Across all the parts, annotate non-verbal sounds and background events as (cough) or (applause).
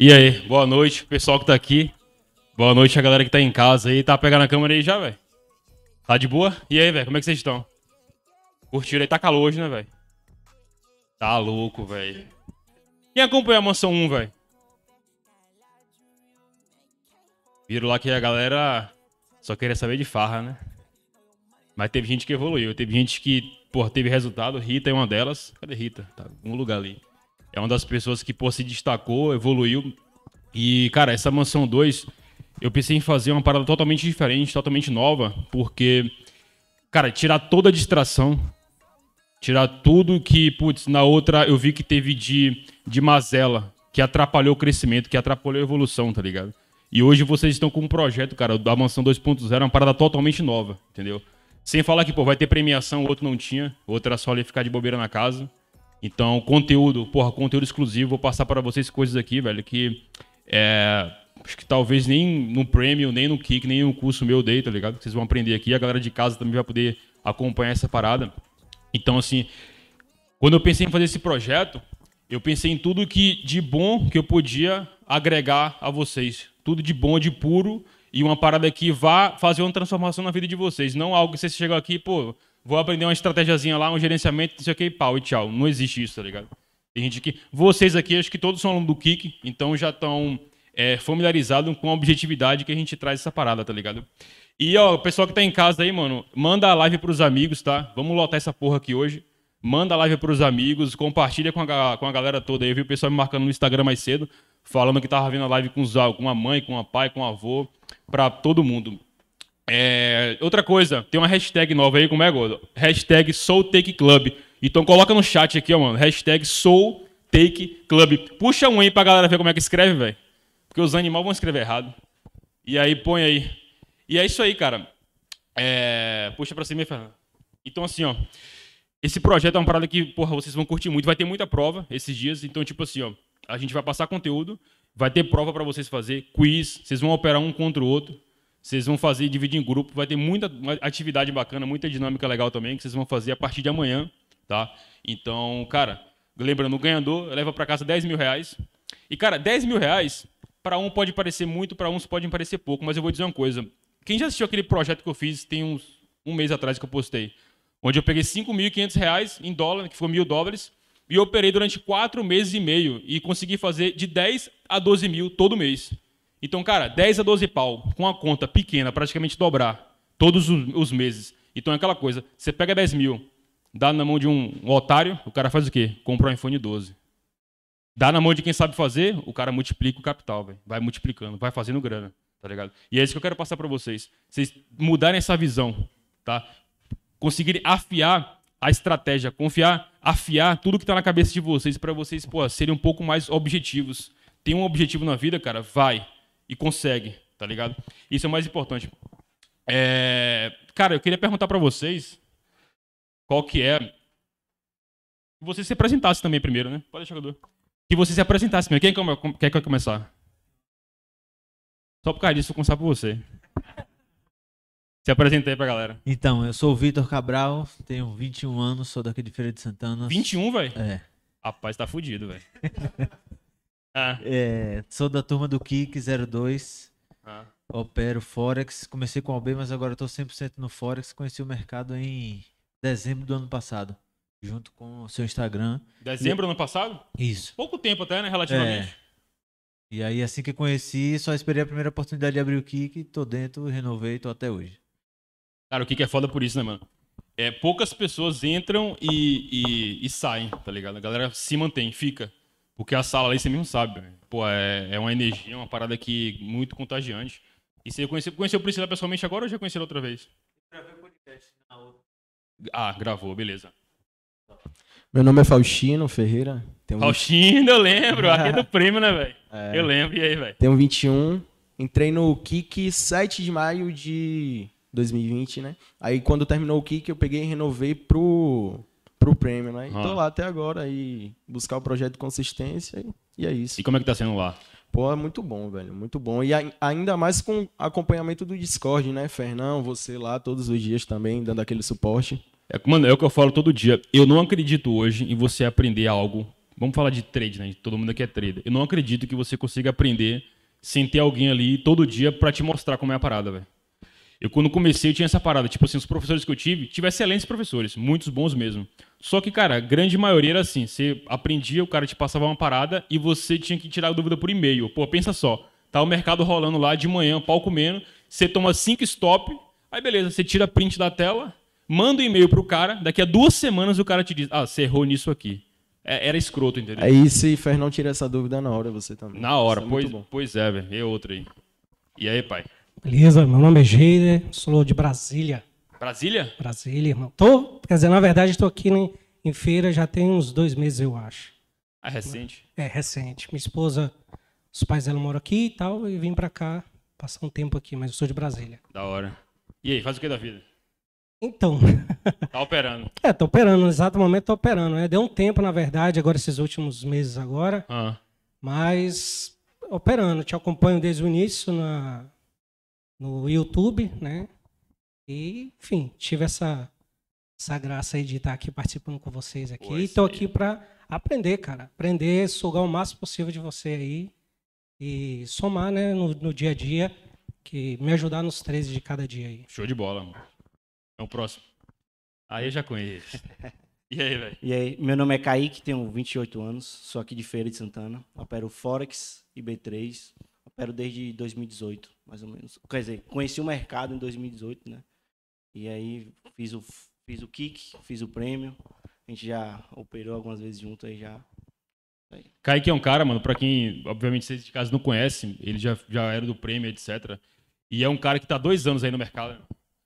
E aí, boa noite, pessoal que tá aqui. Boa noite a galera que tá em casa aí. Tá pegando a câmera aí já, velho? Tá de boa? E aí, velho, como é que vocês estão? Curtiram aí? Tá calor hoje, né, velho? Tá louco, velho. Quem acompanhou a Mansão 1, velho? Viram lá que a galera só queria saber de farra, né? Mas teve gente que evoluiu. Teve gente que, porra, teve resultado. Rita é uma delas. Cadê Rita? Tá em algum lugar ali. É uma das pessoas que, pô, se destacou, evoluiu. E, cara, essa Mansão 2, eu pensei em fazer uma parada totalmente diferente, totalmente nova, porque, cara, tirar toda a distração, tirar tudo que, putz, na outra eu vi que teve de, de mazela, que atrapalhou o crescimento, que atrapalhou a evolução, tá ligado? E hoje vocês estão com um projeto, cara, da Mansão 2.0, é uma parada totalmente nova, entendeu? Sem falar que, pô, vai ter premiação, o outro não tinha, o outro era só ali ficar de bobeira na casa. Então, conteúdo, porra, conteúdo exclusivo. Vou passar para vocês coisas aqui, velho, que é, acho que talvez nem no Premium, nem no Kick, nem no curso meu dei, tá ligado? Que vocês vão aprender aqui. A galera de casa também vai poder acompanhar essa parada. Então, assim, quando eu pensei em fazer esse projeto, eu pensei em tudo que de bom que eu podia agregar a vocês. Tudo de bom, de puro e uma parada que vá fazer uma transformação na vida de vocês. Não algo que vocês chegam aqui, pô, vou aprender uma estratégiazinha lá, um gerenciamento, não sei o que, pau, e tchau. Não existe isso, tá ligado? Tem gente que. Vocês aqui, acho que todos são alunos do Kik, então já estão é, familiarizados com a objetividade que a gente traz essa parada, tá ligado? E, ó, o pessoal que tá em casa aí, mano, manda a live pros amigos, tá? Vamos lotar essa porra aqui hoje. Manda a live pros amigos, compartilha com a, com a galera toda aí. Eu vi o pessoal me marcando no Instagram mais cedo, falando que tava vendo a live com, os, com a mãe, com a pai, com o avô, pra todo mundo. É, outra coisa, tem uma hashtag nova aí, como é, Gordo? Hashtag SoulTakeClub. Então coloca no chat aqui, ó, mano. Hashtag SoulTakeClub. Puxa um aí pra galera ver como é que escreve, velho. Porque os animais vão escrever errado. E aí, põe aí. E é isso aí, cara. É... Puxa pra cima aí, Fernando. Então, assim, ó. Esse projeto é uma parada que, porra, vocês vão curtir muito. Vai ter muita prova esses dias. Então, tipo assim, ó. A gente vai passar conteúdo. Vai ter prova para vocês fazer, quiz. Vocês vão operar um contra o outro. Vocês vão fazer, dividir em grupo, vai ter muita atividade bacana, muita dinâmica legal também, que vocês vão fazer a partir de amanhã, tá? Então, cara, lembrando, o ganhador leva para casa 10 mil reais. E, cara, 10 mil reais, para um pode parecer muito, para uns pode parecer pouco, mas eu vou dizer uma coisa. Quem já assistiu aquele projeto que eu fiz tem uns um mês atrás que eu postei, onde eu peguei 5.500 reais em dólar, que foi mil dólares, e operei durante quatro meses e meio e consegui fazer de 10 a 12 mil todo mês. Então, cara, 10 a 12 pau, com uma conta pequena, praticamente dobrar, todos os meses. Então é aquela coisa, você pega 10 mil, dá na mão de um, um otário, o cara faz o quê? Compra um iPhone 12. Dá na mão de quem sabe fazer, o cara multiplica o capital, véio. vai multiplicando, vai fazendo grana, tá ligado? E é isso que eu quero passar para vocês. Vocês mudarem essa visão, tá? Conseguirem afiar a estratégia, confiar, afiar tudo que está na cabeça de vocês para vocês, pô, serem um pouco mais objetivos. Tem um objetivo na vida, cara? Vai e consegue, tá ligado? Isso é o mais importante. É... Cara, eu queria perguntar para vocês qual que é. Você se apresentasse também primeiro, né? Pode deixar que Que você se apresentasse primeiro. Quem é quer é que vai começar? Só por causa disso, vou começar por você. Se apresenta aí pra galera. Então, eu sou o Vitor Cabral, tenho 21 anos, sou daqui de Feira de Santana. 21, velho? É. Rapaz, tá fudido, velho. (laughs) Ah. É, sou da turma do Kik 02. Ah. Opero Forex. Comecei com OB, mas agora estou 100% no Forex. Conheci o mercado em dezembro do ano passado. Junto com o seu Instagram. Dezembro do ano passado? Isso. Pouco tempo até, né? Relativamente. É. E aí, assim que conheci, só esperei a primeira oportunidade de abrir o Kik. Tô dentro, renovei, tô até hoje. Cara, o Kik é foda por isso, né, mano? É, poucas pessoas entram e, e, e saem, tá ligado? A galera se mantém, fica. Porque a sala ali, você mesmo sabe, pô, é, é uma energia, uma parada que muito contagiante. E você conheceu, conheceu Priscila pessoalmente agora ou já conheceu outra vez? Gravei o podcast na outra. Ah, gravou, beleza. Meu nome é Faustino Ferreira. Tenho Faustino, eu lembro. Aqui é do (laughs) prêmio, né, velho? É. Eu lembro, e aí, velho? Tenho 21. Entrei no Kik 7 de maio de 2020, né? Aí quando terminou o Kik, eu peguei e renovei pro pro prêmio, né? Então lá até agora e buscar o projeto de consistência e, e é isso. E como é que tá sendo lá? Pô, é muito bom, velho, muito bom. E a, ainda mais com acompanhamento do Discord, né, Fernão? Você lá todos os dias também, dando aquele suporte. É, mano, é o que eu falo todo dia. Eu não acredito hoje em você aprender algo. Vamos falar de trade, né? Todo mundo aqui é trader. Eu não acredito que você consiga aprender sem ter alguém ali todo dia para te mostrar como é a parada, velho. Eu, quando comecei, eu tinha essa parada. Tipo assim, os professores que eu tive, tive excelentes professores, muitos bons mesmo. Só que, cara, a grande maioria era assim: você aprendia, o cara te passava uma parada e você tinha que tirar a dúvida por e-mail. Pô, pensa só: tá o mercado rolando lá de manhã, pau comendo, você toma cinco stop, aí beleza, você tira print da tela, manda o um e-mail pro cara, daqui a duas semanas o cara te diz: ah, você errou nisso aqui. É, era escroto, entendeu? Aí se Fernão tira essa dúvida na hora, você também. Na hora, é pois, pois é, velho. E é outra aí. E aí, pai? Beleza, meu nome é Geider, sou de Brasília. Brasília? Brasília, irmão. Tô, quer dizer, na verdade, estou aqui em, em feira já tem uns dois meses, eu acho. Ah, é recente? É, recente. Minha esposa, os pais dela moram aqui e tal, e vim para cá passar um tempo aqui, mas eu sou de Brasília. Da hora. E aí, faz o que da vida? Então. (laughs) Tá operando. é, tô operando, no exato momento tô operando, né? Deu um tempo, na verdade, agora esses últimos meses agora. Ah. Mas operando, te acompanho desde o início na, no YouTube, né? E, enfim, tive essa, essa graça aí de estar aqui participando com vocês aqui. Pois e estou aqui é. para aprender, cara. Aprender, sugar o máximo possível de você aí e somar, né, no, no dia a dia, que me ajudar nos 13 de cada dia aí. Show de bola, mano. É o próximo. Aí eu já conheço. (laughs) E aí, velho? E aí, meu nome é Kaique, tenho 28 anos, sou aqui de Feira de Santana, opero Forex e B3, opero desde 2018, mais ou menos. Quer dizer, conheci o mercado em 2018, né? E aí fiz o, fiz o kick, fiz o prêmio. A gente já operou algumas vezes junto aí já. Aí. Kaique é um cara, mano, pra quem, obviamente, vocês de casa não conhecem, ele já, já era do prêmio, etc. E é um cara que tá dois anos aí no mercado.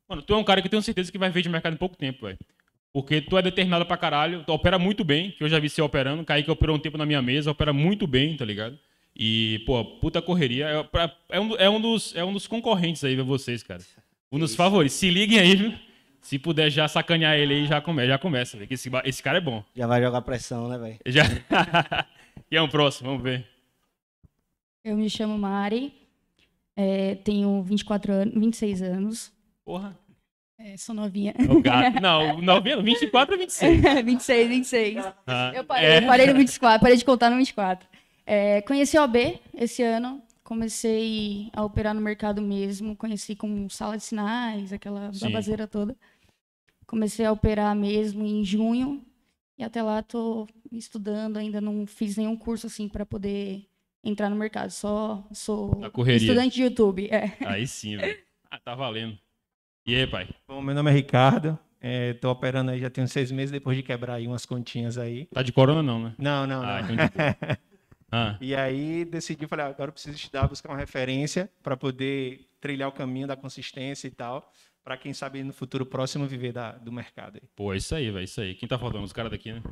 Mano, tu é um cara que eu tenho certeza que vai ver de mercado em pouco tempo, velho. Porque tu é determinado pra caralho, tu opera muito bem, que eu já vi você operando. Kaique operou um tempo na minha mesa, opera muito bem, tá ligado? E, pô, puta correria. É, pra, é, um, é, um, dos, é um dos concorrentes aí, vocês, cara. Um dos favoritos. Se liguem aí, viu? Se puder já sacanear ele aí, já começa, já começa, Esse, esse cara é bom. Já vai jogar pressão, né, velho? Já. (laughs) e é um próximo, vamos ver. Eu me chamo Mari, é, tenho 24 anos, 26 anos. Porra. É, sou novinha. O gato. Não, novinha, 24 ou 26? 26, 26. Ah, eu parei, é. parei no 24, parei de contar no 24. É, conheci o AB esse ano, comecei a operar no mercado mesmo, conheci com sala de sinais, aquela Sim. babazeira toda. Comecei a operar mesmo em junho e até lá tô estudando, ainda não fiz nenhum curso assim para poder entrar no mercado, só sou estudante de YouTube, é. Aí sim, velho. Ah, tá valendo. E aí, pai? Bom, meu nome é Ricardo, é, tô operando aí já tem uns seis meses depois de quebrar aí umas continhas aí. Tá de corona não, né? Não, não, ah, não. Então (laughs) Ah. E aí decidi, falei, ah, agora eu preciso estudar, buscar uma referência para poder trilhar o caminho da consistência e tal, para quem sabe no futuro próximo viver da, do mercado. Aí. Pô, é isso aí, velho, é isso aí. Quem tá faltando? Os caras daqui, né?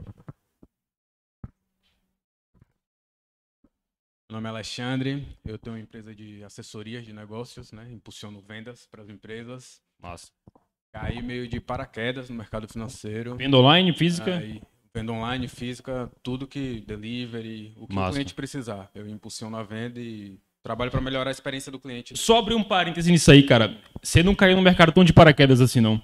Meu nome é Alexandre, eu tenho uma empresa de assessorias de negócios, né? Impulsiono vendas para as empresas. Massa. Caí meio de paraquedas no mercado financeiro. Venda online, física? Aí, Venda online, física, tudo que delivery, o que o cliente precisar. Eu impulsiono a venda e trabalho para melhorar a experiência do cliente. Só abrir um parêntese nisso aí, cara. Você não caiu no mercado tão de paraquedas assim, não.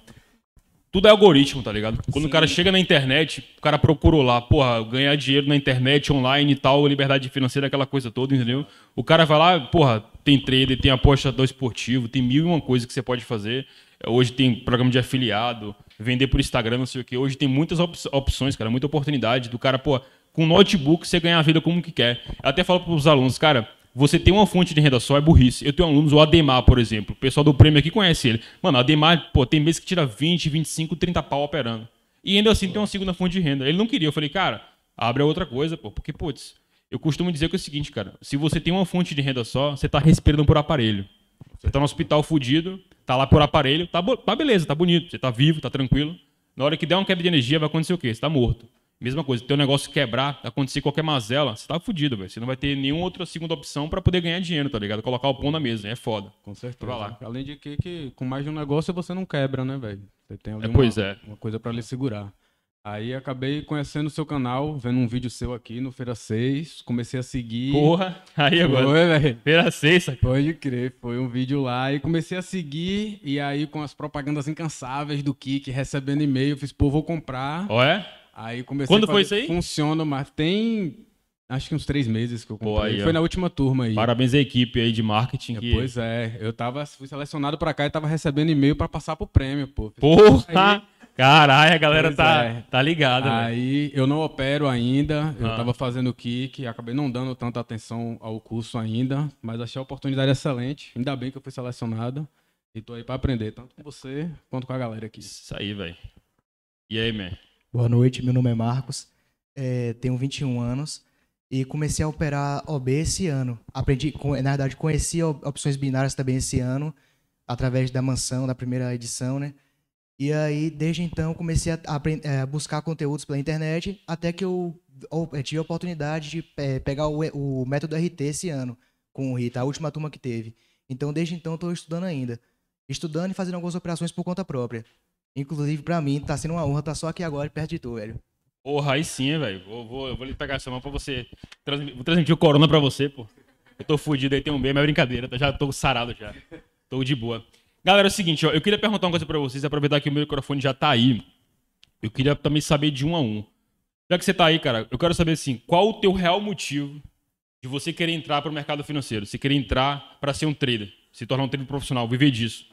Tudo é algoritmo, tá ligado? Quando Sim. o cara chega na internet, o cara procurou lá, porra, ganhar dinheiro na internet, online e tal, liberdade financeira, aquela coisa toda, entendeu? O cara vai lá, porra, tem trader, tem apostador esportivo, tem mil e uma coisa que você pode fazer. Hoje tem programa de afiliado, vender por Instagram, não sei o quê. Hoje tem muitas op opções, cara, muita oportunidade do cara, pô, com notebook você ganha a vida como que quer. Eu até falo para os alunos, cara, você tem uma fonte de renda só é burrice. Eu tenho alunos, o Ademar, por exemplo, o pessoal do prêmio aqui conhece ele. Mano, Ademar, pô, tem meses que tira 20, 25, 30 pau operando. E ainda assim tem uma segunda fonte de renda. Ele não queria. Eu falei, cara, abre a outra coisa, pô, porque, putz, eu costumo dizer que é o seguinte, cara, se você tem uma fonte de renda só, você está respirando por aparelho. Você está no hospital fudido, tá lá por aparelho, tá, tá beleza, tá bonito, você tá vivo, tá tranquilo. Na hora que der uma quebra de energia, vai acontecer o quê? Você tá morto. Mesma coisa, teu negócio quebrar, acontecer qualquer mazela, você tá fudido, velho. Você não vai ter nenhuma outra segunda opção para poder ganhar dinheiro, tá ligado? Colocar o pão na mesa, é foda. Com certeza. Vai lá. Além de que, que com mais de um negócio você não quebra, né, velho? Você tem alguma é, pois é. uma coisa para lhe segurar. Aí acabei conhecendo o seu canal, vendo um vídeo seu aqui no Feira 6, comecei a seguir. Porra, aí agora. Foi, velho. Feira 6, saca? Pode crer, foi um vídeo lá e comecei a seguir e aí com as propagandas incansáveis do Kik, recebendo e-mail, fiz, pô, vou comprar. Ó, é? Aí comecei Quando a fazer, foi isso aí? Funciona, mas tem Acho que uns três meses que eu comprei. Pô, aí, foi ó. na última turma aí. Parabéns à equipe aí de marketing. É, que... Pois é, eu tava, fui selecionado pra cá e tava recebendo e-mail pra passar pro prêmio, pô. Porra! Aí, Caralho, a galera tá, é. tá ligada. Aí eu não opero ainda, eu ah. tava fazendo kick, acabei não dando tanta atenção ao curso ainda, mas achei a oportunidade excelente. Ainda bem que eu fui selecionado e tô aí para aprender, tanto com você quanto com a galera aqui. Isso aí, velho. E aí, man? Boa noite, meu nome é Marcos, é, tenho 21 anos e comecei a operar OB esse ano. Aprendi, na verdade, conheci opções binárias também esse ano, através da mansão, da primeira edição, né? E aí, desde então, comecei a, a, a eh, buscar conteúdos pela internet, até que eu, eu eh, tive a oportunidade de é, pegar o, o, método RT esse ano, com o Rita, a última turma que teve. Então, desde então, estou estudando ainda. Estudando e fazendo algumas operações por conta própria. Inclusive, para mim, tá sendo uma honra estar tá só aqui agora, perto de tu, velho. Porra, aí sim, velho. Vou, vou, eu vou lhe pegar essa mão pra você. vou transmitir o corona pra você, pô. Eu tô fudido aí, tem um bem, mas é brincadeira. Tá? Já tô sarado já. Tô de boa. Galera, é o seguinte, ó, eu queria perguntar uma coisa para vocês, aproveitar que o meu microfone já tá aí. Eu queria também saber de um a um. Já que você tá aí, cara, eu quero saber assim, qual o teu real motivo de você querer entrar para o mercado financeiro? Você querer entrar para ser um trader, se tornar um trader profissional, viver disso?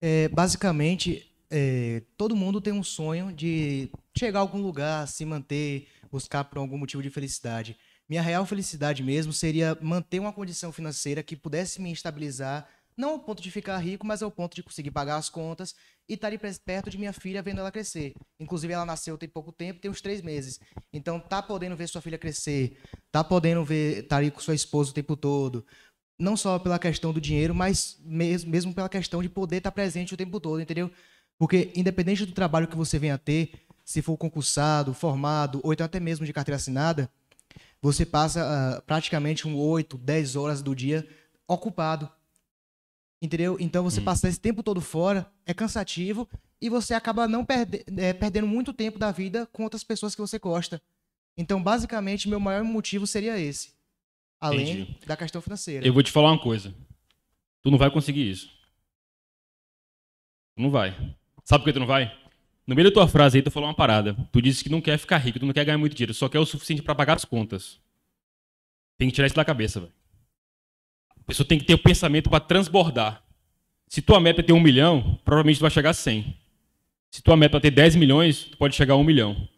É, basicamente, é, todo mundo tem um sonho de chegar a algum lugar, se manter, buscar por algum motivo de felicidade. Minha real felicidade mesmo seria manter uma condição financeira que pudesse me estabilizar não ao ponto de ficar rico, mas ao ponto de conseguir pagar as contas e tá estar perto de minha filha vendo ela crescer. Inclusive, ela nasceu tem pouco tempo, tem uns três meses. Então, tá podendo ver sua filha crescer, tá podendo ver, tá ali com sua esposa o tempo todo. Não só pela questão do dinheiro, mas mesmo, pela questão de poder estar tá presente o tempo todo, entendeu? Porque, independente do trabalho que você venha a ter, se for concursado, formado, ou então até mesmo de carteira assinada, você passa uh, praticamente um 8, 10 horas do dia ocupado Entendeu? Então você hum. passar esse tempo todo fora é cansativo e você acaba não perde é, perdendo muito tempo da vida com outras pessoas que você gosta. Então, basicamente, meu maior motivo seria esse. Além Entendi. da questão financeira. Eu vou te falar uma coisa. Tu não vai conseguir isso. Tu não vai. Sabe por que tu não vai? No meio da tua frase aí, tu falou uma parada. Tu disse que não quer ficar rico, tu não quer ganhar muito dinheiro, só quer o suficiente para pagar as contas. Tem que tirar isso da cabeça, velho pessoa tem que ter o pensamento para transbordar. Se tua meta é ter um milhão, provavelmente tu vai chegar a 100. Se tua meta é ter 10 milhões, tu pode chegar a um milhão.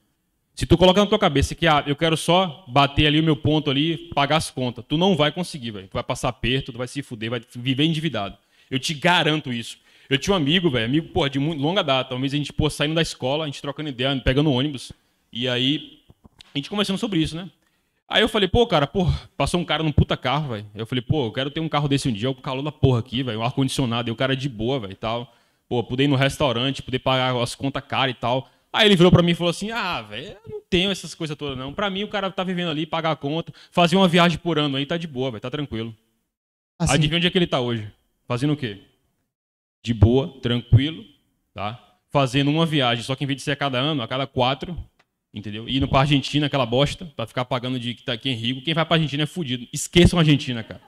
Se tu colocar na tua cabeça que ah, eu quero só bater ali o meu ponto ali, pagar as contas, tu não vai conseguir, velho. Tu vai passar perto, tu vai se fuder, vai viver endividado. Eu te garanto isso. Eu tinha um amigo, velho, amigo, porra, de muito, longa data. Talvez a gente, pô, saindo da escola, a gente trocando ideia, pegando ônibus. E aí, a gente conversando sobre isso, né? Aí eu falei, pô, cara, pô, passou um cara num puta carro, velho. Eu falei, pô, eu quero ter um carro desse um dia, o calor da porra aqui, velho, um ar-condicionado, e o cara de boa, velho, e tal. Pô, poder ir no restaurante, poder pagar as contas caras e tal. Aí ele virou pra mim e falou assim, ah, velho, eu não tenho essas coisas todas, não. Pra mim, o cara tá vivendo ali, pagar a conta, fazer uma viagem por ano aí, tá de boa, velho, tá tranquilo. Assim. Adivinha onde é que ele tá hoje? Fazendo o quê? De boa, tranquilo, tá? Fazendo uma viagem, só que em vez de ser a cada ano, a cada quatro, Entendeu? indo pra Argentina, aquela bosta, pra ficar pagando de que tá aqui em Rio. Quem vai pra Argentina é fudido. Esqueçam a Argentina, cara.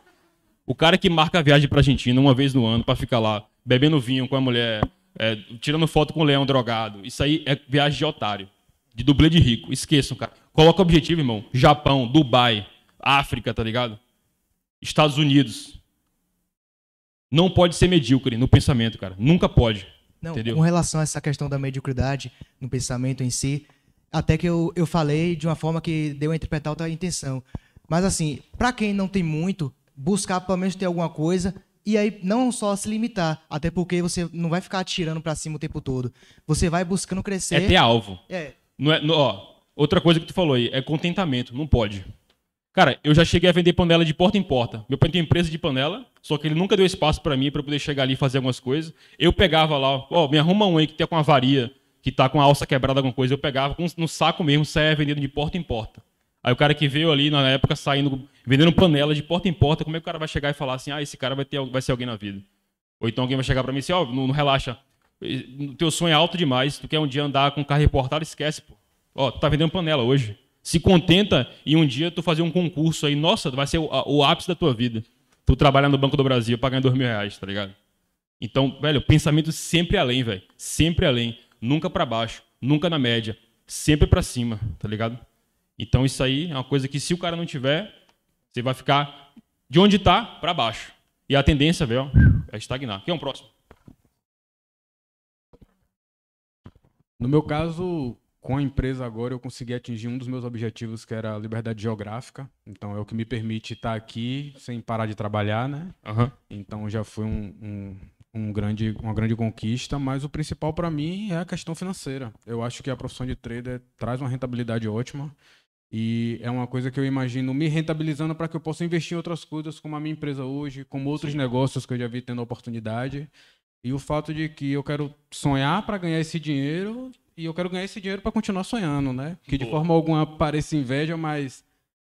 O cara que marca a viagem pra Argentina uma vez no ano para ficar lá bebendo vinho com a mulher, é, tirando foto com o leão drogado. Isso aí é viagem de otário. De dublê de rico. Esqueçam, cara. Coloca o objetivo, irmão. Japão, Dubai, África, tá ligado? Estados Unidos. Não pode ser medíocre no pensamento, cara. Nunca pode. Não, entendeu? com relação a essa questão da mediocridade no pensamento em si, até que eu, eu falei de uma forma que deu a interpretar outra intenção. Mas, assim, para quem não tem muito, buscar pelo menos ter alguma coisa e aí não só se limitar, até porque você não vai ficar atirando para cima o tempo todo. Você vai buscando crescer. É ter alvo. É. Não é, ó, outra coisa que tu falou aí é contentamento, não pode. Cara, eu já cheguei a vender panela de porta em porta. Meu pai tem empresa de panela, só que ele nunca deu espaço para mim para poder chegar ali e fazer algumas coisas. Eu pegava lá, ó, me arruma um aí que tem tá com a varia que tá com a alça quebrada, alguma coisa, eu pegava no saco mesmo, saia vendendo de porta em porta. Aí o cara que veio ali na época saindo, vendendo panela de porta em porta, como é que o cara vai chegar e falar assim, ah, esse cara vai, ter, vai ser alguém na vida? Ou então alguém vai chegar para mim e assim, ó, oh, não, não relaxa, o teu sonho é alto demais, tu quer um dia andar com carro reportado, esquece, pô. Ó, tu tá vendendo panela hoje. Se contenta e um dia tu fazer um concurso aí, nossa, vai ser o, o ápice da tua vida. Tu trabalhar no Banco do Brasil pagando dois mil reais, tá ligado? Então, velho, pensamento sempre além, velho. Sempre além. Nunca para baixo, nunca na média, sempre para cima, tá ligado? Então isso aí é uma coisa que se o cara não tiver, você vai ficar de onde está para baixo. E a tendência, velho, é estagnar. Quem é o um próximo? No meu caso, com a empresa agora, eu consegui atingir um dos meus objetivos, que era a liberdade geográfica. Então, é o que me permite estar tá aqui sem parar de trabalhar, né? Uhum. Então, já foi um, um, um grande, uma grande conquista, mas o principal para mim é a questão financeira. Eu acho que a profissão de trader traz uma rentabilidade ótima e é uma coisa que eu imagino me rentabilizando para que eu possa investir em outras coisas, como a minha empresa hoje, como outros Sim. negócios que eu já vi tendo oportunidade. E o fato de que eu quero sonhar para ganhar esse dinheiro e eu quero ganhar esse dinheiro para continuar sonhando, né? Que de Boa. forma alguma pareça inveja, mas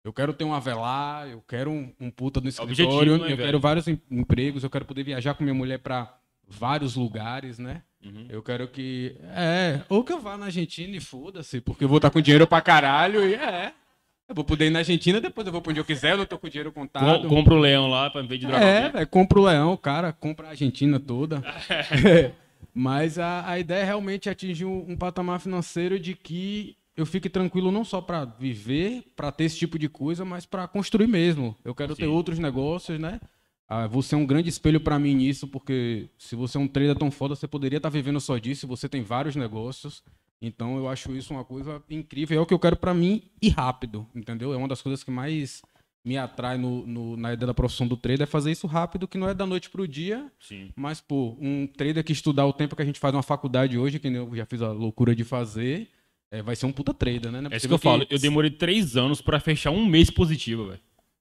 eu quero ter um avelar, eu quero um, um puta no escritório, Objetivo, né, eu quero vários em- empregos, eu quero poder viajar com minha mulher para vários lugares, né? Uhum. Eu quero que. É, ou que eu vá na Argentina e foda-se, porque eu vou estar tá com dinheiro pra caralho e é. Eu vou poder ir na Argentina, depois eu vou pra onde eu quiser, eu não tô com dinheiro contado. Com- Compra o leão lá pra em de droga. É, velho, compra o Leão, cara, compra a Argentina toda. (laughs) (laughs) Mas a, a ideia é realmente atingir um, um patamar financeiro de que eu fique tranquilo não só para viver, para ter esse tipo de coisa, mas para construir mesmo. Eu quero Sim. ter outros negócios, né? Ah, você é um grande espelho para mim nisso, porque se você é um trader tão foda, você poderia estar tá vivendo só disso, você tem vários negócios. Então eu acho isso uma coisa incrível, é o que eu quero para mim e rápido, entendeu? É uma das coisas que mais me atrai no, no, na ideia da profissão do trader é fazer isso rápido, que não é da noite para o dia, Sim. mas, pô, um trader que estudar o tempo que a gente faz uma faculdade hoje, que eu já fiz a loucura de fazer, é, vai ser um puta trader, né? É, é isso que eu que... falo. Eu demorei três anos para fechar um mês positivo, velho.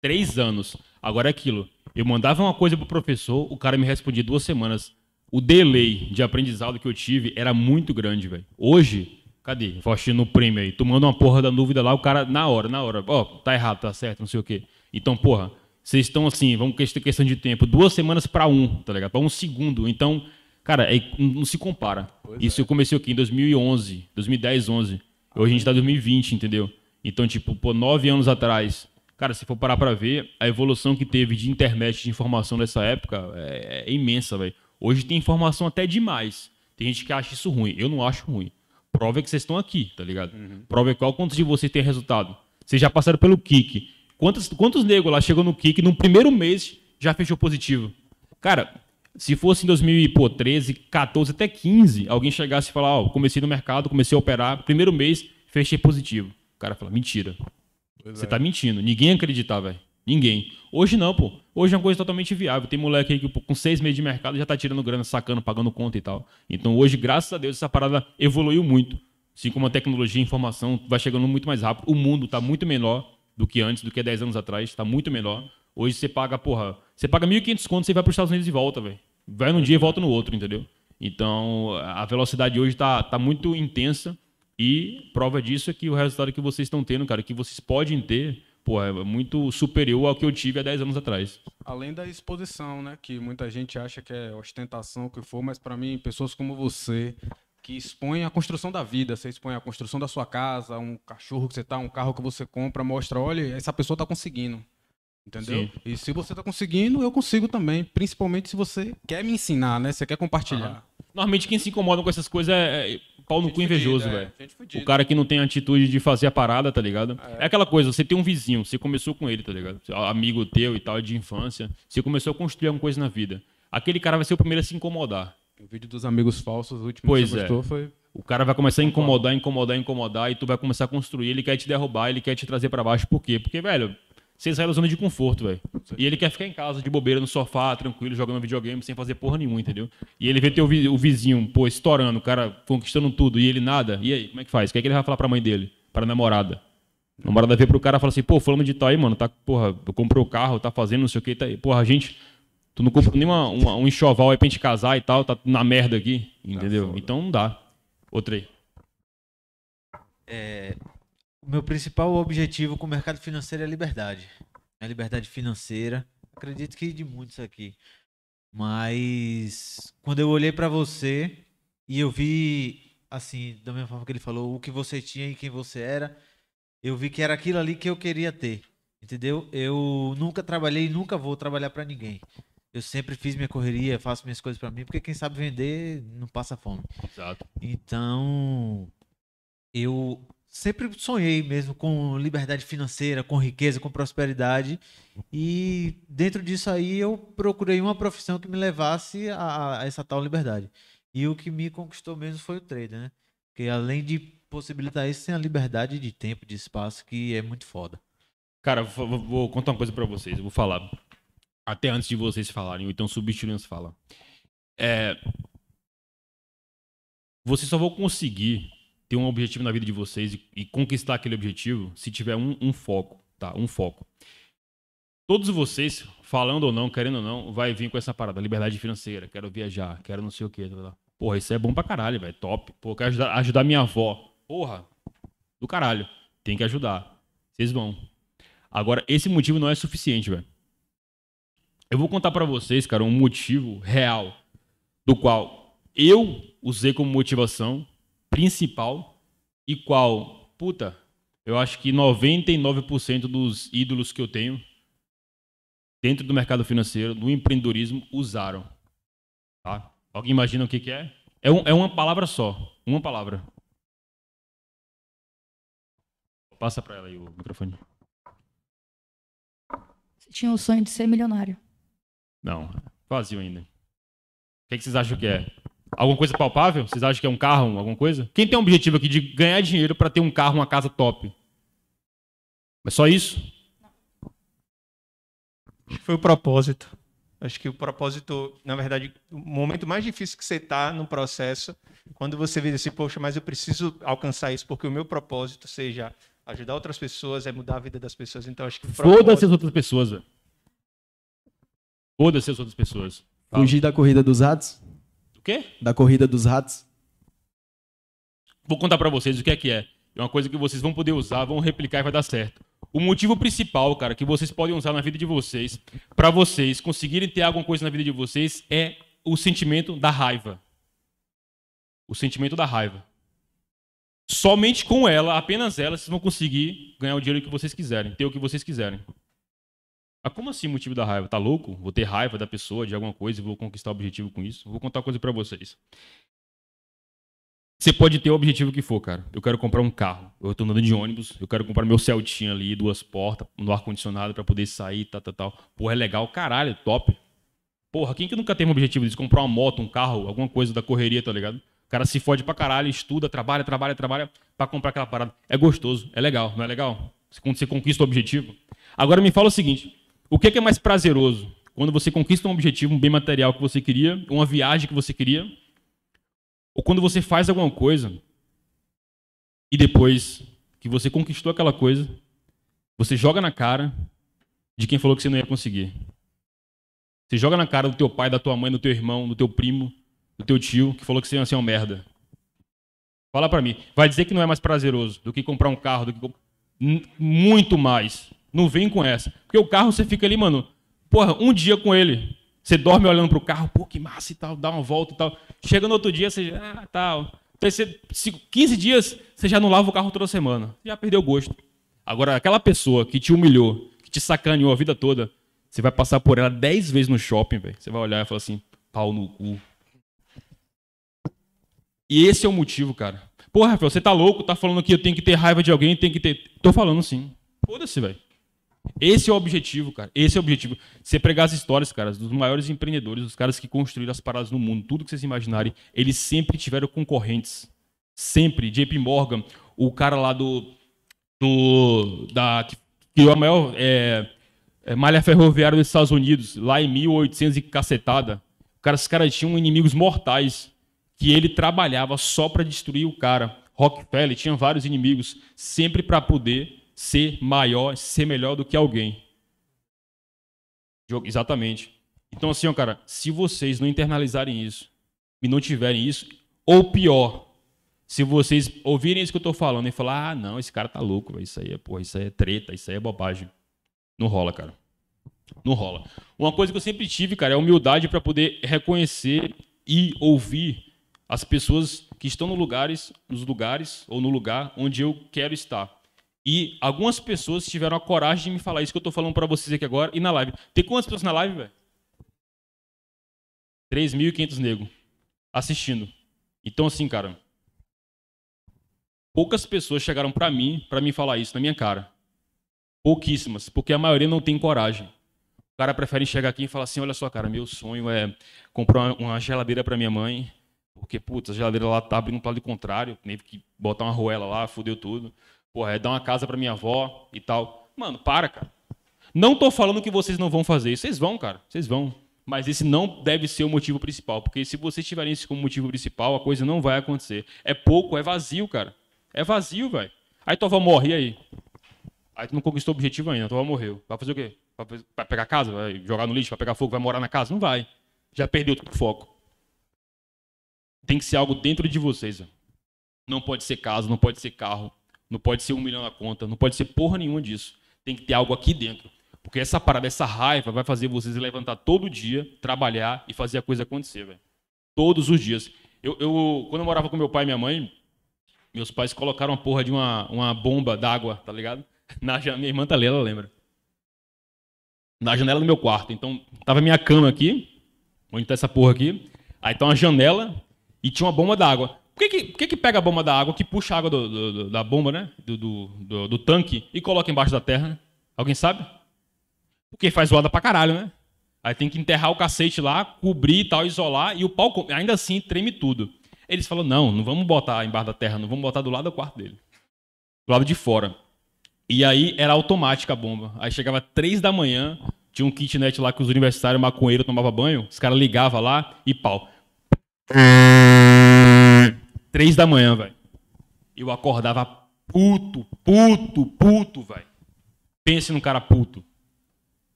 Três anos. Agora é aquilo. Eu mandava uma coisa pro professor, o cara me respondia duas semanas. O delay de aprendizado que eu tive era muito grande, velho. Hoje, cadê? Faustino no prêmio aí. Tu manda uma porra da dúvida lá, o cara, na hora, na hora. Ó, oh, tá errado, tá certo, não sei o quê. Então, porra, vocês estão assim, vamos ter questão de tempo. Duas semanas para um, tá ligado? Pra um segundo. Então, Cara, é, não se compara. Pois Isso é. eu comecei aqui em 2011, 2010, 11. Ah, Hoje a gente está em 2020, entendeu? Então, tipo, pô, nove anos atrás. Cara, se for parar para ver, a evolução que teve de internet, de informação nessa época é, é imensa, velho. Hoje tem informação até demais. Tem gente que acha isso ruim. Eu não acho ruim. Prova é que vocês estão aqui, tá ligado? Uhum. Prova é qual quantos de vocês têm resultado. Vocês já passaram pelo kick. Quantos, quantos negros lá chegou no kick no primeiro mês já fechou positivo? Cara, se fosse em 2013, 14 até 15, alguém chegasse e falar, ó, oh, comecei no mercado, comecei a operar, primeiro mês, fechei positivo. O cara fala, mentira. Pois Você é. tá mentindo. Ninguém acreditar, velho. Ninguém. Hoje não, pô. Hoje é uma coisa totalmente viável. Tem moleque aí que pô, com seis meses de mercado já tá tirando grana, sacando, pagando conta e tal. Então hoje, graças a Deus, essa parada evoluiu muito. Assim como a tecnologia e a informação vai chegando muito mais rápido. O mundo tá muito menor do que antes, do que há 10 anos atrás. Tá muito menor. Hoje você paga, porra, você paga 1.500 conto, você vai para os Estados Unidos e volta, velho. Vai num dia e volta no outro, entendeu? Então, a velocidade hoje está tá muito intensa e prova disso é que o resultado que vocês estão tendo, cara, que vocês podem ter, pô, é muito superior ao que eu tive há 10 anos atrás. Além da exposição, né, que muita gente acha que é ostentação, que for, mas para mim, pessoas como você, que expõem a construção da vida, você expõe a construção da sua casa, um cachorro que você tá, um carro que você compra, mostra, olha, essa pessoa tá conseguindo. Entendeu? Sim. E se você tá conseguindo, eu consigo também. Principalmente se você quer me ensinar, né? Você quer compartilhar. Ah. Normalmente quem se incomoda com essas coisas é, é, é pau no cu invejoso, é. velho. É. O cara que não tem atitude de fazer a parada, tá ligado? É. é. aquela coisa, você tem um vizinho, você começou com ele, tá ligado? Amigo teu e tal, de infância. Você começou a construir alguma coisa na vida. Aquele cara vai ser o primeiro a se incomodar. O vídeo dos amigos falsos, o último pois que você postou foi... O cara vai começar a incomodar, incomodar, incomodar, e tu vai começar a construir, ele quer te derrubar, ele quer te trazer para baixo. Por quê? Porque, velho, você sai da zona de conforto, velho. E ele quer ficar em casa, de bobeira, no sofá, tranquilo, jogando videogame, sem fazer porra nenhuma, entendeu? E ele vê teu vi o vizinho, pô, estourando, o cara conquistando tudo, e ele nada. E aí, como é que faz? O que é que ele vai falar pra mãe dele? Pra namorada? A namorada vê pro cara e fala assim, pô, falando de tal aí, mano, tá, porra, eu comprei o carro, tá fazendo não sei o que, tá aí. Porra, a gente, tu não compra nem uma, uma, um enxoval aí pra gente casar e tal, tá na merda aqui, tá entendeu? Então não dá. Outra aí. É, o meu principal objetivo com o mercado financeiro é a liberdade. A liberdade financeira. Acredito que de muitos aqui. Mas quando eu olhei para você e eu vi, assim, da mesma forma que ele falou, o que você tinha e quem você era, eu vi que era aquilo ali que eu queria ter. Entendeu? Eu nunca trabalhei e nunca vou trabalhar para ninguém. Eu sempre fiz minha correria, faço minhas coisas para mim, porque quem sabe vender não passa fome. Exato. Então, eu sempre sonhei mesmo com liberdade financeira, com riqueza, com prosperidade. E dentro disso aí eu procurei uma profissão que me levasse a, a essa tal liberdade. E o que me conquistou mesmo foi o trader, né? Porque além de possibilitar isso, tem a liberdade de tempo, de espaço, que é muito foda. Cara, vou, contar uma coisa para vocês. Eu vou falar. Até antes de vocês falarem, ou então substituindo as fala. É... Vocês só vão conseguir ter um objetivo na vida de vocês e, e conquistar aquele objetivo, se tiver um, um, foco, tá? Um foco. Todos vocês, falando ou não, querendo ou não, vai vir com essa parada, liberdade financeira, quero viajar, quero não sei o quê. Tá, tá. tá. Porra, isso é bom pra caralho, velho, top. Pô, quero ajudar, ajudar minha avó. Porra, do caralho, tem que ajudar. Vocês vão. Agora, esse motivo não é suficiente, velho. Eu vou contar para vocês, cara, um motivo real do qual eu usei como motivação principal e qual, puta, eu acho que 99% dos ídolos que eu tenho dentro do mercado financeiro, do empreendedorismo, usaram. Tá? Alguém imagina o que, que é? É, um, é uma palavra só. Uma palavra. Passa para ela aí o microfone. Você tinha o sonho de ser milionário. Não, vazio ainda. O que, que vocês acham que é? Alguma coisa palpável? Vocês acham que é um carro, alguma coisa? Quem tem um objetivo aqui de ganhar dinheiro para ter um carro, uma casa top? É só isso? Acho que foi o propósito. Acho que o propósito, na verdade, o momento mais difícil que você está no processo, quando você vê assim, poxa, mas eu preciso alcançar isso porque o meu propósito seja ajudar outras pessoas, é mudar a vida das pessoas. Então acho que propósito... foda-se as outras pessoas. Foda-se as outras pessoas. Fugir da corrida dos atos? quê? Da corrida dos ratos. Vou contar para vocês o que é que é. É uma coisa que vocês vão poder usar, vão replicar e vai dar certo. O motivo principal, cara, que vocês podem usar na vida de vocês, para vocês conseguirem ter alguma coisa na vida de vocês, é o sentimento da raiva. O sentimento da raiva. Somente com ela, apenas ela, vocês vão conseguir ganhar o dinheiro que vocês quiserem, ter o que vocês quiserem. Ah, como assim o motivo da raiva? Tá louco? Vou ter raiva da pessoa, de alguma coisa e vou conquistar o objetivo com isso? Vou contar uma coisa para vocês. Você pode ter o objetivo que for, cara. Eu quero comprar um carro. Eu tô andando de ônibus. Eu quero comprar meu Celtinha ali, duas portas, no ar-condicionado para poder sair, tal, tal, tal. Porra, é legal. Caralho, é top. Porra, quem que nunca teve um objetivo de comprar uma moto, um carro, alguma coisa da correria, tá ligado? O cara se fode pra caralho, estuda, trabalha, trabalha, trabalha para comprar aquela parada. É gostoso, é legal, não é legal? Quando você conquista o objetivo. Agora me fala o seguinte. O é que é mais prazeroso? Quando você conquista um objetivo, um bem material que você queria, uma viagem que você queria, ou quando você faz alguma coisa e depois que você conquistou aquela coisa, você joga na cara de quem falou que você não ia conseguir. Você joga na cara do teu pai, da tua mãe, do teu irmão, do teu primo, do teu tio, que falou que você ia ser uma merda. Fala para mim. Vai dizer que não é mais prazeroso do que comprar um carro, do que muito mais. Não vem com essa. Porque o carro você fica ali, mano, porra, um dia com ele. Você dorme olhando pro carro, pô, que massa e tal, dá uma volta e tal. Chega no outro dia, você já, ah, tal. Terceiro, 15 dias, você já não lava o carro toda semana. Já perdeu o gosto. Agora, aquela pessoa que te humilhou, que te sacaneou a vida toda, você vai passar por ela 10 vezes no shopping, velho. Você vai olhar e falar assim, pau no cu. E esse é o motivo, cara. Porra, Rafael, você tá louco, tá falando que eu tenho que ter raiva de alguém, tem que ter. Tô falando sim. Foda-se, velho. Esse é o objetivo, cara. Esse é o objetivo. Você pregar as histórias, cara, dos maiores empreendedores, dos caras que construíram as paradas no mundo, tudo que vocês imaginarem, eles sempre tiveram concorrentes. Sempre. JP Morgan, o cara lá do. do da, que criou é a maior é, é, malha ferroviária dos Estados Unidos, lá em 1800 e cacetada. Cara, os caras tinham inimigos mortais que ele trabalhava só para destruir o cara. Rockefeller tinha vários inimigos, sempre para poder ser maior, ser melhor do que alguém. Exatamente. Então, assim, ó, cara, se vocês não internalizarem isso e não tiverem isso, ou pior, se vocês ouvirem isso que eu tô falando e falar, ah, não, esse cara tá louco, isso aí é, porra, isso aí é treta, isso aí é bobagem. Não rola, cara. Não rola. Uma coisa que eu sempre tive, cara, é humildade para poder reconhecer e ouvir as pessoas que estão no lugares, nos lugares ou no lugar onde eu quero estar. E algumas pessoas tiveram a coragem de me falar isso que eu estou falando para vocês aqui agora e na live. Tem quantas pessoas na live, velho? 3.500 nego assistindo. Então, assim, cara, poucas pessoas chegaram para mim para me falar isso na minha cara. Pouquíssimas, porque a maioria não tem coragem. O cara prefere chegar aqui e falar assim: olha só, cara, meu sonho é comprar uma geladeira para minha mãe, porque, putz, a geladeira lá tá abrindo para o lado contrário, teve que botar uma roela lá, fudeu tudo porra, é dar uma casa para minha avó e tal. Mano, para, cara. Não tô falando que vocês não vão fazer isso. Vocês vão, cara. Vocês vão. Mas esse não deve ser o motivo principal, porque se vocês tiverem isso como motivo principal, a coisa não vai acontecer. É pouco, é vazio, cara. É vazio, velho. Aí tua avó morre, e aí? Aí tu não conquistou o objetivo ainda, tua avó morreu. Vai fazer o quê? Vai pegar casa? Vai jogar no lixo? Vai pegar fogo? Vai morar na casa? Não vai. Já perdeu o foco. Tem que ser algo dentro de vocês. Não pode ser casa, não pode ser carro, não pode ser um milhão na conta, não pode ser porra nenhuma disso. Tem que ter algo aqui dentro. Porque essa parada, essa raiva vai fazer vocês levantar todo dia, trabalhar e fazer a coisa acontecer, velho. Todos os dias. Eu, eu, quando eu morava com meu pai e minha mãe, meus pais colocaram uma porra de uma, uma bomba d'água, tá ligado? (laughs) Na, minha irmã tá ali, ela lembra. Na janela do meu quarto. Então, tava minha cama aqui, onde tá essa porra aqui. Aí tá uma janela e tinha uma bomba d'água. Por que que, por que que, pega a bomba da água, que puxa a água do, do, da bomba, né? Do, do, do, tanque e coloca embaixo da terra, né? Alguém sabe? Porque faz zoada pra caralho, né? Aí tem que enterrar o cacete lá, cobrir e tal, isolar, e o pau, ainda assim, treme tudo. Eles falam, não, não vamos botar embaixo da terra, não vamos botar do lado do quarto dele. Do lado de fora. E aí era automática a bomba. Aí chegava três da manhã, tinha um kitnet lá que os universitários maconheiros tomavam banho, os caras ligavam lá e pau. Três da manhã, velho. Eu acordava puto, puto, puto, velho. Pense num cara puto.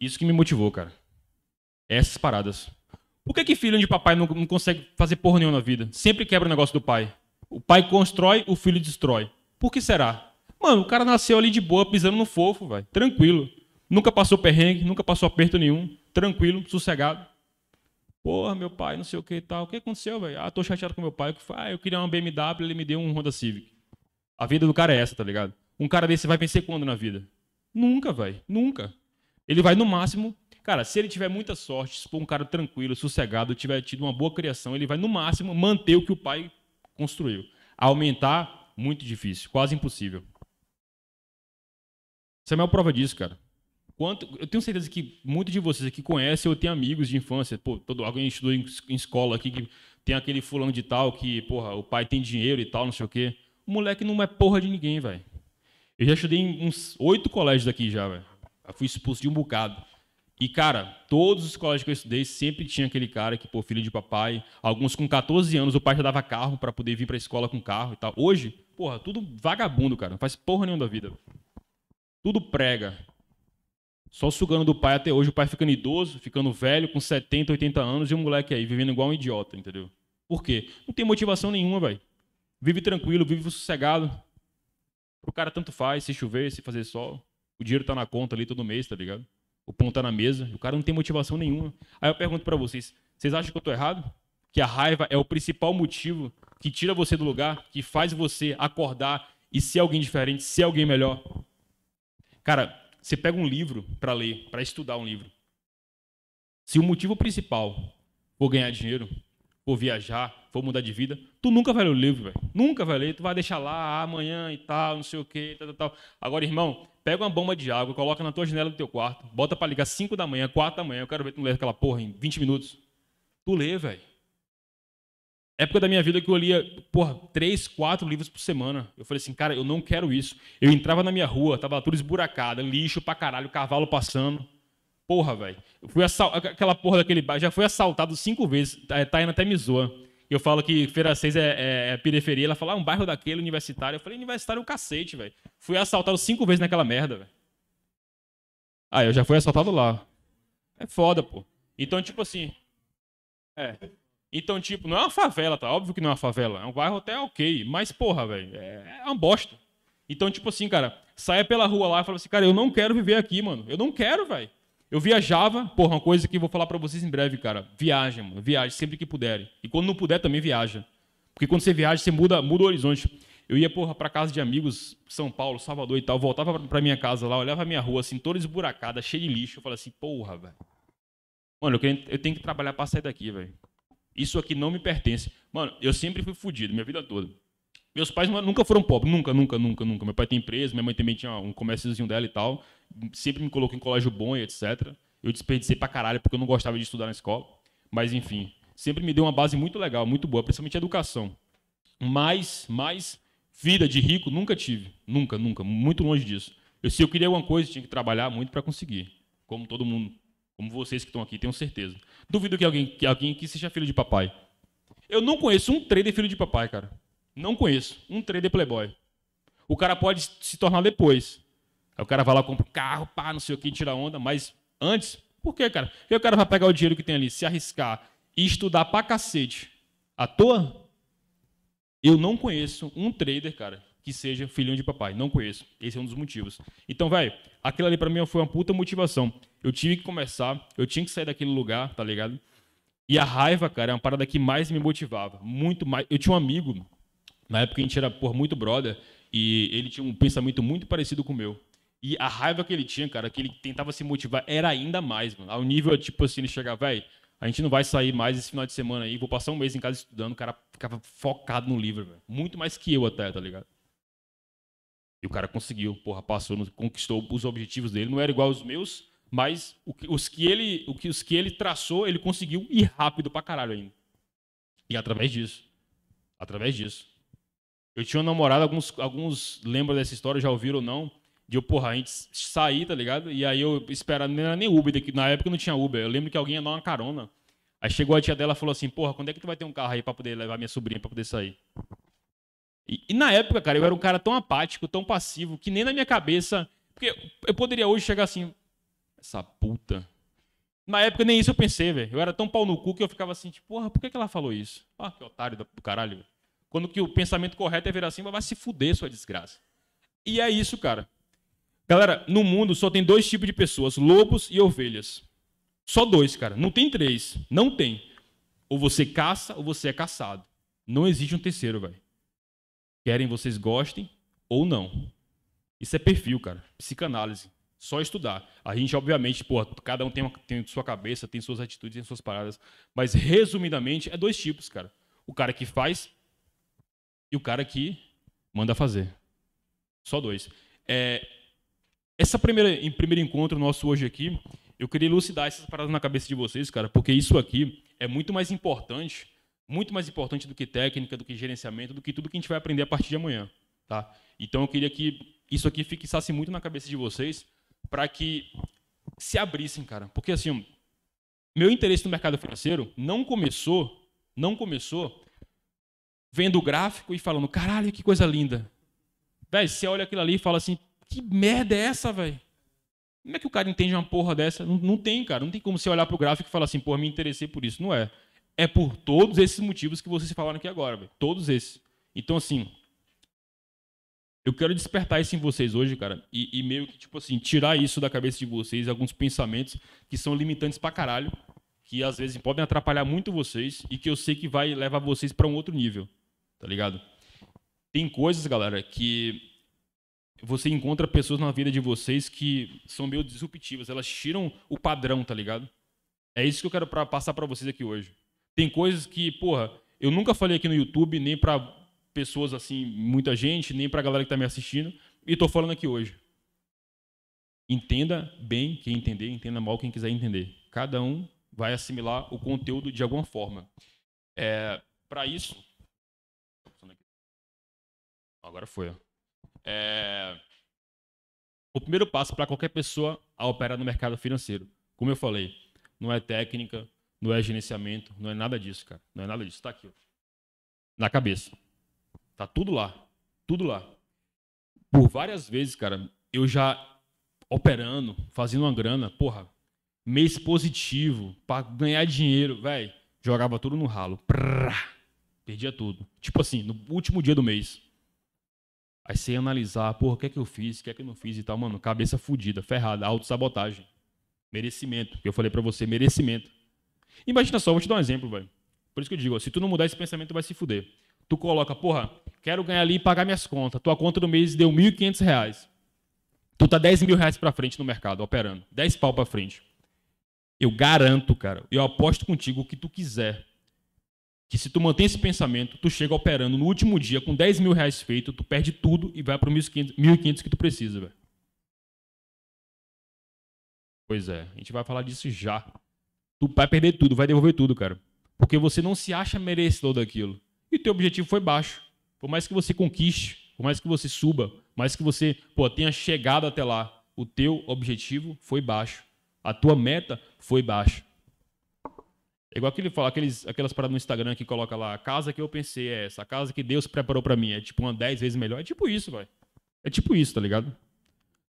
Isso que me motivou, cara. Essas paradas. Por que, que filho de papai não, não consegue fazer porra nenhuma na vida? Sempre quebra o negócio do pai. O pai constrói, o filho destrói. Por que será? Mano, o cara nasceu ali de boa, pisando no fofo, velho. Tranquilo. Nunca passou perrengue, nunca passou aperto nenhum. Tranquilo, sossegado. Porra, meu pai, não sei o que e tal. O que aconteceu, velho? Ah, tô chateado com meu pai. Ah, eu queria uma BMW, ele me deu um Honda Civic. A vida do cara é essa, tá ligado? Um cara desse vai vencer quando na vida? Nunca, velho. Nunca. Ele vai, no máximo, Cara, se ele tiver muita sorte, se for um cara tranquilo, sossegado, tiver tido uma boa criação, ele vai, no máximo, manter o que o pai construiu. Aumentar, muito difícil, quase impossível. Você é a maior prova disso, cara. Quanto, eu tenho certeza que muitos de vocês aqui conhecem ou têm amigos de infância. Pô, todo, alguém estudou em, em, escola aqui que tem aquele fulano de tal que, porra, o pai tem dinheiro e tal, não sei o quê. O moleque não é porra de ninguém, velho. Eu já estudei em uns oito colégios daqui já, velho. Fui expulso de um bocado. E, cara, todos os colégios que eu estudei sempre tinha aquele cara que, pô, filho de papai. Alguns com 14 anos, o pai já dava carro para poder vir pra escola com carro e tal. Hoje, porra, tudo vagabundo, cara. Não faz porra nenhuma da vida. Tudo prega. Só sugando do pai até hoje, o pai ficando idoso, ficando velho, com 70, 80 anos, e o moleque aí vivendo igual um idiota, entendeu? Por quê? Não tem motivação nenhuma, velho. Vive tranquilo, vive sossegado. O cara tanto faz, se chover, se fazer sol. O dinheiro tá na conta ali todo mês, tá ligado? O pão tá na mesa. O cara não tem motivação nenhuma. Aí eu pergunto para vocês: vocês acham que eu tô errado? Que a raiva é o principal motivo que tira você do lugar, que faz você acordar e ser alguém diferente, ser alguém melhor? Cara, você pega um livro para ler, para estudar um livro. Se o motivo principal for ganhar dinheiro, for viajar, for mudar de vida, tu nunca vai ler o livro, velho. Nunca vai ler, tu vai deixar lá ah, amanhã e tal, não sei o quê, tal, tal, tal. Agora, irmão, pega uma bomba de água, coloca na tua janela do teu quarto, bota para ligar 5 da manhã, 4 da manhã, eu quero ver tu ler aquela porra em 20 minutos. Tu lê, velho época da minha vida que eu lia, porra, três, quatro livros por semana. Eu falei assim, cara, eu não quero isso. Eu entrava na minha rua, tava tudo esburacada, lixo pra caralho, cavalo passando. Porra, velho. Eu fui assal- aquela porra daquele bairro, já fui assaltado cinco vezes, tá, tá indo até me zoa. Eu falo que Feira 6 é, é, é periferia, ela fala, ah, um bairro daquele, universitário. Eu falei, universitário é o cacete, velho. Fui assaltado cinco vezes naquela merda, velho. Ah, eu já fui assaltado lá. É foda, pô. Então, tipo assim. É. Então, tipo, não é uma favela, tá? Óbvio que não é uma favela. É um bairro até ok. Mas, porra, velho, é, é uma bosta. Então, tipo assim, cara, saia pela rua lá e fala assim, cara, eu não quero viver aqui, mano. Eu não quero, velho. Eu viajava, porra, uma coisa que eu vou falar para vocês em breve, cara. Viagem, mano. Viaje sempre que puderem. E quando não puder, também viaja. Porque quando você viaja, você muda, muda o horizonte. Eu ia, porra, pra casa de amigos, São Paulo, Salvador e tal, voltava pra minha casa lá, olhava a minha rua, assim, toda esburacada, cheia de lixo. Eu falava assim, porra, velho. Mano, eu, tenho que trabalhar pra sair daqui, velho. Isso aqui não me pertence. Mano, eu sempre fui fodido, minha vida toda. Meus pais nunca foram pobres, nunca, nunca, nunca, nunca. Meu pai tem empresa, minha mãe também tinha um comérciozinho dela e tal. Sempre me colocou em colégio bom e etc. Eu desperdicei pra caralho porque eu não gostava de estudar na escola. Mas enfim, sempre me deu uma base muito legal, muito boa, principalmente educação. Mas, mas, vida de rico nunca tive. Nunca, nunca. Muito longe disso. Eu, se eu queria alguma coisa, tinha que trabalhar muito para conseguir. Como todo mundo. Como vocês que estão aqui, tenho certeza. Duvido que alguém, que alguém seja filho de papai. Eu não conheço um trader filho de papai, cara. Não conheço um trader playboy. O cara pode se tornar depois. Aí o cara vai lá, compra um carro, pá, não sei o que, tira onda, mas antes, por quê, cara? Porque o cara vai pegar o dinheiro que tem ali, se arriscar e estudar pra cacete à toa? Eu não conheço um trader, cara, que seja filhinho de papai. Não conheço. Esse é um dos motivos. Então, velho, aquilo ali para mim foi uma puta motivação. Eu tive que começar, eu tinha que sair daquele lugar, tá ligado? E a raiva, cara, é uma parada que mais me motivava. Muito mais. Eu tinha um amigo, na época a gente era, por muito brother, e ele tinha um pensamento muito parecido com o meu. E a raiva que ele tinha, cara, que ele tentava se motivar, era ainda mais, mano. Ao nível, tipo assim, ele chegava, velho, a gente não vai sair mais esse final de semana aí, vou passar um mês em casa estudando, o cara ficava focado no livro, velho. Muito mais que eu até, tá ligado? E o cara conseguiu, porra, passou, conquistou os objetivos dele. Não era igual aos meus, mas os que ele, o que, os que ele traçou, ele conseguiu ir rápido pra caralho ainda. E através disso. Através disso. Eu tinha uma namorada, alguns, alguns lembram dessa história, já ouviram ou não, de eu, porra, a gente sair, tá ligado? E aí eu esperava, não era nem Uber, na época não tinha Uber. Eu lembro que alguém ia dar uma carona. Aí chegou a tia dela e falou assim: Porra, quando é que tu vai ter um carro aí pra poder levar minha sobrinha pra poder sair? E, e, na época, cara, eu era um cara tão apático, tão passivo, que nem na minha cabeça. Porque eu poderia hoje chegar assim. Essa puta. Na época nem isso eu pensei, velho. Eu era tão pau no cu que eu ficava assim, tipo, porra, por que, que ela falou isso? Ah, que otário do caralho, velho. Quando que o pensamento correto é virar assim, mas vai se fuder, sua desgraça. E é isso, cara. Galera, no mundo só tem dois tipos de pessoas: lobos e ovelhas. Só dois, cara. Não tem três. Não tem. Ou você caça ou você é caçado. Não existe um terceiro, velho. Querem vocês gostem ou não. Isso é perfil, cara. Psicanálise. Só estudar. A gente, obviamente, pô, cada um tem, uma, tem sua cabeça, tem suas atitudes, tem suas paradas. Mas, resumidamente, é dois tipos, cara. O cara que faz e o cara que manda fazer. Só dois. É, essa primeira, em primeiro encontro nosso hoje aqui, eu queria elucidar essas paradas na cabeça de vocês, cara, porque isso aqui é muito mais importante muito mais importante do que técnica, do que gerenciamento, do que tudo que a gente vai aprender a partir de amanhã. Tá? Então eu queria que isso aqui fixasse muito na cabeça de vocês para que se abrissem, cara. Porque assim, meu interesse no mercado financeiro não começou, não começou vendo o gráfico e falando, caralho, que coisa linda. Véi, você olha aquilo ali e fala assim, que merda é essa, velho? Como é que o cara entende uma porra dessa? Não, não, tem, cara. Não tem como você olhar pro gráfico e falar assim, porra, me interessei por isso. Não é é por todos esses motivos que vocês falaram aqui agora, véio. todos esses. Então, assim, eu quero despertar isso em vocês hoje, cara, e, e, meio que, tipo assim, tirar isso da cabeça de vocês, alguns pensamentos que são limitantes pra caralho, que às vezes podem atrapalhar muito vocês e que eu sei que vai levar vocês para um outro nível, tá ligado? Tem coisas, galera, que você encontra pessoas na vida de vocês que são meio disruptivas, elas tiram o padrão, tá ligado? É isso que eu quero pra, passar para vocês aqui hoje. Tem coisas que, porra, eu nunca falei aqui no YouTube, nem para pessoas assim, muita gente, nem para a galera que está me assistindo, e estou falando aqui hoje. Entenda bem quem entender, entenda mal quem quiser entender. Cada um vai assimilar o conteúdo de alguma forma. É, para isso. Agora foi. É, o primeiro passo para qualquer pessoa a operar no mercado financeiro, como eu falei, não é técnica, não é gerenciamento, não é nada disso, cara. Não é nada disso. Tá aqui, ó. Na cabeça. Tá tudo lá. Tudo lá. Por várias vezes, cara, eu já operando, fazendo uma grana, porra, mês positivo, para ganhar dinheiro, velho, jogava tudo no ralo. Prrr, perdia tudo. Tipo assim, no último dia do mês. Aí sem analisar, porra, o que é que eu fiz, o que é que eu não fiz e tal, mano, cabeça fodida, ferrada, autossabotagem. Merecimento, que eu falei para você, merecimento. Imagina só, vou te dar um exemplo, velho. Por isso que eu digo, ó, se tu não mudar esse pensamento, tu vai se fuder. Tu coloca, porra, quero ganhar ali e pagar minhas contas. Tua conta do mês deu R$ 1.500. Tu tá 10 mil reais pra frente no mercado, operando. 10 pau pra frente. Eu garanto, cara, eu aposto contigo o que tu quiser. Que se tu mantém esse pensamento, tu chega operando no último dia com 10 mil reais feito, tu perde tudo e vai pro 1.500 que tu precisa, velho. Pois é, a gente vai falar disso já. Tu vai perder tudo, vai devolver tudo, cara. Porque você não se acha merecedor daquilo. E teu objetivo foi baixo. Por mais que você conquiste, por mais que você suba, por mais que você pô, tenha chegado até lá, o teu objetivo foi baixo. A tua meta foi baixa. É igual aquele, falar aqueles, aquelas paradas no Instagram que coloca lá, a casa que eu pensei é essa, a casa que Deus preparou para mim é tipo uma 10 vezes melhor. É tipo isso, vai. É tipo isso, tá ligado?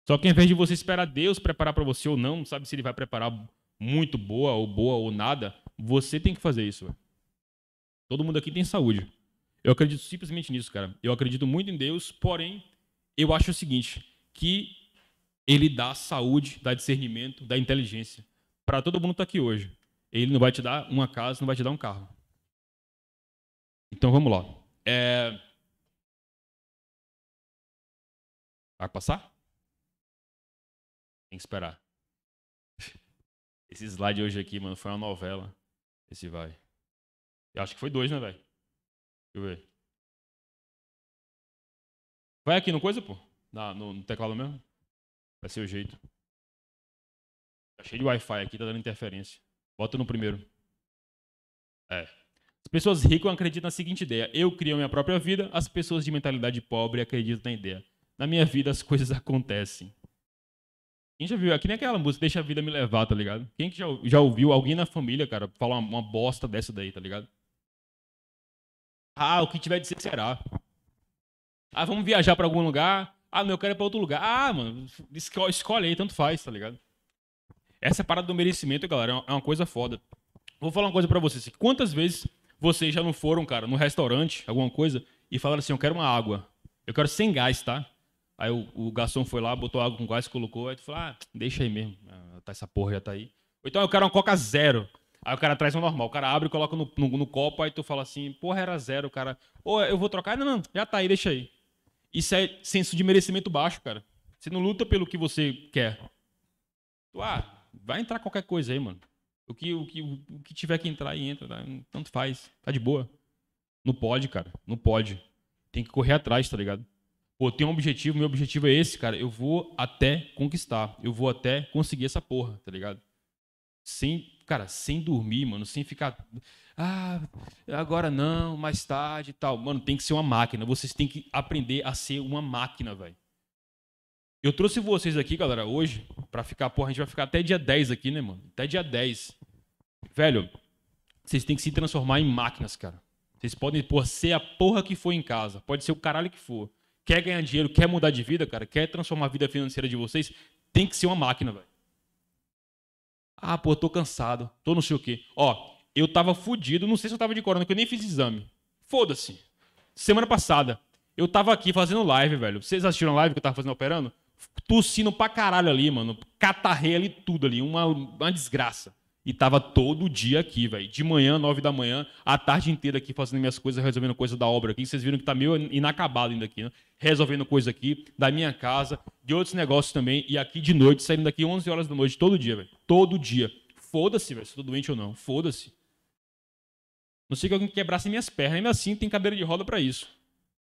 Só que ao invés de você esperar Deus preparar para você ou não, sabe se ele vai preparar muito boa, ou boa, ou nada, você tem que fazer isso. Véio. Todo mundo aqui tem saúde. Eu acredito simplesmente nisso, cara. Eu acredito muito em Deus, porém, eu acho o seguinte: que Ele dá saúde, dá discernimento, dá inteligência para todo mundo que tá aqui hoje. Ele não vai te dar uma casa, não vai te dar um carro. Então vamos lá. É... Vai passar? Tem que esperar. Esse slide hoje aqui, mano, foi uma novela. Esse vai. Eu acho que foi dois, né, velho? Deixa eu ver. Vai aqui no coisa, pô? Na, no, no teclado mesmo? Vai ser o jeito. Tá cheio de Wi-Fi aqui, tá dando interferência. Bota no primeiro. É. As pessoas ricas acreditam na seguinte ideia: eu crio minha própria vida, as pessoas de mentalidade pobre acreditam na ideia. Na minha vida as coisas (laughs) acontecem. Quem já viu? É que nem aquela música, Deixa a Vida Me Levar, tá ligado? Quem que já, já ouviu alguém na família, cara, falar uma, uma bosta dessa daí, tá ligado? Ah, o que tiver de ser será. Ah, vamos viajar para algum lugar. Ah, não, eu quero ir pra outro lugar. Ah, mano, escolhe, aí, tanto faz, tá ligado? Essa parada do merecimento, galera, é uma é coisa foda. Vou falar uma coisa para vocês. Quantas vezes vocês já não foram, cara, no restaurante, alguma coisa, e falaram assim, eu quero uma água. Eu quero sem gás, tá? Aí o, o, garçom foi lá, botou água com gás, colocou. Aí tu falou, ah, deixa aí mesmo. Ah, tá essa porra já tá aí. Ou então ah, eu quero uma Coca zero. Aí o cara traz uma normal. O cara abre e coloca no, no, no, copo. Aí tu fala assim, porra, era zero, cara. Ou eu vou trocar? Não, não, já tá aí, deixa aí. Isso é senso de merecimento baixo, cara. Você não luta pelo que você quer. Tu, ah, vai entrar qualquer coisa aí, mano. O que, o que, o que tiver que entrar aí, entra. Tá? Tanto faz. Tá de boa. Não pode, cara. Não pode. Tem que correr atrás, tá ligado? pô, tem um objetivo, meu objetivo é esse, cara, eu vou até conquistar, eu vou até conseguir essa porra, tá ligado? Sem, cara, sem dormir, mano, sem ficar, ah, agora não, mais tarde e tal. Mano, tem que ser uma máquina, vocês têm que aprender a ser uma máquina, velho. Eu trouxe vocês aqui, galera, hoje, para ficar, porra, a gente vai ficar até dia 10 aqui, né, mano? Até dia 10. Velho, vocês têm que se transformar em máquinas, cara. Vocês podem, porra, ser a porra que for em casa, pode ser o caralho que for quer ganhar dinheiro, quer mudar de vida, cara, quer transformar a vida financeira de vocês, tem que ser uma máquina, velho. Ah, pô, tô cansado, tô não sei o quê. Ó, eu tava fudido, não sei se eu tava de corona, que eu nem fiz exame. Foda-se. Semana passada, eu tava aqui fazendo live, velho. Vocês assistiram a live que eu tava fazendo operando? Tossindo pra caralho ali, mano. Catarrei ali tudo ali, uma, uma desgraça. E tava todo dia aqui, velho. De manhã, nove da manhã, a tarde inteira aqui fazendo minhas coisas, resolvendo coisa da obra aqui. Vocês viram que tá meio inacabado ainda aqui, né? Resolvendo coisa aqui, da minha casa, de outros negócios também. E aqui de noite, saindo daqui 11 horas da noite, todo dia, velho. Todo dia. Foda-se, velho, se eu tô doente ou não. Foda-se. Não sei que alguém quebrasse minhas pernas. Ainda assim, tem cadeira de roda para isso.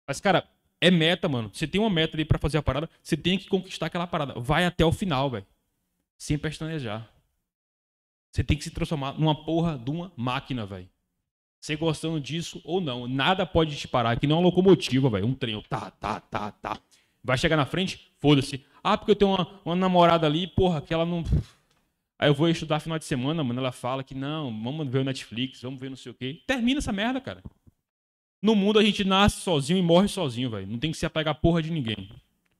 Mas, cara, é meta, mano. Você tem uma meta ali para fazer a parada, você tem que conquistar aquela parada. Vai até o final, velho. Sem pestanejar. Você tem que se transformar numa porra de uma máquina, velho. Você gostando disso ou não, nada pode te parar. Aqui não é uma locomotiva, velho. Um trem, tá, tá, tá, tá. Vai chegar na frente, foda-se. Ah, porque eu tenho uma, uma namorada ali, porra, que ela não. Aí eu vou estudar final de semana, mano. Ela fala que não, vamos ver o Netflix, vamos ver não sei o quê. Termina essa merda, cara. No mundo a gente nasce sozinho e morre sozinho, velho. Não tem que se apegar porra de ninguém.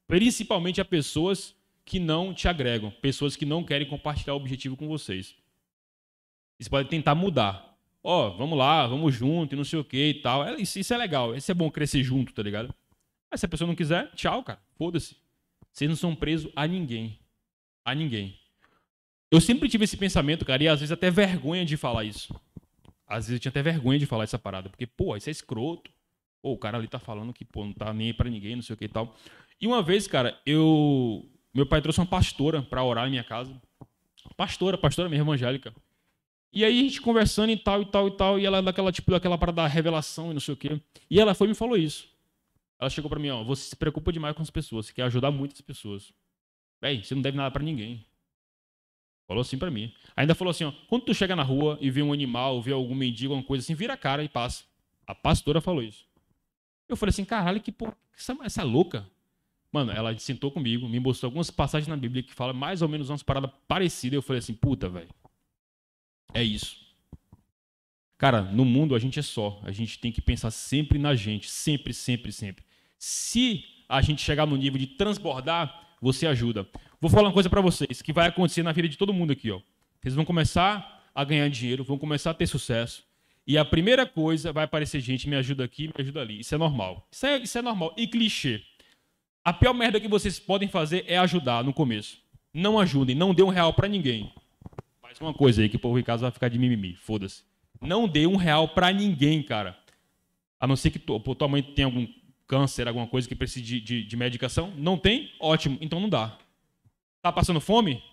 Principalmente a pessoas que não te agregam, pessoas que não querem compartilhar o objetivo com vocês. Você pode tentar mudar. Ó, oh, vamos lá, vamos junto e não sei o que e tal. É, isso, isso é legal. Isso é bom crescer junto, tá ligado? Mas se a pessoa não quiser, tchau, cara. Foda-se. Vocês não são presos a ninguém. A ninguém. Eu sempre tive esse pensamento, cara, e às vezes até vergonha de falar isso. Às vezes eu tinha até vergonha de falar essa parada, porque, pô, isso é escroto. Pô, o cara ali tá falando que, pô, não tá nem para ninguém, não sei o que e tal. E uma vez, cara, eu. Meu pai trouxe uma pastora pra orar em minha casa. Pastora, pastora minha evangélica. E aí a gente conversando e tal, e tal, e tal, e ela daquela, tipo, daquela parada dar revelação e não sei o quê. E ela foi e me falou isso. Ela chegou para mim, ó, você se preocupa demais com as pessoas, você quer ajudar muitas pessoas. Véi, você não deve nada para ninguém. Falou assim para mim. Ainda falou assim, ó, quando tu chega na rua e vê um animal, vê algum mendigo, alguma coisa assim, vira a cara e passa. A pastora falou isso. Eu falei assim, caralho, que porra, essa, essa é louca. Mano, ela sentou comigo, me mostrou algumas passagens na Bíblia que fala mais ou menos umas paradas parecidas. Eu falei assim, puta, velho é isso. Cara, no mundo a gente é só. A gente tem que pensar sempre na gente. Sempre, sempre, sempre. Se a gente chegar no nível de transbordar, você ajuda. Vou falar uma coisa para vocês que vai acontecer na vida de todo mundo aqui. Ó. Vocês vão começar a ganhar dinheiro, vão começar a ter sucesso. E a primeira coisa vai aparecer gente, me ajuda aqui, me ajuda ali. Isso é normal. Isso é, isso é normal. E clichê. A pior merda que vocês podem fazer é ajudar no começo. Não ajudem, não dê um real para ninguém uma coisa aí que o povo em casa vai ficar de mimimi, foda-se. Não dê um real para ninguém, cara. A não ser que tu, pô, tua mãe tenha algum câncer, alguma coisa que precise de, de, de medicação. Não tem? Ótimo, então não dá. Tá passando fome?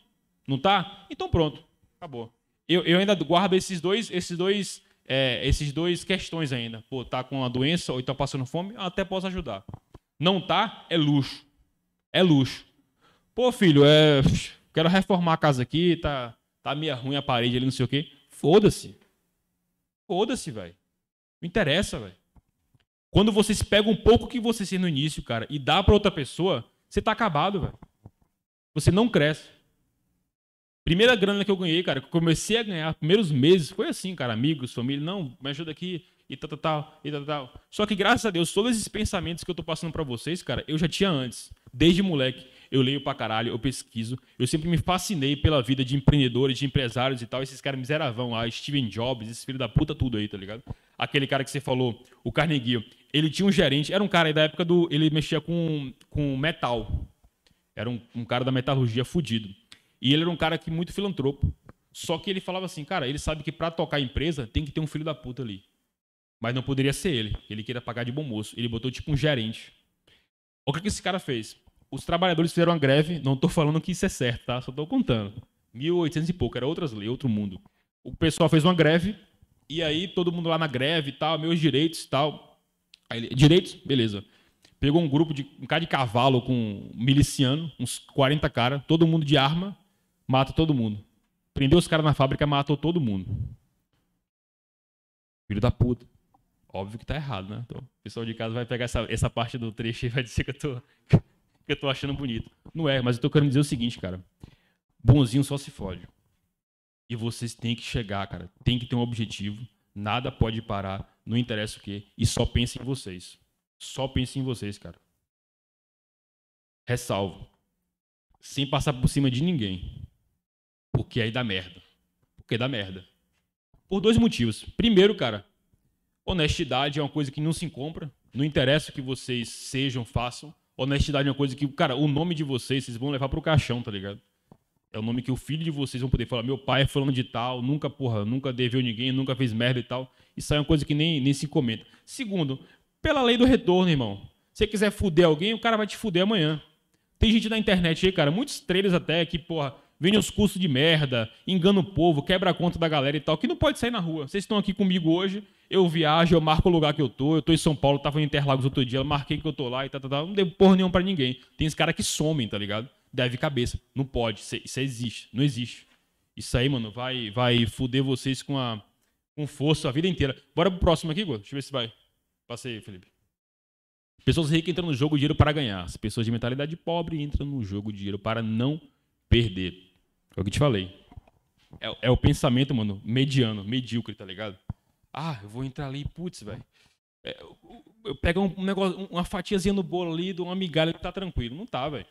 Não tá? Então pronto, acabou. Eu, eu ainda guardo esses dois, esses dois, é, esses dois questões ainda. Pô, tá com uma doença ou então tá passando fome, até posso ajudar. Não tá? É luxo. É luxo. Pô, filho, é, quero reformar a casa aqui, tá tá meio ruim a parede ali, não sei o quê. Foda-se. Foda-se, velho. Não interessa, velho. Quando vocês pegam um pouco que você tem no início, cara, e dá para outra pessoa, você tá acabado, velho. Você não cresce. Primeira grana que eu ganhei, cara, que eu comecei a ganhar, primeiros meses, foi assim, cara, amigos, família, não, me ajuda aqui, e tal, tal, tal, e tal, tal. Só que graças a Deus, todos esses pensamentos que eu tô passando para vocês, cara, eu já tinha antes, desde moleque eu leio pra caralho, eu pesquiso. Eu sempre me fascinei pela vida de empreendedores, de empresários e tal. Esses caras miseravão ah, lá, Steven Jobs, esse filho da puta, tudo aí, tá ligado? Aquele cara que você falou, o Carnegie, ele tinha um gerente, era um cara aí da época do. Ele mexia com, com metal. Era um, um cara da metalurgia fudido. E ele era um cara que muito filantropo. Só que ele falava assim, cara, ele sabe que para tocar a empresa tem que ter um filho da puta ali. Mas não poderia ser ele. Ele queria pagar de bom moço. Ele botou tipo um gerente. O que, que esse cara fez? os trabalhadores fizeram uma greve, não estou falando que isso é certo, tá? Só estou contando. 1800 e pouco, era outras leis, outro mundo. O pessoal fez uma greve, e aí todo mundo lá na greve e tal, meus direitos e tal. Aí, direitos? Beleza. Pegou um grupo de um cara de cavalo com um miliciano, uns 40 caras, todo mundo de arma, mata todo mundo. Prendeu os caras na fábrica, matou todo mundo. Filho da puta. Óbvio que tá errado, né? Então, o pessoal de casa vai pegar essa, essa parte do trecho e vai dizer que eu tô porque eu tô achando bonito. Não é, mas eu tô querendo dizer o seguinte, cara. Bonzinho só se fode. E vocês têm que chegar, cara. Tem que ter um objetivo. Nada pode parar. Não interessa o quê. E só pense em vocês. Só pense em vocês, cara. Ressalvo. É Sem passar por cima de ninguém. Porque aí dá merda. Porque dá merda. Por dois motivos. Primeiro, cara, honestidade é uma coisa que não se compra. Não interessa o que vocês sejam, façam honestidade é uma coisa que, cara, o nome de vocês, vocês vão levar pro caixão, tá ligado? É o nome que o filho de vocês vão poder falar, meu pai é falando de tal, nunca, porra, nunca deveu ninguém, nunca fez merda e tal. Isso aí é uma coisa que nem, nem se comenta. Segundo, pela lei do retorno, irmão. Se você quiser fuder alguém, o cara vai te fuder amanhã. Tem gente na internet aí, cara, muitos trailers até que, porra, Vende os cursos de merda, engana o povo, quebra a conta da galera e tal, que não pode sair na rua. Vocês estão aqui comigo hoje, eu viajo, eu marco o lugar que eu tô, eu tô em São Paulo, tava em Interlagos outro dia, eu marquei que eu tô lá e tal, tá, tá, tá, não devo porra nenhuma pra ninguém. Tem esse cara que somem, tá ligado? Deve cabeça. Não pode, isso, é, é existe, não existe. Isso aí, mano, vai vai fuder vocês com a com força a vida inteira. Bora pro próximo aqui, Gordo? Deixa eu ver se vai. Passei, Felipe. Pessoas ricas entram no jogo de dinheiro para ganhar. As pessoas de mentalidade pobre entram no jogo de dinheiro para não perder. É o que te falei. É, é, o pensamento, mano, mediano, medíocre, tá ligado? Ah, eu vou entrar ali, putz, velho. É, eu, eu pego um negócio, uma fatiazinha no bolo ali, dou uma migalha que tá tranquilo. Não tá, velho.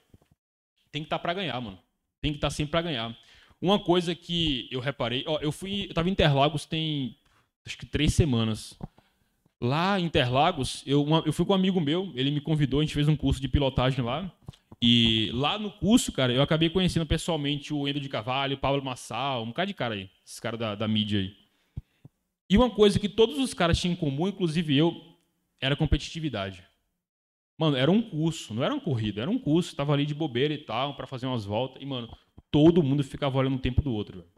Tem que estar tá pra ganhar, mano. Tem que estar tá sempre pra ganhar. Uma coisa que eu reparei, ó, eu fui, eu tava em Interlagos tem, acho que três semanas. Lá em Interlagos, eu, uma, eu fui com um amigo meu, ele me convidou, a gente fez um curso de pilotagem lá. E lá no curso, cara, eu acabei conhecendo pessoalmente o Endo de Carvalho, o Pablo Massal, um bocado de cara aí, esses caras da, da mídia aí. E uma coisa que todos os caras tinham em comum, inclusive eu, era competitividade. Mano, era um curso, não era uma corrida, era um curso, tava ali de bobeira e tal, para fazer umas voltas. E, mano, todo mundo ficava olhando um tempo do outro. Velho.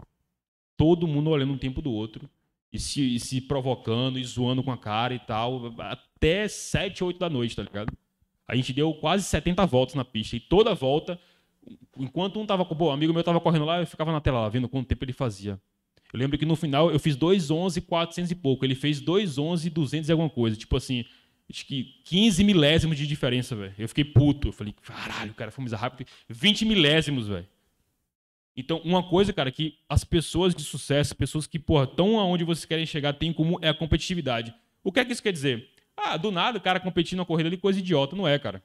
Todo mundo olhando um tempo do outro. E se, e se provocando, e zoando com a cara e tal. Até 7, 8 da noite, tá ligado? A gente deu quase 70 voltas na pista e toda volta, enquanto um tava, pô, um amigo meu tava correndo lá, eu ficava na tela lá vendo quanto tempo ele fazia. Eu lembro que no final eu fiz 211 400 e pouco, ele fez 211 200 e alguma coisa, tipo assim, acho que 15 milésimos de diferença, velho. Eu fiquei puto, eu falei, caralho, cara, fomos rápido, 20 milésimos, velho. Então, uma coisa, cara, que as pessoas de sucesso, pessoas que, porra, estão aonde vocês querem chegar, têm em comum é a competitividade. O que é que isso quer dizer? Ah, do nada o cara competindo na corrida de coisa idiota, não é, cara.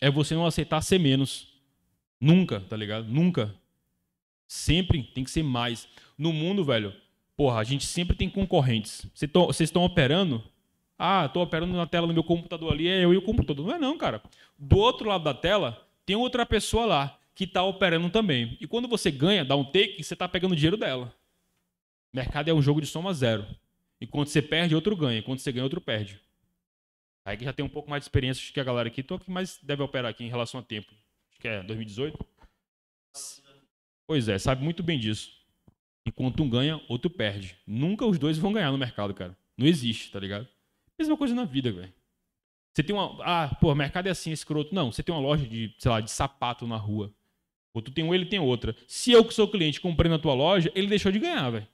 É você não aceitar ser menos. Nunca, tá ligado? Nunca. Sempre tem que ser mais. No mundo, velho, porra, a gente sempre tem concorrentes. Vocês estão operando? Ah, tô operando na tela do meu computador ali, é eu e o computador. Não é não, cara. Do outro lado da tela, tem outra pessoa lá que tá operando também. E quando você ganha, dá um take, você tá pegando o dinheiro dela. Mercado é um jogo de soma zero. E quando você perde, outro ganha. Quando você ganha, outro perde. Aí que já tem um pouco mais de experiência acho que a galera aqui. Então, o que mais deve operar aqui em relação a tempo? Acho que é 2018. Pois é, sabe muito bem disso. Enquanto um ganha, outro perde. Nunca os dois vão ganhar no mercado, cara. Não existe, tá ligado? Mesma coisa na vida, velho. Você tem uma. Ah, pô, mercado é assim, é escroto. Não, você tem uma loja de, sei lá, de sapato na rua. Ou tu tem um, ele tem outra. Se eu, que sou cliente, comprei na tua loja, ele deixou de ganhar, velho.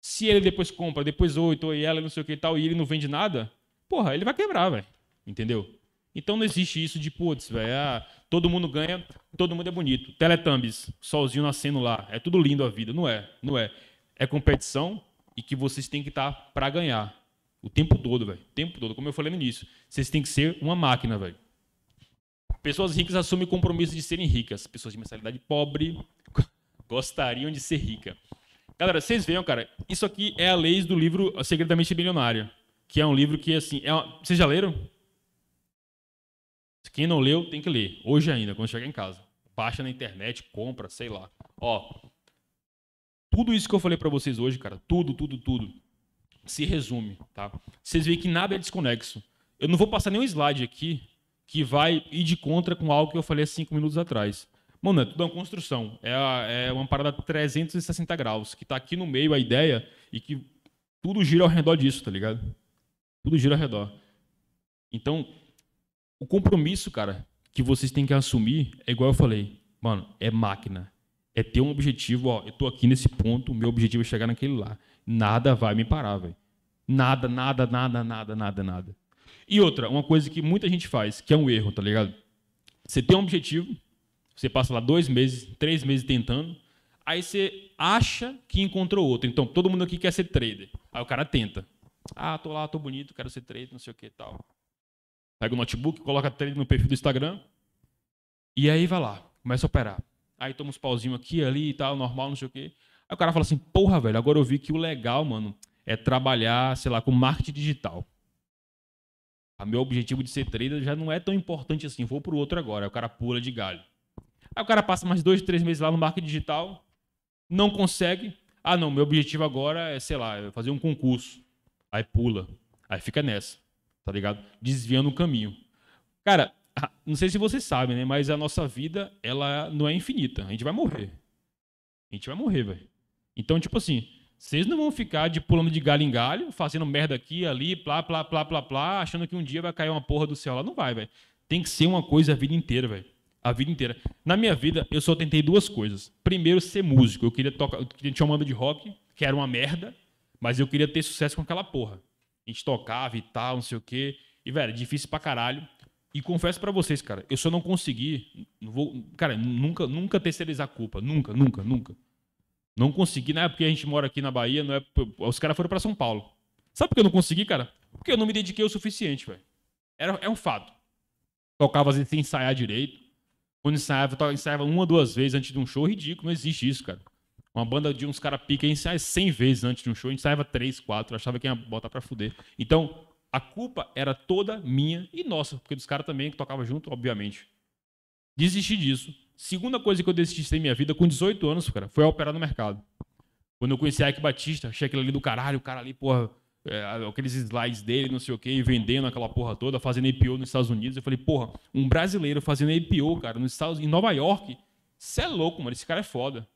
Se ele depois compra, depois oito, ou ela não sei o que e tal, e ele não vende nada, porra, ele vai quebrar, velho. Entendeu? Então não existe isso de, putz, velho, ah, todo mundo ganha, todo mundo é bonito. Teletubbies, solzinho nascendo lá, é tudo lindo a vida. Não é, não é. É competição e que vocês têm que estar tá para ganhar. O tempo todo, velho. O tempo todo. Como eu falei no início, vocês têm que ser uma máquina, velho. Pessoas ricas assumem o compromisso de serem ricas. Pessoas de mensalidade pobre (laughs) gostariam de ser rica. Galera, vocês vejam, cara, isso aqui é a lei do livro Segredamente Milionária que é um livro que, assim, é uma... vocês já leram? Quem não leu, tem que ler. Hoje ainda, quando chegar em casa. Baixa na internet, compra, sei lá. Ó, tudo isso que eu falei para vocês hoje, cara, tudo, tudo, tudo, se resume, tá? Vocês veem que nada é desconexo. Eu não vou passar nenhum slide aqui que vai ir de contra com algo que eu falei há cinco minutos atrás. Mano, é tudo uma construção. É, a, é uma parada 360 graus, que tá aqui no meio a ideia e que tudo gira ao redor disso, tá ligado? Tudo gira ao redor. Então, o compromisso, cara, que vocês têm que assumir é igual eu falei, mano, é máquina. É ter um objetivo, ó, eu tô aqui nesse ponto, meu objetivo é chegar naquele lá. Nada vai me parar, velho. Nada, nada, nada, nada, nada, nada. E outra, uma coisa que muita gente faz, que é um erro, tá ligado? Você tem um objetivo, você passa lá dois meses, três meses tentando, aí você acha que encontrou outro. Então, todo mundo aqui quer ser trader. Aí o cara tenta. Ah, tô lá, tô bonito, quero ser trader, não sei o que e tal. Pega o notebook, coloca trade no perfil do Instagram. E aí vai lá, começa a operar. Aí toma uns pauzinhos aqui, ali e tal, normal, não sei o que. Aí o cara fala assim: porra, velho, agora eu vi que o legal, mano, é trabalhar, sei lá, com marketing digital. A ah, meu objetivo de ser trader já não é tão importante assim. Vou pro outro agora. Aí o cara pula de galho. Aí o cara passa mais dois, três meses lá no marketing digital, não consegue. Ah, não, meu objetivo agora é, sei lá, fazer um concurso. Aí pula. Aí fica nessa, tá ligado? Desviando o caminho. Cara, não sei se vocês sabem, né? Mas a nossa vida, ela não é infinita. A gente vai morrer. A gente vai morrer, velho. Então, tipo assim, vocês não vão ficar de pulando de galho em galho, fazendo merda aqui, ali, plá, plá, plá, plá, plá, achando que um dia vai cair uma porra do céu lá. Não vai, velho. Tem que ser uma coisa a vida inteira, velho. A vida inteira. Na minha vida, eu só tentei duas coisas. Primeiro, ser músico. Eu queria tocar, eu queria tinha uma banda de rock, que era uma merda. Mas eu queria ter sucesso com aquela porra. A gente tocava e tal, não sei o quê. E, velho, difícil pra caralho. E confesso para vocês, cara, eu só não consegui. Não vou, cara, nunca, nunca terceirizar a culpa. Nunca, nunca, nunca. Não consegui, não é porque a gente mora aqui na Bahia, não é. Os caras foram para São Paulo. Sabe por que eu não consegui, cara? Porque eu não me dediquei o suficiente, velho. Era, é um fato. Tocava às vezes sem ensaiar direito. Quando ensaiava, ensaiava uma, duas vezes antes de um show, é ridículo, não existe isso, cara. Uma banda de uns caras pica, a gente 100 vezes antes de um show, a gente saiava 3, 4, achava que ia botar pra fuder. Então, a culpa era toda minha e nossa, porque dos caras também que tocava junto, obviamente. Desisti disso. Segunda coisa que eu desisti em minha vida, com 18 anos, cara, foi operar no mercado. Quando eu conheci a Ike Batista, achei aquilo ali do caralho, o cara ali, porra, é, aqueles slides dele, não sei o quê, vendendo aquela porra toda, fazendo IPO nos Estados Unidos. Eu falei, porra, um brasileiro fazendo IPO, cara, nos Estados, em Nova York, você é louco, mano, esse cara é foda.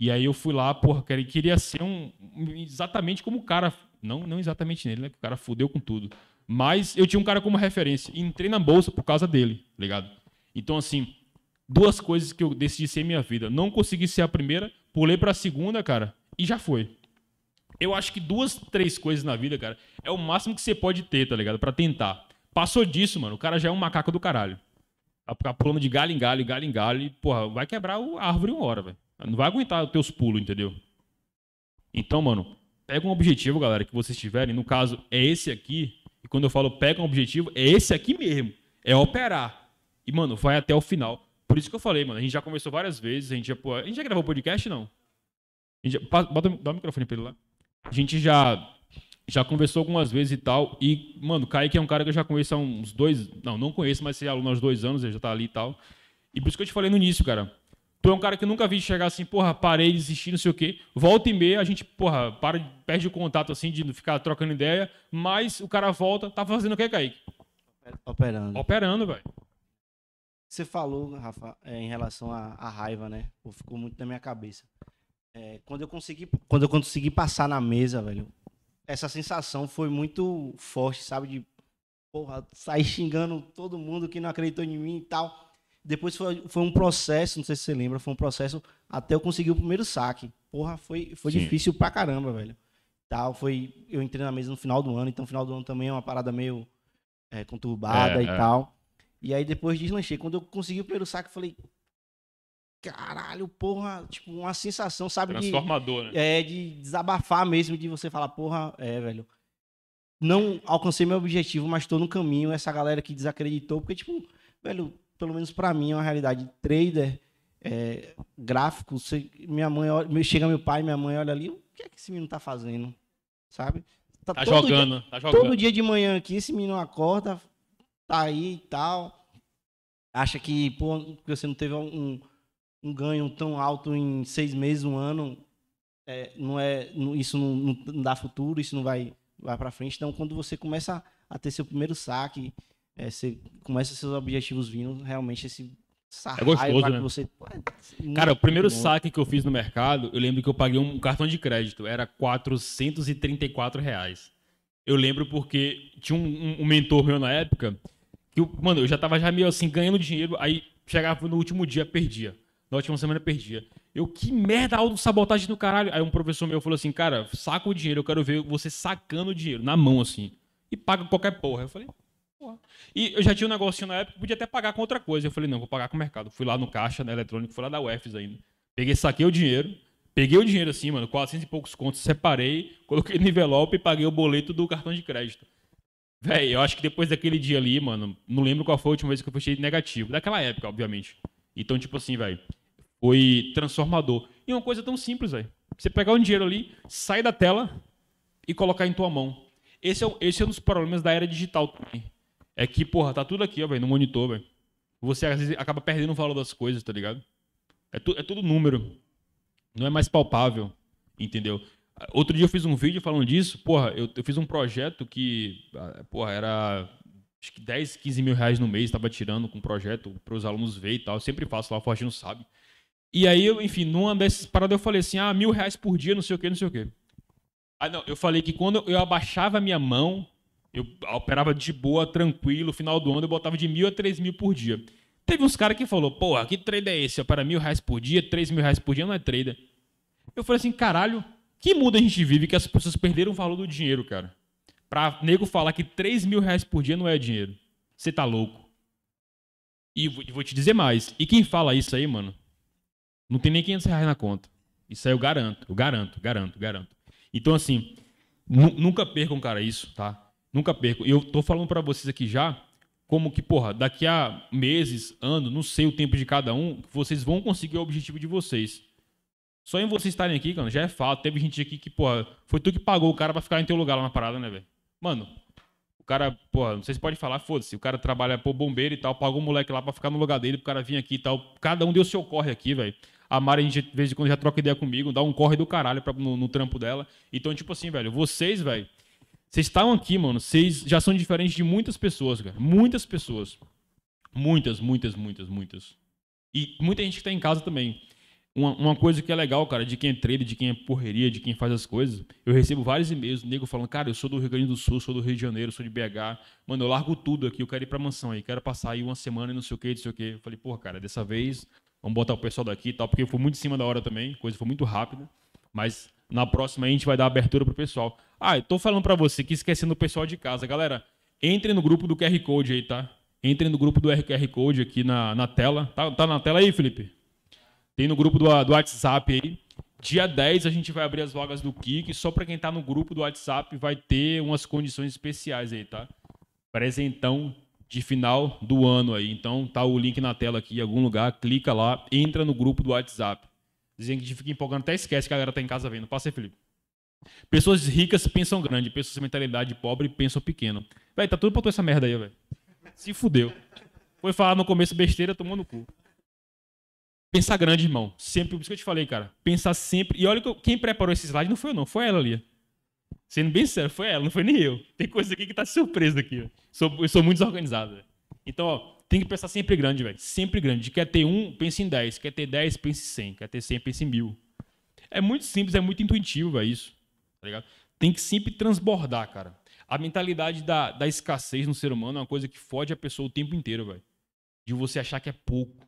E aí eu fui lá, porra, cara, queria ser um. Exatamente como o cara. Não, não exatamente nele, né? O cara fudeu com tudo. Mas eu tinha um cara como referência. E entrei na bolsa por causa dele, tá ligado? Então, assim, duas coisas que eu decidi ser minha vida. Não consegui ser a primeira, pulei pra segunda, cara, e já foi. Eu acho que duas, três coisas na vida, cara, é o máximo que você pode ter, tá ligado? Pra tentar. Passou disso, mano, o cara já é um macaco do caralho. Tá, tá pulando de galho em galho, galho em galho, e, porra, vai quebrar a árvore uma hora, velho. Não vai aguentar os teus pulos, entendeu? Então, mano, pega um objetivo, galera, que vocês tiverem. No caso, é esse aqui. E quando eu falo pega um objetivo, é esse aqui mesmo. É operar. E, mano, vai até o final. Por isso que eu falei, mano. A gente já conversou várias vezes. A gente já, pô, a gente já gravou podcast, não? A gente já, bota, dá o microfone pra ele lá. A gente já, já conversou algumas vezes e tal. E, mano, o Kaique é um cara que eu já conheço há uns dois. Não, não conheço, mas sei aluno há uns dois anos. Ele já tá ali e tal. E por isso que eu te falei no início, cara. Tu é um cara que nunca vi chegar assim, porra, parei, desistir, não sei o quê. Volta e meia, a gente, porra, para, perde o contato assim, de ficar trocando ideia, mas o cara volta, tá fazendo o que, Kaique? Operando. Operando, velho. Você falou, Rafa, é, em relação à, à raiva, né? Pô, ficou muito na minha cabeça. É, quando, eu consegui, quando eu consegui passar na mesa, velho, essa sensação foi muito forte, sabe? De, porra, sair xingando todo mundo que não acreditou em mim e tal. Depois foi, foi um processo, não sei se você lembra, foi um processo até eu conseguir o primeiro saque. Porra, foi, foi difícil pra caramba, velho. Tal, foi, eu entrei na mesa no final do ano, então final do ano também é uma parada meio é, conturbada é, e é. tal. E aí depois deslanchei. Quando eu consegui o primeiro saque, falei, caralho, porra, tipo, uma sensação, sabe? Transformador, de, né? É, de desabafar mesmo, de você falar, porra, é, velho. Não alcancei meu objetivo, mas tô no caminho. Essa galera que desacreditou, porque, tipo, velho, pelo menos para mim, é uma realidade trader, é, gráfico. Você, minha mãe olha, chega meu pai, minha mãe olha ali, o que é que esse menino tá fazendo? Sabe? Tá, tá jogando, dia, tá jogando. Todo dia de manhã aqui, esse menino acorda, tá aí e tal. Acha que, pô, você não teve um, um ganho tão alto em seis meses, um ano, é, não é, isso não, não, dá futuro, isso não vai, vai para frente. Então, quando você começa a ter seu primeiro saque, é, você começa seus objetivos vindo, realmente esse saco. É gostoso, né? Você... É cara, o primeiro saque que eu fiz no mercado, eu lembro que eu paguei um cartão de crédito, era 434 reais. Eu lembro porque tinha um, um mentor meu na época que, eu, mano, eu já tava já meio assim, ganhando dinheiro, aí chegava no último dia, perdia. Na última semana perdia. Eu, que merda, auto-sabotagem do caralho. Aí um professor meu falou assim, cara, saca o dinheiro, eu quero ver você sacando o dinheiro, na mão, assim. E paga qualquer porra. Eu falei, e eu já tinha um negocinho na época, podia até pagar com outra coisa. Eu falei, não, vou pagar com o mercado. Fui lá no caixa, na né, eletrônica, fui lá da UFS ainda. Peguei, saquei o dinheiro. Peguei o dinheiro assim, mano, 400 e poucos contos, separei, coloquei no envelope e paguei o boleto do cartão de crédito. Véi, eu acho que depois daquele dia ali, mano, não lembro qual foi a última vez que eu fechei negativo. Daquela época, obviamente. Então, tipo assim, velho, foi transformador. E uma coisa tão simples, velho. Você pegar um dinheiro ali, sai da tela e colocar em tua mão. Esse é, esse é um dos problemas da era digital também é que, porra, tá tudo aqui, ó, velho, no monitor, velho. Você às vezes acaba perdendo o valor das coisas, tá ligado? É, tu, é tudo número. Não é mais palpável, entendeu? Outro dia eu fiz um vídeo falando disso, porra, eu, eu fiz um projeto que, ah, porra, era acho que 10, 15 mil reais no mês, estava tirando com um projeto para os alunos ver e tal. Eu sempre faço lá, o Forte não sabe. E aí, eu, enfim, numa dessas paradas eu falei assim, ah, mil reais por dia, não sei o que, não sei o que. Ah, não, eu falei que quando eu abaixava a minha mão eu operava de boa, tranquilo. Final do ano eu botava de mil a três mil por dia. Teve uns caras que falou, porra, que trader é esse? É para mil reais por dia, três mil reais por dia não é trader. Eu falei assim, caralho, que mundo a gente vive que as pessoas perderam o valor do dinheiro, cara. Pra nego falar que três mil reais por dia não é dinheiro. Você tá louco. E vou te dizer mais. E quem fala isso aí, mano, não tem nem 500 reais na conta. Isso aí eu garanto, eu garanto, garanto, garanto. Então, assim, nunca percam, cara, isso, tá? Nunca perco. E eu tô falando para vocês aqui já, como que, porra, daqui a meses, ano, não sei o tempo de cada um, vocês vão conseguir o objetivo de vocês. Só em vocês estarem aqui, cara, já é fato. Teve gente aqui que, porra, foi tu que pagou o cara pra ficar em teu lugar lá na parada, né, velho? Mano, o cara, porra, não sei se pode falar, foda-se. O cara trabalha por bombeiro e tal, pagou o moleque lá pra ficar no lugar dele, pro cara vir aqui e tal. Cada um deu seu corre aqui, velho. A Mari, a gente, de vez em quando, já troca ideia comigo, dá um corre do caralho pra, no, no trampo dela. Então, tipo assim, velho, vocês, velho vocês estavam aqui, mano. Vocês já são diferentes de muitas pessoas, cara. Muitas pessoas. Muitas, muitas, muitas, muitas. E muita gente que tá em casa também. Uma, uma coisa que é legal, cara, de quem é trader, de quem é porreria, de quem faz as coisas. Eu recebo vários e-mails do nego falando, cara, eu sou do Rio Grande do Sul, sou do Rio de Janeiro, sou de BH. Mano, eu largo tudo aqui, eu quero ir pra mansão aí, quero passar aí uma semana e não sei o que, não sei o que. Eu falei, porra, cara, dessa vez vamos botar o pessoal daqui e tal, porque foi muito em cima da hora também, coisa foi muito rápida. Mas na próxima a gente vai dar abertura pro pessoal. Ah, eu tô falando para você que esquecendo o pessoal de casa. Galera, entre no grupo do QR Code aí, tá? Entre no grupo do QR Code aqui na, na tela. Tá, tá na tela aí, Felipe? Tem no grupo do, do WhatsApp aí. Dia 10 a gente vai abrir as vagas do Kik. Só para quem tá no grupo do WhatsApp vai ter umas condições especiais aí, tá? Presentão de final do ano aí. Então tá o link na tela aqui em algum lugar. Clica lá, entra no grupo do WhatsApp. Dizem que a gente fica empolgando, até esquece que a galera tá em casa vendo. Passa aí, Felipe. Pessoas ricas pensam grande, pessoas com mentalidade pobre pensam pequeno. Véi, tá tudo pra tu essa merda aí, velho. Se fudeu. Foi falar no começo besteira, tomou no cu. Pensar grande, irmão. Sempre, por isso que eu te falei, cara. Pensar sempre. E olha que eu, quem preparou esse slide não foi eu, não. Foi ela ali. Sendo bem sério, foi ela, não foi nem eu. Tem coisa aqui que tá surpresa aqui. Sou, eu sou muito desorganizado. Véio. Então, ó, tem que pensar sempre grande, velho. Sempre grande. Quer ter um, pense em dez. Quer ter dez, pense em cem. Quer ter cem, pense em mil. É muito simples, é muito intuitivo, velho, isso tá ligado? Tem que sempre transbordar, cara. A mentalidade da, da escassez no ser humano é uma coisa que fode a pessoa o tempo inteiro, velho. De você achar que é pouco,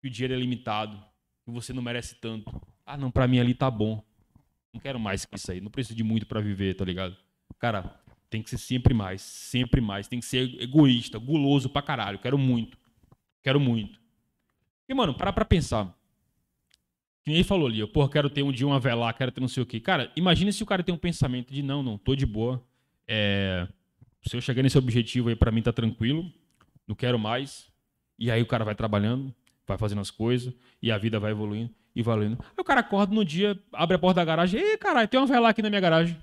que o dinheiro é limitado, que você não merece tanto. Ah, não, pra mim ali tá bom. Não quero mais que isso aí. Não preciso de muito para viver, tá ligado? Cara, tem que ser sempre mais, sempre mais. Tem que ser egoísta, guloso pra caralho. Quero muito. Quero muito. E, mano, para pra pensar. Que nem falou ali, eu, porra, quero ter um dia uma velar, quero ter não sei o quê. Cara, imagina se o cara tem um pensamento de não, não, tô de boa. É, se eu chegar nesse objetivo aí, para mim tá tranquilo, não quero mais. E aí o cara vai trabalhando, vai fazendo as coisas, e a vida vai evoluindo e valendo. Aí o cara acorda no dia, abre a porta da garagem, ei, caralho, tem uma velar aqui na minha garagem.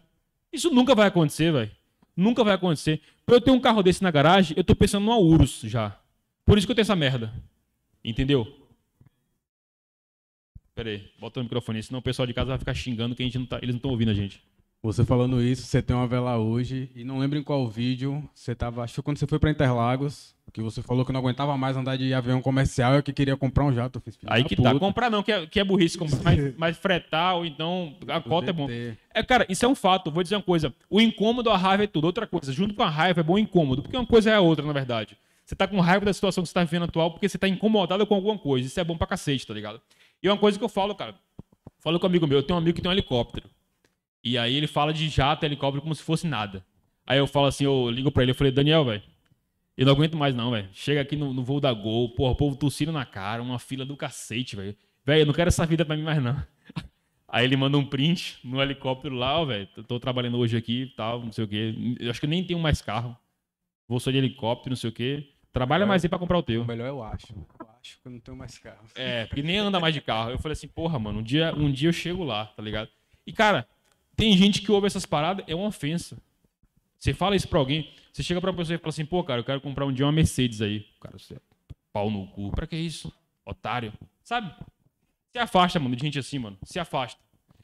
Isso nunca vai acontecer, velho. Nunca vai acontecer. Pra eu ter um carro desse na garagem, eu tô pensando no Aurus já. Por isso que eu tenho essa merda. Entendeu? Peraí, bota o microfone, senão o pessoal de casa vai ficar xingando que a gente não tá, eles não estão ouvindo a gente. Você falando isso, você tem uma vela hoje, e não lembro em qual vídeo, você tava, acho que quando você foi para Interlagos, que você falou que não aguentava mais andar de avião comercial e que queria comprar um jato. Fiz, Aí que puta. tá, comprar não, que é, que é burrice, comprar, mas, mas, fretar ou então a cota é bom. É, cara, isso é um fato, vou dizer uma coisa, o incômodo, a raiva é tudo, outra coisa, junto com a raiva é bom o incômodo, porque uma coisa é a outra, na verdade. Você tá com raiva da situação que você tá vivendo atual porque você tá incomodado com alguma coisa, isso é bom pra cacete, tá ligado? E uma coisa que eu falo, cara, falo com um amigo meu, eu tenho um amigo que tem um helicóptero. E aí ele fala de jato, helicóptero, como se fosse nada. Aí eu falo assim, eu ligo pra ele, eu falei, Daniel, velho, eu não aguento mais não, velho. Chega aqui no, no voo da Gol, porra, o povo tossindo na cara, uma fila do cacete, velho. Velho, eu não quero essa vida pra mim mais não. (laughs) Aí ele manda um print no helicóptero lá, velho, tô trabalhando hoje aqui e tal, não sei o quê. Eu acho que eu nem tenho mais carro. Vou só de helicóptero, não sei o quê. Trabalha mais aí pra comprar o teu. O melhor eu acho. Eu acho acho que eu não tenho mais carro. É, porque nem anda mais de carro. Eu falei assim, porra, mano, um dia, um dia eu chego lá, tá ligado? E, cara, tem gente que ouve essas paradas, é uma ofensa. Você fala isso pra alguém, você chega pra pessoa e fala assim, pô, cara, eu quero comprar um dia uma Mercedes aí. Cara, você é pau no cu. Pra que isso? Otário. Sabe? Se afasta, mano, de gente assim, mano. Se afasta.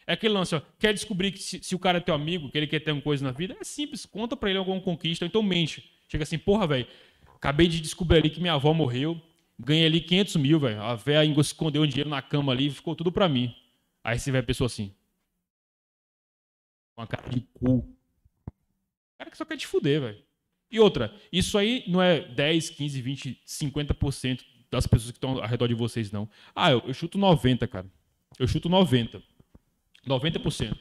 É aquele lance, ó. Quer descobrir que se, se, o cara é teu amigo, que ele quer ter uma coisa na vida? É simples. Conta pra ele alguma conquista, ou então mente. Chega assim, porra, velho. Acabei de descobrir ali que minha avó morreu. Ganhei ali 500 mil, velho. A véia escondeu o dinheiro na cama ali e ficou tudo pra mim. Aí você vê a pessoa assim. Uma cara de cu. Cara que só quer te fuder, velho. E outra, isso aí não é 10, 15, 20, 50% das pessoas que estão ao redor de vocês, não. Ah, eu, eu chuto 90, cara. Eu chuto 90. 90%.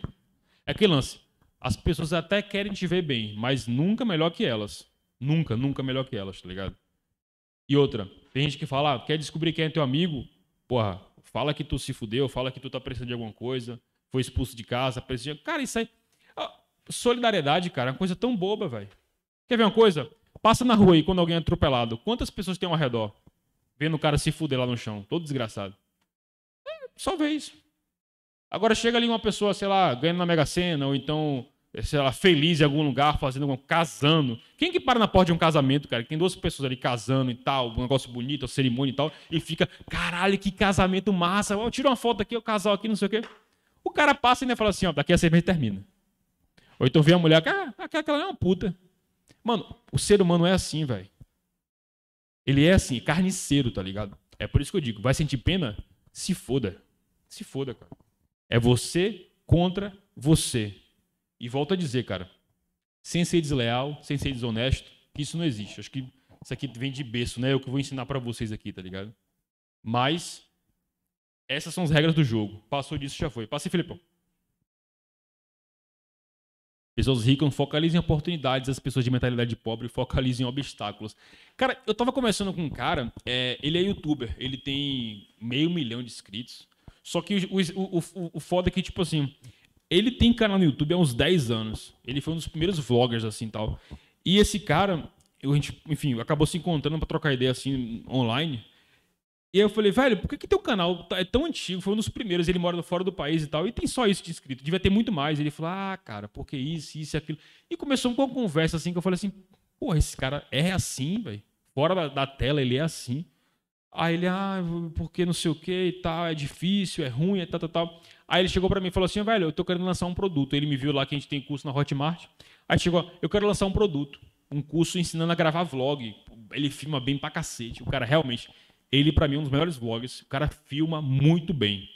É aquele lance. As pessoas até querem te ver bem, mas nunca melhor que elas. Nunca, nunca melhor que elas, tá ligado? E outra, tem gente que fala, ah, quer descobrir quem é teu amigo? Porra, fala que tu se fudeu, fala que tu tá precisando de alguma coisa, foi expulso de casa, precisa de... Cara, isso aí... Solidariedade, cara, é uma coisa tão boba, velho. Quer ver uma coisa? Passa na rua aí quando alguém é atropelado. Quantas pessoas tem ao redor? Vendo o cara se fuder lá no chão, todo desgraçado. É, só vê isso. Agora chega ali uma pessoa, sei lá, ganhando na Mega Sena, ou então é, sei lá, feliz em algum lugar, fazendo algum, casando. Quem que para na porta de um casamento, cara? Tem duas pessoas ali casando e tal, um negócio bonito, uma cerimônia e tal, e fica, caralho, que casamento massa. Eu tiro uma foto aqui, o casal aqui, não sei o quê. O cara passa e ainda fala assim, ó, daqui a seis meses termina. Ou então vem a mulher, ah, aquela é uma puta. Mano, o ser humano é assim, velho. Ele é assim, carniceiro, tá ligado? É por isso que eu digo, vai sentir pena? Se foda. Se foda, cara. É você contra você. E volto a dizer, cara, sem ser desleal, sem ser desonesto, que isso não existe. Acho que isso aqui vem de berço, né? É o que vou ensinar para vocês aqui, tá ligado? Mas essas são as regras do jogo. Passou disso, já foi. Passe, Filipão. Pessoas ricas focalizem em oportunidades, as pessoas de mentalidade pobre focalizem em obstáculos. Cara, eu tava conversando com um cara, é, ele é youtuber, ele tem meio milhão de inscritos. Só que o, o, o, o foda é que, tipo assim, ele tem canal no YouTube há uns 10 anos. Ele foi um dos primeiros vloggers, assim, tal. E esse cara, eu, a gente, enfim, acabou se encontrando para trocar ideia, assim, online. E aí eu falei, velho, por que, que teu canal tá, é tão antigo? Foi um dos primeiros, ele mora fora do país e tal, e tem só isso de inscrito, devia ter muito mais. Ele falou, ah, cara, porque isso, isso e aquilo. E começou uma conversa assim, que eu falei assim, porra, esse cara é assim, velho. Fora da, da, tela ele é assim. Aí ele, ah, porque não sei o que e tal, é difícil, é ruim, e é tal, tal, tal. Aí ele chegou para mim e falou assim, velho, eu tô querendo lançar um produto. Ele me viu lá que a gente tem curso na Hotmart. Aí chegou, eu quero lançar um produto, um curso ensinando a gravar vlog. Ele filma bem pra cacete. O cara realmente, ele para mim é um dos melhores vlogs. O cara filma muito bem.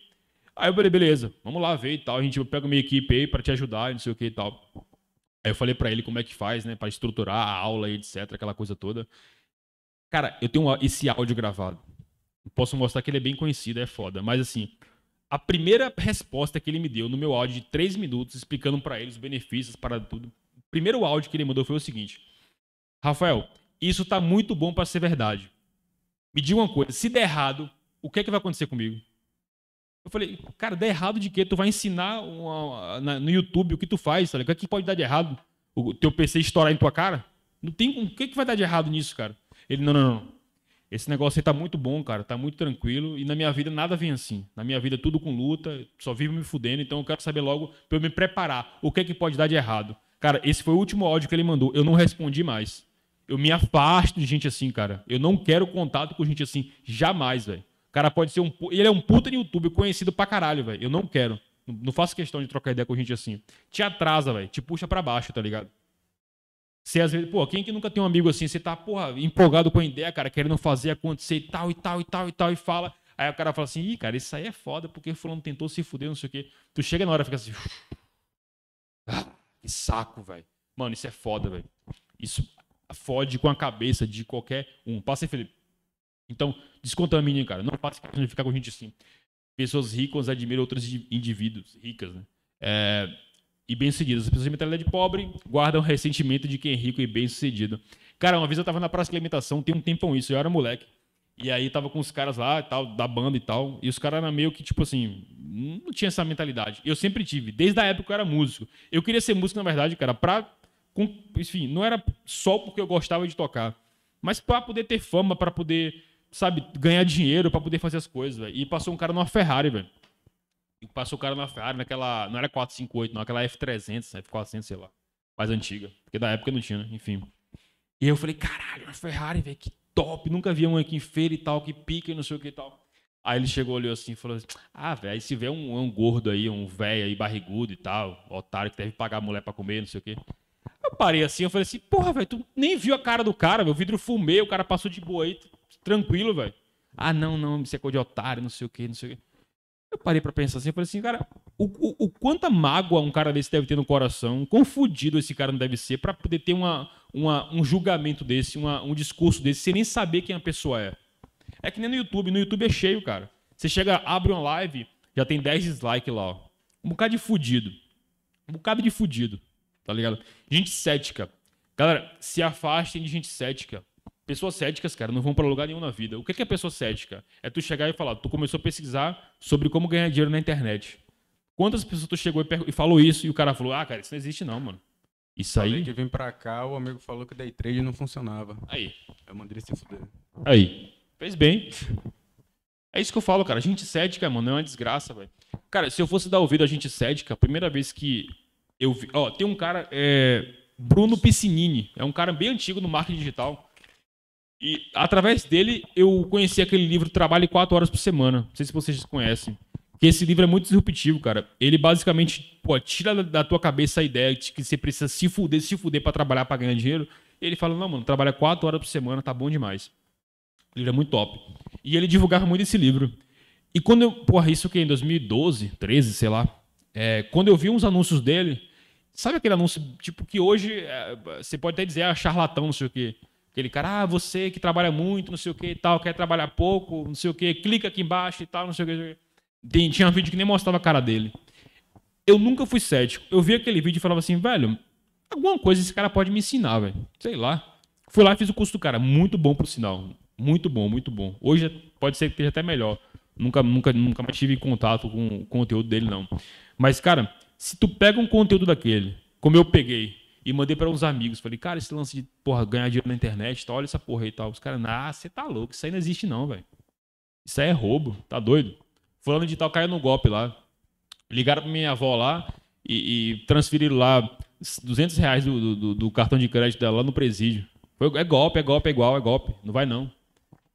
Aí eu falei, beleza, vamos lá ver e tal. A gente pega minha equipe aí para te ajudar, não sei o que e tal. Aí eu falei para ele como é que faz, né, para estruturar a aula e etc, aquela coisa toda. Cara, eu tenho esse áudio gravado. Posso mostrar que ele é bem conhecido, é foda, mas assim, a primeira resposta que ele me deu no meu áudio de 3 minutos, explicando para ele os benefícios, para tudo. O primeiro áudio que ele mandou foi o seguinte: Rafael, isso tá muito bom para ser verdade. Me diga uma coisa, se der errado, o que é que vai acontecer comigo? Eu falei, cara, der errado de quê? Tu vai ensinar uma, na, no YouTube o que tu faz, sabe? O que, é que pode dar de errado? O teu PC estourar em tua cara? Não tem, o que, é que vai dar de errado nisso, cara? Ele, não, não, não esse negócio aí tá muito bom, cara, tá muito tranquilo. E na minha vida nada vem assim. Na minha vida tudo com luta, só vivo me fudendo. Então eu quero saber logo pra eu me preparar. O que é que pode dar de errado? Cara, esse foi o último áudio que ele mandou. Eu não respondi mais. Eu me afasto de gente assim, cara. Eu não quero contato com gente assim. Jamais, velho. cara pode ser um. Ele é um puta no YouTube, conhecido pra caralho, velho. Eu não quero. Não faço questão de trocar ideia com gente assim. Te atrasa, velho. Te puxa pra baixo, tá ligado? Você às vezes, pô, quem que nunca tem um amigo assim, você tá, porra, empolgado com a ideia, cara, querendo fazer acontecer e tal, e tal, e tal, e tal, e fala. Aí o cara fala assim, ih, cara, isso aí é foda, porque fulano tentou se fuder, não sei o quê. Tu chega na hora e fica assim. Ah, que saco, velho. Mano, isso é foda, velho. Isso fode com a cabeça de qualquer um. Passa aí, Felipe. Então, descontamine, cara. Não faça questão ficar com gente assim. Pessoas ricas admiram outros indivíduos ricas, né? É, e bem-sucedidos. As pessoas de mentalidade pobre guardam ressentimento de quem é rico e bem-sucedido. Cara, uma vez eu tava na praça de alimentação, tem um tempão isso, eu era moleque. E aí tava com os caras lá e tal, da banda e tal. E os caras eram meio que, tipo assim, não tinha essa mentalidade. Eu sempre tive, desde a época que eu era músico. Eu queria ser músico, na verdade, cara, pra. Com, enfim, não era só porque eu gostava de tocar, mas pra poder ter fama, pra poder, sabe, ganhar dinheiro, pra poder fazer as coisas, velho. E passou um cara numa Ferrari, velho. Passou o cara na Ferrari, naquela. Não era 458, não, aquela F300, né, F400, sei lá. Mais antiga. Porque da época não tinha, né? Enfim. E eu falei, caralho, uma Ferrari, velho, que top. Nunca vi uma aqui em feira e tal, que pica e não sei o que e tal. Aí ele chegou, olhou assim e falou assim: Ah, velho, se vê um, um, gordo aí, um velho aí barrigudo e tal, otário que deve pagar a mulher pra comer, não sei o que Eu parei assim, eu falei assim: Porra, velho, tu nem viu a cara do cara, meu vidro fumei, o cara passou de boa aí, tranquilo, velho. Ah, não, não, me é de otário, não sei o que não sei o que. Eu parei para pensar assim, eu falei assim, cara, o, o, o, quanta mágoa um cara desse deve ter no coração, confundido esse cara não deve ser, para poder ter uma, uma, um julgamento desse, uma, um discurso desse, sem nem saber quem a pessoa é. É que nem no YouTube, no YouTube é cheio, cara. Você chega, abre uma live, já tem 10 dislikes lá, ó. Um bocado de fudido. Um bocado de fudido, tá ligado? Gente cética. Galera, se afastem de gente cética. Pessoas céticas, cara, não vão para lugar nenhum na vida. O que é pessoa cética? É tu chegar e falar, tu começou a pesquisar sobre como ganhar dinheiro na internet. Quantas pessoas tu chegou e, falou isso e o cara falou, ah, cara, isso não existe não, mano. Isso aí. que vim pra cá, o amigo falou que day trade não funcionava. Aí. Eu mandei se fuder. Aí. Fez bem. É isso que eu falo, cara. A Gente cética, mano, não é uma desgraça, velho. Cara, se eu fosse dar ouvido a gente cética, a primeira vez que eu vi. Ó, tem um cara. É... Bruno Piscinini. É um cara bem antigo no marketing digital. E através dele eu conheci aquele livro Trabalhe 4 Horas por Semana. Não sei se vocês conhecem. Que esse livro é muito disruptivo, cara. Ele basicamente pô, tira da tua cabeça a ideia de que você precisa se fuder, se fuder para trabalhar, para ganhar dinheiro. Ele fala: não, mano, trabalha 4 horas por semana, tá bom demais. O livro é muito top. E ele divulgava muito esse livro. E quando eu. Porra, isso que é em 2012, 13, sei lá. É, quando eu vi uns anúncios dele, sabe aquele anúncio, tipo, que hoje é, você pode até dizer é charlatão, não sei o quê. Aquele cara, ah, você que trabalha muito, não sei o que e tal, quer trabalhar pouco, não sei o que, clica aqui embaixo e tal, não sei o que. tinha um vídeo que nem mostrava a cara dele. Eu nunca fui cético. Eu vi aquele vídeo e falava assim, velho, alguma coisa esse cara pode me ensinar, velho. Sei lá. Fui lá e fiz o curso do cara. Muito bom pro sinal. Muito bom, muito bom. Hoje pode ser que esteja até melhor. Nunca, nunca, nunca mais tive contato com o conteúdo dele, não. Mas, cara, se tu pega um conteúdo daquele, como eu peguei, e mandei para uns amigos. Falei, cara, esse lance de porra, ganhar dinheiro na internet, tá, olha essa porra aí e tal. Os caras, ah, você tá louco, isso aí não existe não, velho. Isso aí é roubo, tá doido? Fulano de tal caiu no golpe lá. Ligaram pra minha avó lá e, e transferiram lá 200 reais do, do, do, cartão de crédito dela lá no presídio. Foi, é golpe, é golpe, é igual, é golpe. Não vai não.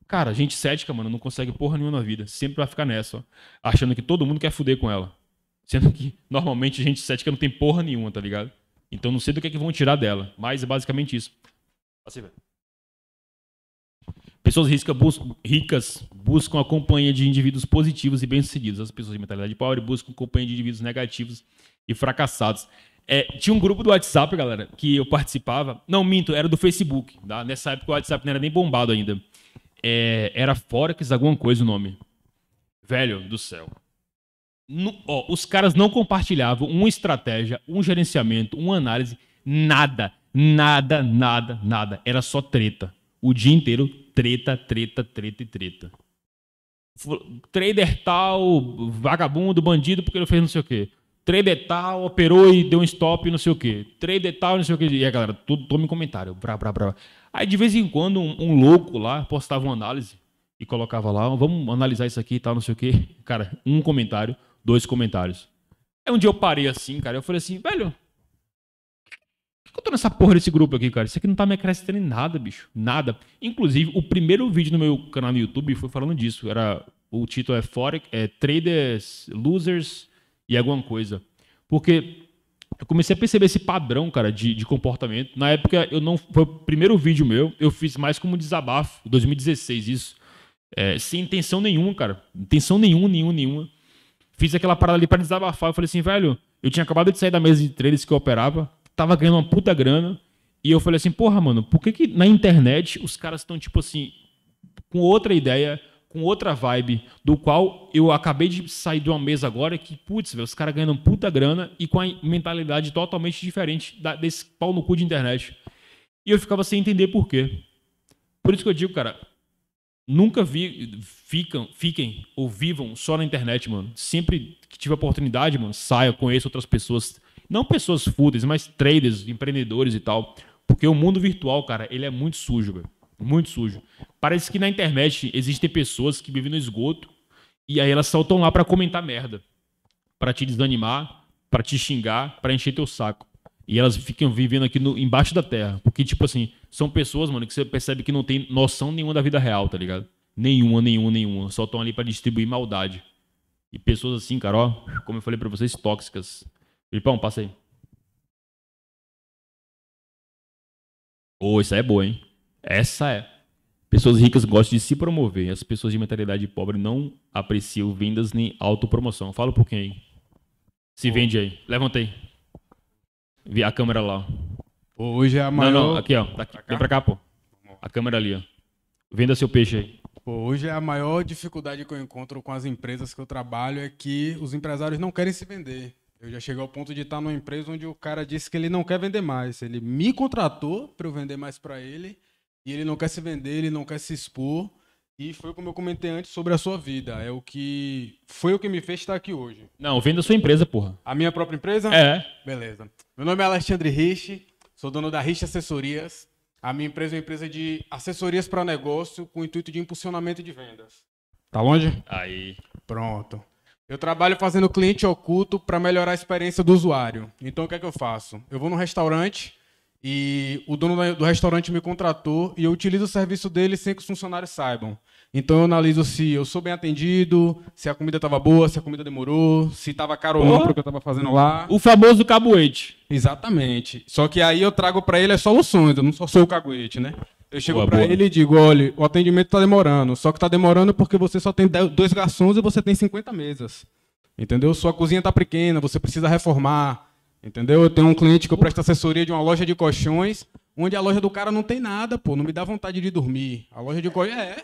Cara, gente cética, mano, não consegue porra nenhuma na vida. Sempre vai ficar nessa, ó. Achando que todo mundo quer fuder com ela. Sendo que, normalmente, gente cética não tem porra nenhuma, tá ligado? Então não sei do que, é que vão tirar dela, mas é basicamente isso. Assim, pessoas risca, bus ricas buscam a companhia de indivíduos positivos e bem-sucedidos. As pessoas de mentalidade pobre buscam companhia de indivíduos negativos e fracassados. É, tinha um grupo do WhatsApp, galera, que eu participava. Não, minto, era do Facebook. Tá? Nessa época o WhatsApp não era nem bombado ainda. É, era Forex alguma coisa o nome. Velho do céu. No, ó, os caras não compartilhavam uma estratégia, um gerenciamento, uma análise, nada, nada, nada, nada. Era só treta. O dia inteiro, treta, treta, treta e treta. Trader tal, vagabundo, bandido, porque ele fez não sei o quê. Trader tal, operou e deu um stop, não sei o quê. Trader tal, não sei o quê. E a galera, tudo tome comentário. Brá, brá, brá. Aí de vez em quando um, um louco lá postava uma análise e colocava lá, vamos analisar isso aqui e tal, não sei o quê. Cara, um comentário dois comentários. Aí um dia eu parei assim, cara, eu falei assim, velho, por que eu tô nessa porra desse grupo aqui, cara? Isso aqui não tá me acrescentando em nada, bicho. Nada. Inclusive, o primeiro vídeo no meu canal no YouTube foi falando disso. Era o título é, Forex, é Traders, Losers e alguma coisa. Porque eu comecei a perceber esse padrão, cara, de, de comportamento. Na época, eu não. Foi o primeiro vídeo meu, eu fiz mais como desabafo, 2016, isso. É, sem intenção nenhuma, cara. Intenção nenhuma, nenhuma, nenhuma. Fiz aquela parada ali para desabafar. Eu falei assim, velho, eu tinha acabado de sair da mesa de traders que eu operava, tava ganhando uma puta grana. E eu falei assim, porra, mano, por que, que na internet os caras estão, tipo assim, com outra ideia, com outra vibe, do qual eu acabei de sair de uma mesa agora que, putz, velho, os caras ganham puta grana e com a mentalidade totalmente diferente da, desse pau no cu de internet. E eu ficava sem entender por quê. Por isso que eu digo, cara, Nunca vi, ficam, fiquem ou vivam só na internet, mano. Sempre que tiver oportunidade, mano, saia, conheça outras pessoas. Não pessoas fúteis, mas traders, empreendedores e tal. Porque o mundo virtual, cara, ele é muito sujo, velho. Muito sujo. Parece que na internet existem pessoas que vivem no esgoto e aí elas saltam lá para comentar merda. para te desanimar, para te xingar, para encher teu saco. E elas ficam vivendo aqui no, embaixo da terra. Porque, tipo assim, são pessoas, mano, que você percebe que não tem noção nenhuma da vida real, tá ligado? Nenhuma, nenhuma, nenhuma. Só estão ali para distribuir maldade. E pessoas assim, cara, ó, como eu falei para vocês, tóxicas. Filipão, passa aí. Ô, oh, isso aí é boa, hein? Essa é. Pessoas ricas gostam de se promover. As pessoas de mentalidade pobre não apreciam vendas nem autopromoção. Fala um pouquinho aí. Se oh. vende aí. Levanta aí. a câmera lá. Hoje é a maior. Não, não, aqui, ó. pra vem pra cá, pô. A câmera ali, ó. Venda seu peixe aí. Pô, hoje é a maior dificuldade que eu encontro com as empresas que eu trabalho é que os empresários não querem se vender. Eu já cheguei ao ponto de estar numa empresa onde o cara disse que ele não quer vender mais. Ele me contratou para eu vender mais para ele e ele não quer se vender, ele não quer se expor. E foi como eu comentei antes sobre a sua vida. É o que. Foi o que me fez estar aqui hoje. Não, venda sua empresa, porra. A minha própria empresa? É. Beleza. Meu nome é Alexandre Rich. Sou dono da Rich Assessorias. A minha empresa é uma empresa de assessorias para negócio com o intuito de impulsionamento de vendas. Tá longe? Aí. Pronto. Eu trabalho fazendo cliente oculto para melhorar a experiência do usuário. Então o que é que eu faço? Eu vou num restaurante e o dono do restaurante me contratou e eu utilizo o serviço dele sem que os funcionários saibam. Então eu analiso se eu sou bem atendido, se a comida estava boa, se a comida demorou, se estava caro ou não o que eu estava fazendo lá. O famoso cabuete. Exatamente. Só que aí eu trago para ele as soluções, eu não só sou o caguete, né? Eu chego para ele e digo, olha, o atendimento está demorando, só que está demorando porque você só tem dois garçons e você tem 50 mesas. Entendeu? Sua cozinha está pequena, você precisa reformar. Entendeu? Eu tenho um cliente que eu presto assessoria de uma loja de colchões, onde a loja do cara não tem nada, pô, não me dá vontade de dormir. A loja de colchões é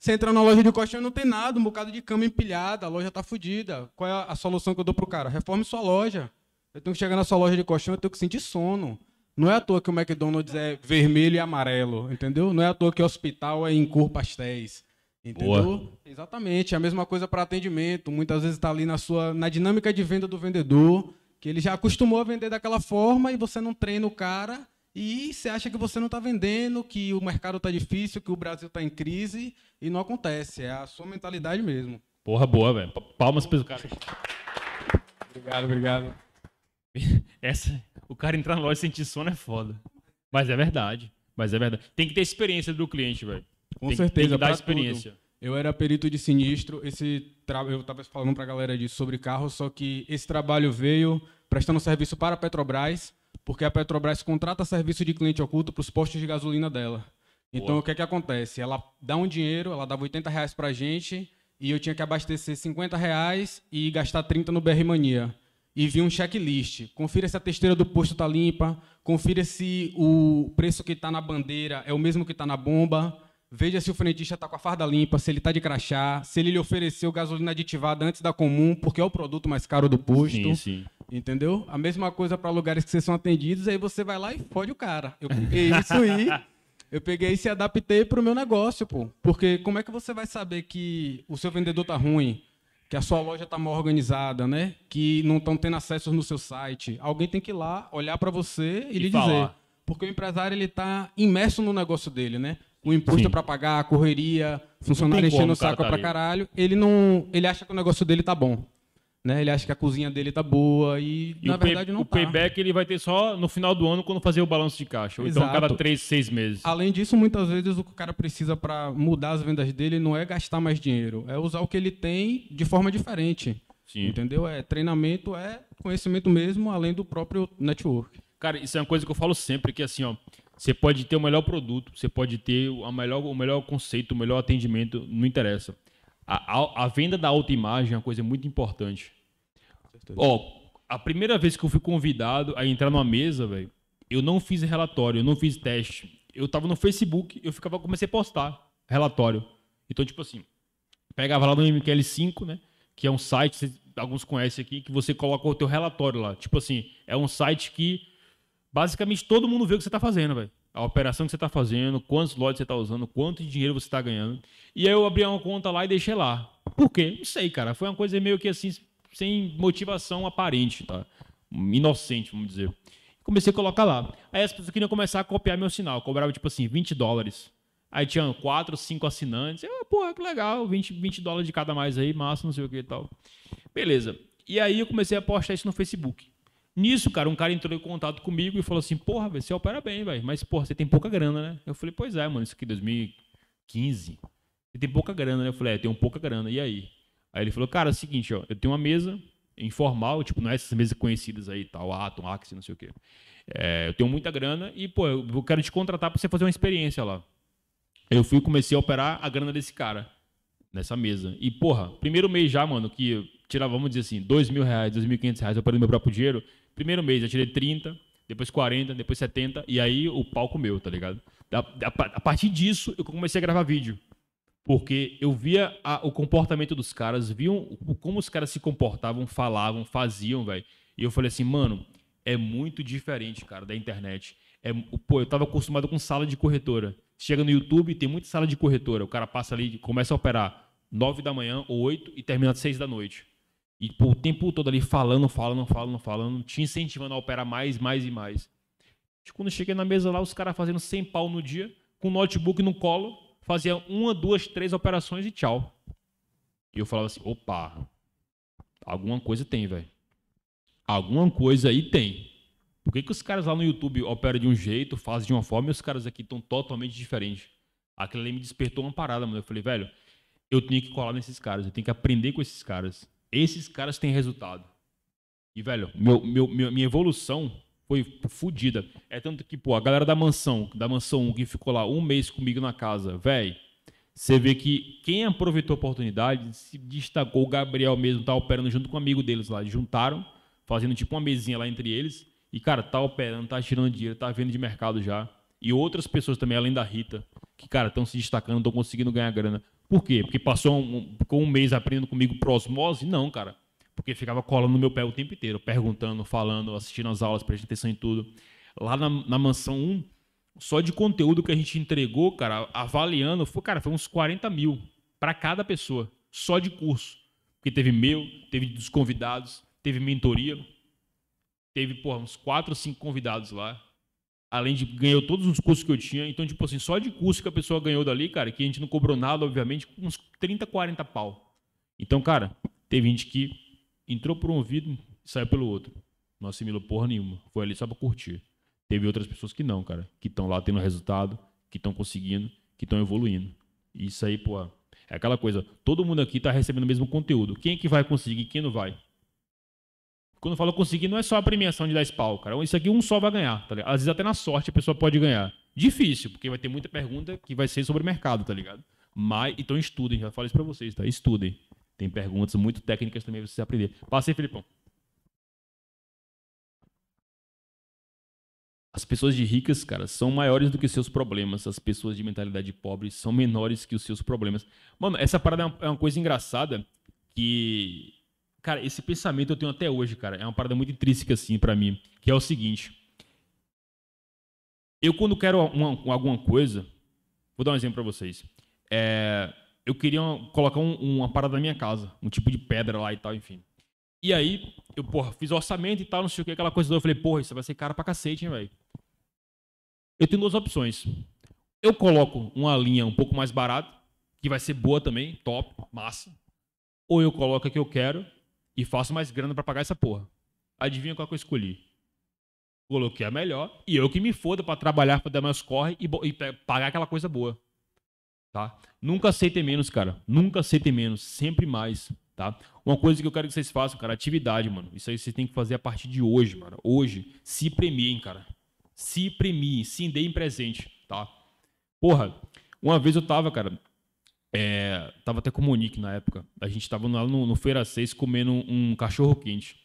você entra na loja de colchão não tem nada, um bocado de cama empilhada, a loja está fodida. Qual é a solução que eu dou pro cara? Reforme sua loja. Eu tenho que chegar na sua loja de colchão, eu tenho que sentir sono. Não é à toa que o McDonald's é vermelho e amarelo, entendeu? Não é à toa que o hospital é em cor pastéis. Entendeu? Boa. Exatamente. É a mesma coisa para atendimento. Muitas vezes está ali na sua na dinâmica de venda do vendedor, que ele já acostumou a vender daquela forma e você não treina o cara e você acha que você não está vendendo, que o mercado está difícil, que o Brasil está em crise, e não acontece. É a sua mentalidade mesmo. Porra, boa, velho. Palmas para o cara. Obrigado, obrigado. (laughs) Essa, o cara entrar na loja e sentir sono é foda. Mas é verdade. Mas é verdade. Tem que ter experiência do cliente, velho. Com tem, certeza. Tem que dar experiência. Tudo. Eu era perito de sinistro. Esse tra... Eu estava falando para a galera disso sobre carro, só que esse trabalho veio prestando serviço para a Petrobras porque a Petrobras contrata serviço de cliente oculto para os postos de gasolina dela. Então, Boa. o que é que acontece? Ela dá um dinheiro, ela dava 80 reais para a gente, e eu tinha que abastecer 50 reais e gastar 30 no BR Mania. E vi um checklist. Confira se a testeira do posto está limpa, confira se o preço que está na bandeira é o mesmo que está na bomba, veja se o frentista está com a farda limpa, se ele está de crachá, se ele lhe ofereceu gasolina aditivada antes da comum, porque é o produto mais caro do posto. Sim, sim. Entendeu? A mesma coisa para lugares que vocês são atendidos, aí você vai lá e fode o cara. Eu peguei isso aí, (laughs) eu peguei isso e adaptei para o meu negócio, pô. Porque como é que você vai saber que o seu vendedor tá ruim, que a sua loja tá mal organizada, né? Que não estão tendo acesso no seu site? Alguém tem que ir lá, olhar para você e, e lhe falar. dizer. Porque o empresário ele tá imerso no negócio dele, né? o imposto para pagar, a correria, funcionário enchendo o saco tá para caralho, ele não, ele acha que o negócio dele tá bom. Né? Ele acha que a cozinha dele tá boa e, e na verdade não o tá. O payback ele vai ter só no final do ano quando fazer o balanço de caixa, ou então cada três, seis meses. Além disso, muitas vezes o que o cara precisa para mudar as vendas dele não é gastar mais dinheiro, é usar o que ele tem de forma diferente. Sim. Entendeu? É treinamento, é conhecimento mesmo, além do próprio network. Cara, isso é uma coisa que eu falo sempre, que assim, ó, você pode ter o melhor produto, você pode ter a melhor, o melhor conceito, o melhor atendimento, não interessa. A, a, a venda da autoimagem é uma coisa muito importante. Ó, a primeira vez que eu fui convidado a entrar numa mesa, velho, eu não fiz relatório, eu não fiz teste. Eu tava no Facebook, eu ficava, comecei a postar relatório. Então, tipo assim, pegava lá no MQL5, né? Que é um site, alguns conhecem aqui, que você coloca o teu relatório lá. Tipo assim, é um site que basicamente todo mundo vê o que você tá fazendo, velho a operação que você está fazendo, quantos lotes você está usando, quanto de dinheiro você está ganhando. E aí eu abri uma conta lá e deixei lá. Por quê? Não sei, cara. Foi uma coisa meio que assim, sem motivação aparente, tá? Inocente, vamos dizer. Comecei a colocar lá. Aí as pessoas queriam começar a copiar meu sinal. Eu cobrava, tipo assim, 20 dólares. Aí tinha 4, 5 assinantes. Eu, porra, que legal, 20, 20 dólares de cada mais aí, massa, não sei o que e tal. Beleza. E aí eu comecei a postar isso no Facebook. Nisso, cara, um cara entrou em contato comigo e falou assim: Porra, você opera bem, velho, mas porra, você tem pouca grana, né? Eu falei: Pois é, mano, isso aqui 2015. É você tem pouca grana, né? Eu falei: É, eu tenho pouca grana, e aí? Aí ele falou: Cara, é o seguinte, ó, eu tenho uma mesa informal, tipo, não é essas mesas conhecidas aí, tal, Atom, Axie, não sei o quê. É, eu tenho muita grana e, pô, eu quero te contratar pra você fazer uma experiência lá. Eu fui e comecei a operar a grana desse cara nessa mesa. E, porra, primeiro mês já, mano, que tirava, vamos dizer assim, dois mil reais, dois mil e quinhentos reais, eu perdi meu próprio dinheiro, Primeiro mês eu tirei 30, depois 40, depois 70, e aí o palco meu, tá ligado? A, a, a partir disso, eu comecei a gravar vídeo. Porque eu via a, o comportamento dos caras, viam como os caras se comportavam, falavam, faziam, velho. E eu falei assim, mano, é muito diferente, cara, da internet. É, pô, eu tava acostumado com sala de corretora. Chega no YouTube, tem muita sala de corretora. O cara passa ali, começa a operar 9 da manhã ou 8 e termina às 6 da noite. E pô, o tempo todo ali falando, falando, falando, falando, te incentivando a operar mais, mais e mais. E tipo, quando eu cheguei na mesa lá, os caras fazendo 100 pau no dia, com notebook no colo, fazia uma, duas, três operações e tchau. E eu falava assim: opa, alguma coisa tem, velho. Alguma coisa aí tem. Por que, que os caras lá no YouTube operam de um jeito, fazem de uma forma e os caras aqui estão totalmente diferentes? Aquilo ali me despertou uma parada, mano. Eu falei, velho, eu tenho que colar nesses caras, eu tenho que aprender com esses caras esses caras têm resultado. E, velho, meu, meu, minha evolução foi fodida. É tanto que, pô, a galera da mansão, da mansão 1, que ficou lá um mês comigo na casa, velho, você vê que quem aproveitou a oportunidade se destacou. O Gabriel mesmo tá operando junto com um amigo deles lá. Juntaram, fazendo tipo uma mesinha lá entre eles. E, cara, tá operando, tá tirando dinheiro, tá vendo de mercado já. E outras pessoas também, além da Rita, que, cara, estão se destacando, estão conseguindo ganhar grana. Por quê? Porque passou um, ficou um mês aprendendo comigo prosmose? Não, cara. Porque ficava colando no meu pé o tempo inteiro, perguntando, falando, assistindo as aulas, prestando atenção em tudo. Lá na, na mansão 1, só de conteúdo que a gente entregou, cara, avaliando, foi, cara, foi uns 40 mil para cada pessoa, só de curso. Porque teve meu, teve dos convidados, teve mentoria, teve, porra, uns 4 ou 5 convidados lá além de ganhou todos os cursos que eu tinha. Então, tipo assim, só de curso que a pessoa ganhou dali, cara, que a gente não cobrou nada, obviamente, uns 30, 40 pau. Então, cara, teve gente que entrou por um ouvido e saiu pelo outro. Não assimilou porra nenhuma. Foi ali só pra curtir. Teve outras pessoas que não, cara, que estão lá tendo resultado, que estão conseguindo, que estão evoluindo. Isso aí, pô, é aquela coisa. Todo mundo aqui tá recebendo o mesmo conteúdo. Quem é que vai conseguir, quem não vai? Quando falou conseguir, não é só a premiação de 10 pau, cara. Isso aqui um só vai ganhar, tá ligado? Às vezes até na sorte a pessoa pode ganhar. Difícil, porque vai ter muita pergunta que vai ser sobre mercado, tá ligado? Mas, então estudem, já falo isso pra vocês, tá? Estudem. Tem perguntas muito técnicas também pra vocês aprender. aí, Felipão. As pessoas de ricas, cara, são maiores do que seus problemas. As pessoas de mentalidade pobre são menores que os seus problemas. Mano, essa parada é uma, é uma coisa engraçada que Cara, esse pensamento eu tenho até hoje, cara. É uma parada muito intrínseca, assim, para mim. Que é o seguinte. Eu, quando quero uma, alguma coisa... Vou dar um exemplo para vocês. É, eu queria colocar um, uma parada na minha casa. Um tipo de pedra lá e tal, enfim. E aí, eu, porra, fiz orçamento e tal, não sei o que, aquela coisa. Eu falei, porra, isso vai ser cara pra cacete, hein, velho? Eu tenho duas opções. Eu coloco uma linha um pouco mais barata, que vai ser boa também, top, massa. Ou eu coloco a que eu quero e faço mais grana para pagar essa porra. Adivinha qual que eu escolhi? Coloquei a melhor e eu que me foda para trabalhar, para dar meus corre e, e pagar aquela coisa boa. Tá? Nunca aceitem menos, cara. Nunca aceitem menos. Sempre mais, tá? Uma coisa que eu quero que vocês façam, cara, é atividade, mano. Isso aí vocês têm que fazer a partir de hoje, mano. Hoje, se premiem, cara. Se premiem, se deem presente, tá? Porra, uma vez eu tava, cara, é, tava até com o Monique na época. A gente tava lá no, no Feira 6 comendo um cachorro quente.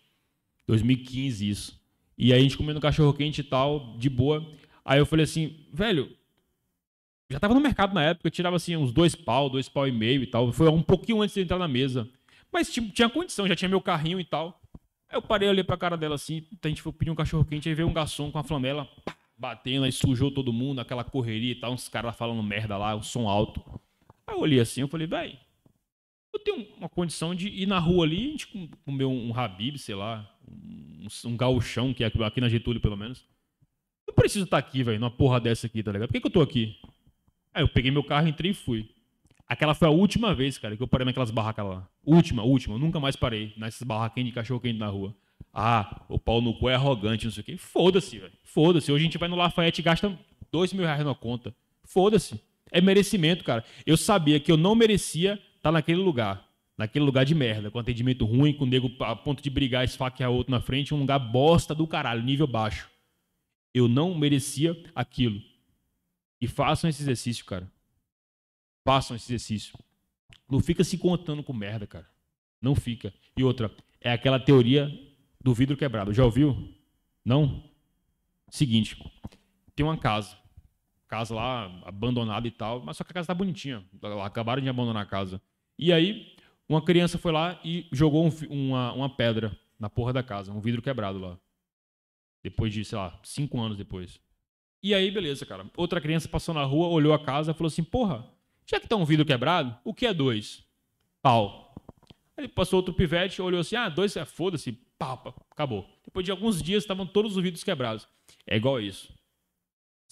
2015 isso. E aí a gente comendo cachorro quente e tal, de boa. Aí eu falei assim, velho, já tava no mercado na época, eu tirava assim uns dois pau, dois pau e meio e tal. Foi um pouquinho antes de entrar na mesa. Mas tipo, tinha condição, já tinha meu carrinho e tal. Aí eu parei, olhei pra cara dela assim, a gente foi pedir um cachorro quente, aí veio um garçom com a flamela batendo, aí sujou todo mundo, aquela correria e tal, uns caras falando merda lá, um som alto. Aí eu olhei assim, eu falei, velho, eu tenho uma condição de ir na rua ali, a gente comer um, um habib, sei lá, um, um gauchão, que é aqui na Getúlio, pelo menos. Eu preciso estar tá aqui, velho, numa porra dessa aqui, tá ligado? Por que, que eu tô aqui? Aí eu peguei meu carro, entrei e fui. Aquela foi a última vez, cara, que eu parei naquelas barracas lá. Última, última. Eu nunca mais parei nessas barraquinhas de cachorro quente na rua. Ah, o pau no cu é arrogante, não sei o quê. Foda-se, velho. Foda-se. Hoje a gente vai no Lafayette e gasta dois mil reais na conta. Foda-se é merecimento, cara. Eu sabia que eu não merecia estar tá naquele lugar. Naquele lugar de merda, com atendimento ruim, com o nego a ponto de brigar, esfaquear outro na frente, um lugar bosta do caralho, nível baixo. Eu não merecia aquilo. E façam esse exercício, cara. Façam esse exercício. Não fica se contando com merda, cara. Não fica. E outra, é aquela teoria do vidro quebrado. Já ouviu? Não? Seguinte, tem uma casa casa lá abandonada e tal, mas só que a casa tá bonitinha. Acabaram de abandonar a casa. E aí, uma criança foi lá e jogou um, uma, uma pedra na porra da casa, um vidro quebrado lá. Depois de, sei lá, cinco anos depois. E aí, beleza, cara. Outra criança passou na rua, olhou a casa e falou assim: porra, já que tá um vidro quebrado, o que é dois? Pau. Aí passou outro pivete, olhou assim: ah, dois é foda-se, papa, acabou. Depois de alguns dias estavam todos os vidros quebrados. É igual isso.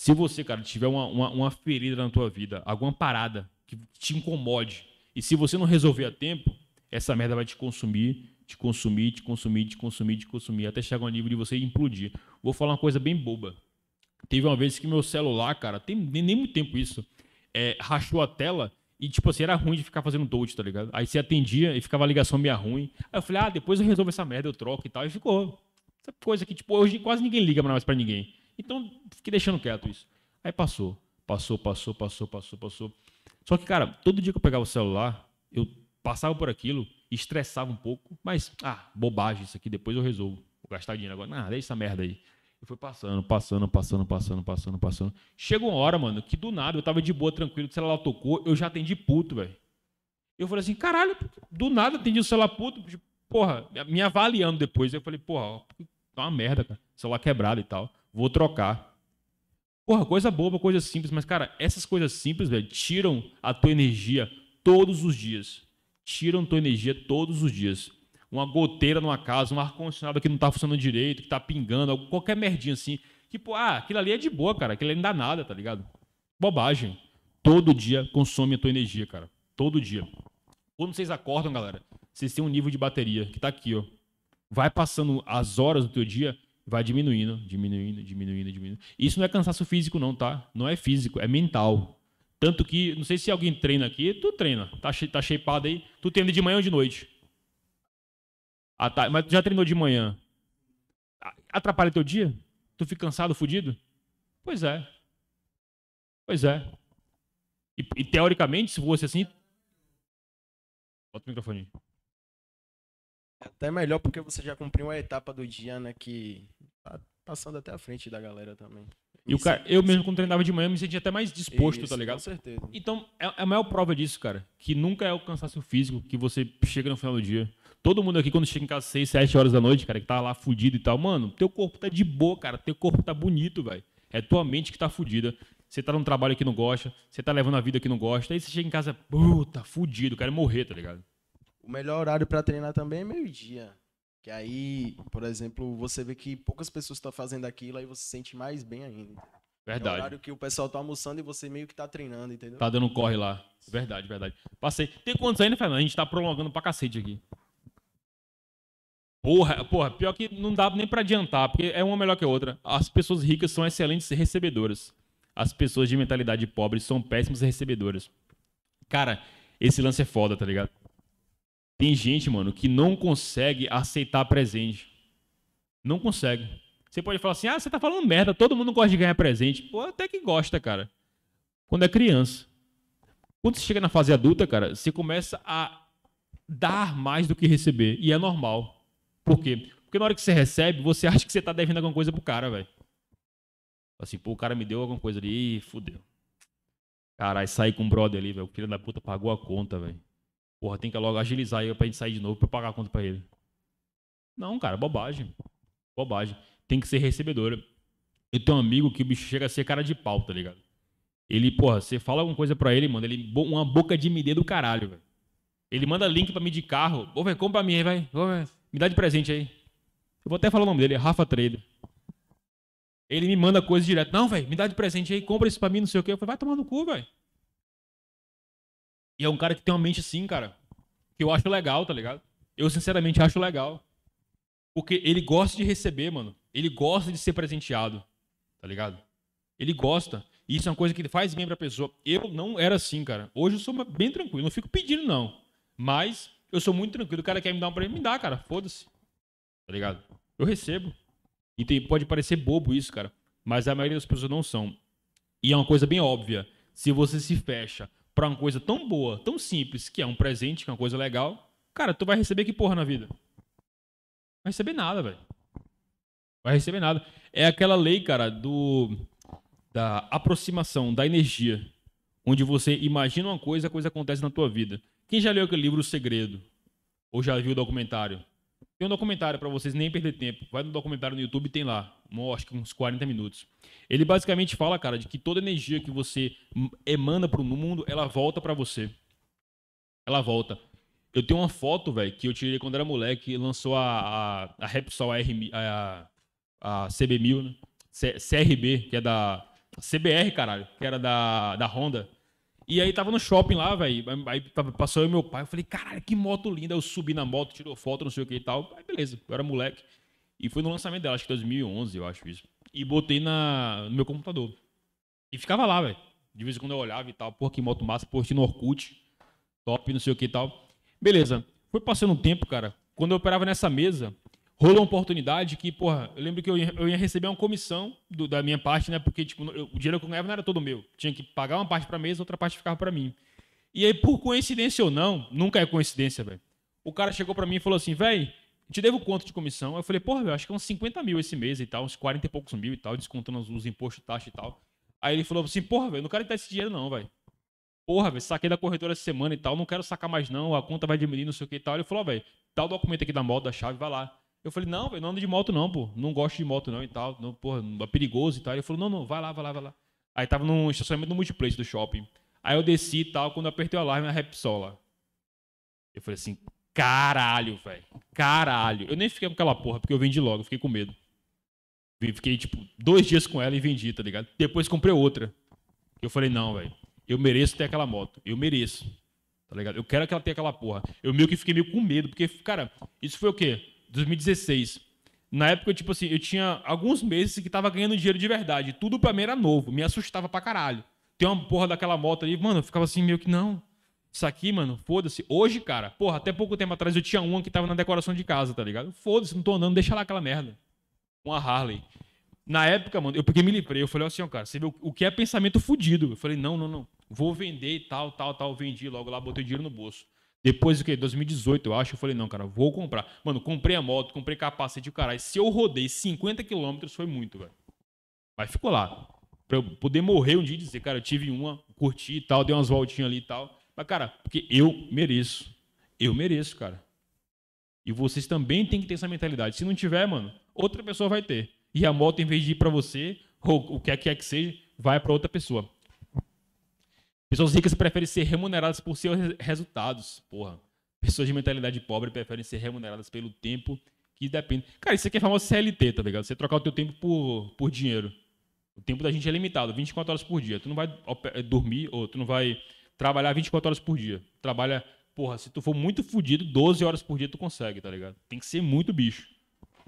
Se você, cara, tiver uma, uma, uma ferida na tua vida, alguma parada que te incomode, e se você não resolver a tempo, essa merda vai te consumir, te consumir, te consumir, te consumir, te consumir, até chegar um nível de você implodir. Vou falar uma coisa bem boba. Teve uma vez que meu celular, cara, tem nem muito tempo isso, é, rachou a tela e, tipo assim, era ruim de ficar fazendo touch, tá ligado? Aí você atendia e ficava a ligação meia ruim. Aí eu falei, ah, depois eu resolvo essa merda, eu troco e tal. E ficou. Essa coisa que, tipo, hoje quase ninguém liga mais para ninguém. Então, fiquei deixando quieto isso. Aí passou, passou, passou, passou, passou, passou. Só que, cara, todo dia que eu pegava o celular, eu passava por aquilo, estressava um pouco, mas, ah, bobagem, isso aqui depois eu resolvo. Vou gastar dinheiro agora. nada ah, deixa essa merda aí. Eu fui passando, passando, passando, passando, passando, passando. Chegou uma hora, mano, que do nada eu tava de boa, tranquilo, o celular tocou, eu já atendi puto, velho. Eu falei assim, caralho, do nada atendi o celular puto, tipo, porra, me avaliando depois. Eu falei, porra, tá uma merda, cara, celular quebrado e tal vou trocar. Porra, coisa boba, coisa simples, mas cara, essas coisas simples, velho, tiram a tua energia todos os dias. Tiram tua energia todos os dias. Uma goteira numa casa, um ar-condicionado que não tá funcionando direito, que tá pingando, qualquer merdinha assim. Tipo, ah, aquilo ali é de boa, cara, aquilo ali não dá nada, tá ligado? Bobagem. Todo dia consome a tua energia, cara. Todo dia. Quando vocês acordam, galera, vocês têm um nível de bateria que tá aqui, ó. Vai passando as horas do teu dia, vai diminuindo, diminuindo, diminuindo, diminuindo. Isso não é cansaço físico, não, tá? Não é físico, é mental. Tanto que, não sei se alguém treina aqui, tu treina, tá, tá shapeado aí. Tu treina de manhã ou de noite? Ah, tá. Mas tu já treinou de manhã? Atrapalha teu dia? Tu fica cansado, fudido? Pois é. Pois é. E, e teoricamente, se fosse assim. Bota o microfone. Até melhor porque você já cumpriu a etapa do dia, né? Que tá passando até a frente da galera também. E o cara, eu mesmo quando treinava de manhã me sentia até mais disposto, tá Isso, tá ligado? Com certeza. Então, é, é a maior prova disso, cara. Que nunca é o cansaço físico que você chega no final do dia. Todo mundo aqui, quando chega em casa às 6, 7 horas da noite, cara, que tá lá fudido e tal, mano, teu corpo tá de boa, cara. Teu corpo tá bonito, velho. É tua mente que tá fudida. Você tá num trabalho que não gosta, você tá levando a vida que não gosta, aí você chega em casa, puta, fudido, quero morrer, tá ligado? O melhor horário para treinar também é meio-dia. Que aí, por exemplo, você vê que poucas pessoas estão fazendo aquilo, aí você se sente mais bem ainda. É verdade. É o horário que o pessoal tá almoçando e você meio que tá treinando, entendeu? Tá dando um corre lá. Verdade, verdade. Passei. Tem quantos ainda, Fernando? A gente tá prolongando pra cacete aqui. Porra, porra, pior que não dá nem para adiantar, porque é uma melhor que a outra. As pessoas ricas são excelentes recebedoras. As pessoas de mentalidade pobre são péssimas recebedoras. Cara, esse lance é foda, tá ligado? Tem gente, mano, que não consegue aceitar presente. Não consegue. Você pode falar assim: ah, você tá falando merda, todo mundo gosta de ganhar presente. Pô, até que gosta, cara. Quando é criança. Quando você chega na fase adulta, cara, você começa a dar mais do que receber. E é normal. Por quê? Porque na hora que você recebe, você acha que você tá devendo alguma coisa pro cara, velho. Assim, pô, o cara me deu alguma coisa ali, fudeu. Caralho, saí com um brother ali, velho. O filho da puta pagou a conta, velho. Porra, tem que logo agilizar aí pra gente sair de novo pra eu pagar a conta pra ele. Não, cara, bobagem. Bobagem. Tem que ser recebedora. Eu tenho um amigo que o bicho chega a ser cara de pau, tá ligado? Ele, porra, você fala alguma coisa pra ele, mano, ele uma boca de MD do caralho, velho. Ele manda link pra mim de carro. Ô, velho, compra pra mim aí, vai. Me dá de presente aí. Eu vou até falar o nome dele, é Rafa Trader. Ele me manda coisa direto. Não, velho, me dá de presente aí, compra isso pra mim, não sei o quê. Eu falei, vai tomar no cu, velho. E é um cara que tem uma mente assim, cara, que eu acho legal, tá ligado? Eu sinceramente acho legal. Porque ele gosta de receber, mano. Ele gosta de ser presenteado, tá ligado? Ele gosta. E isso é uma coisa que faz bem pra pessoa. Eu não era assim, cara. Hoje eu sou bem tranquilo. Não fico pedindo, não. Mas eu sou muito tranquilo. O cara quer me dar um presente, me dá, cara. Foda-se. Tá ligado? Eu recebo. E tem, pode parecer bobo isso, cara. Mas a maioria das pessoas não são. E é uma coisa bem óbvia. Se você se fecha para uma coisa tão boa, tão simples, que é um presente, que é uma coisa legal, cara, tu vai receber que porra na vida? Vai receber nada, velho. Vai receber nada. É aquela lei, cara, do da aproximação da energia, onde você imagina uma coisa, a coisa acontece na tua vida. Quem já leu aquele livro O Segredo? Ou já viu o documentário? Tem um documentário para vocês nem perder tempo. Vai no documentário no YouTube, tem lá, acho que uns 40 minutos. Ele basicamente fala, cara, de que toda energia que você emana para o mundo, ela volta para você. Ela volta. Eu tenho uma foto, velho, que eu tirei quando era moleque, lançou a, a, a Repsol, a, R, a, a CB1000, né? C, CRB, que é da. CBR, caralho, que era da, da Honda. E aí tava no shopping lá, velho. Aí passou eu e meu pai. Eu falei, caralho, que moto linda. Eu subi na moto, tirou foto, não sei o que e tal. Aí beleza, eu era moleque. E foi no lançamento dela, acho que 2011, eu acho isso. E botei na, no meu computador. E ficava lá, velho. De vez em quando eu olhava e tal. Porra, que moto massa. Porra, no Orkut. Top, não sei o que e tal. Beleza. Foi passando um tempo, cara. Quando eu operava nessa mesa, rolou uma oportunidade que, porra, eu lembro que eu ia, eu ia receber uma comissão do, da minha parte, né? Porque, tipo, eu, o dinheiro que eu ganhava não era todo meu. Tinha que pagar uma parte pra mesa, outra parte ficava pra mim. E aí, por coincidência ou não, nunca é coincidência, velho. O cara chegou pra mim e falou assim, velho, te devo quanto de comissão? Eu falei, porra, velho, acho que é uns 50 mil esse mês e tal, uns 40 e poucos mil e tal, descontando os, os impostos, taxa e tal. Aí ele falou assim, porra, velho, não quero dar esse dinheiro não, velho. Porra, velho, saquei da corretora essa semana e tal, não quero sacar mais não, a conta vai diminuir, não sei o que e tal. Ele falou, velho, dá o documento aqui da molda, da chave, vai lá. Eu falei, não, velho, não ando de moto não, pô. Não gosto de moto não e tal. Não, porra, é perigoso e tal. Ele falou, não, não, vai lá, vai lá, vai lá. Aí tava num estacionamento do multiplex do shopping. Aí eu desci e tal, quando eu apertei o alarme, a Repsola. Eu falei assim, caralho, velho. Caralho. Eu nem fiquei com aquela porra, porque eu vendi logo, fiquei com medo. Fiquei, tipo, dois dias com ela e vendi, tá ligado? Depois comprei outra. Eu falei, não, velho. Eu mereço ter aquela moto. Eu mereço. Tá ligado? Eu quero que ela tenha aquela porra. Eu meio que fiquei meio com medo, porque, cara, isso foi o quê? 2016. Na época, tipo assim, eu tinha alguns meses que tava ganhando dinheiro de verdade. Tudo pra mim era novo. Me assustava pra caralho. Tem uma porra daquela moto ali, mano, eu ficava assim meio que não. Isso aqui, mano, foda-se. Hoje, cara, porra, até pouco tempo atrás eu tinha uma que tava na decoração de casa, tá ligado? Foda-se, não tô andando, deixa lá aquela merda. Uma Harley. Na época, mano, eu peguei me livrei. Eu falei assim, ó, cara, você vê o que é pensamento fudido. Eu falei, não, não, não. Vou vender e tal, tal, tal. Vendi logo lá, botei dinheiro no bolso. Depois do que? 2018, eu acho. Eu falei, não, cara, vou comprar. Mano, comprei a moto, comprei capacete, caralho. Se eu rodei 50 quilômetros foi muito, velho. Mas ficou lá. Pra eu poder morrer um dia e dizer, cara, eu tive uma, curti e tal, dei umas voltinhas ali e tal. Mas, cara, porque eu mereço. Eu mereço, cara. E vocês também têm que ter essa mentalidade. Se não tiver, mano, outra pessoa vai ter. E a moto, em vez de ir para você, ou o que é que seja, vai para outra pessoa. Pessoas ricas preferem ser remuneradas por seus resultados, porra. Pessoas de mentalidade pobre preferem ser remuneradas pelo tempo que depende. Cara, isso aqui é famoso CLT, tá ligado? Você trocar o teu tempo por, por dinheiro. O tempo da gente é limitado, 24 horas por dia. Tu não vai eh, dormir ou tu não vai trabalhar 24 horas por dia. Trabalha, porra, se tu for muito fudido, 12 horas por dia tu consegue, tá ligado? Tem que ser muito bicho.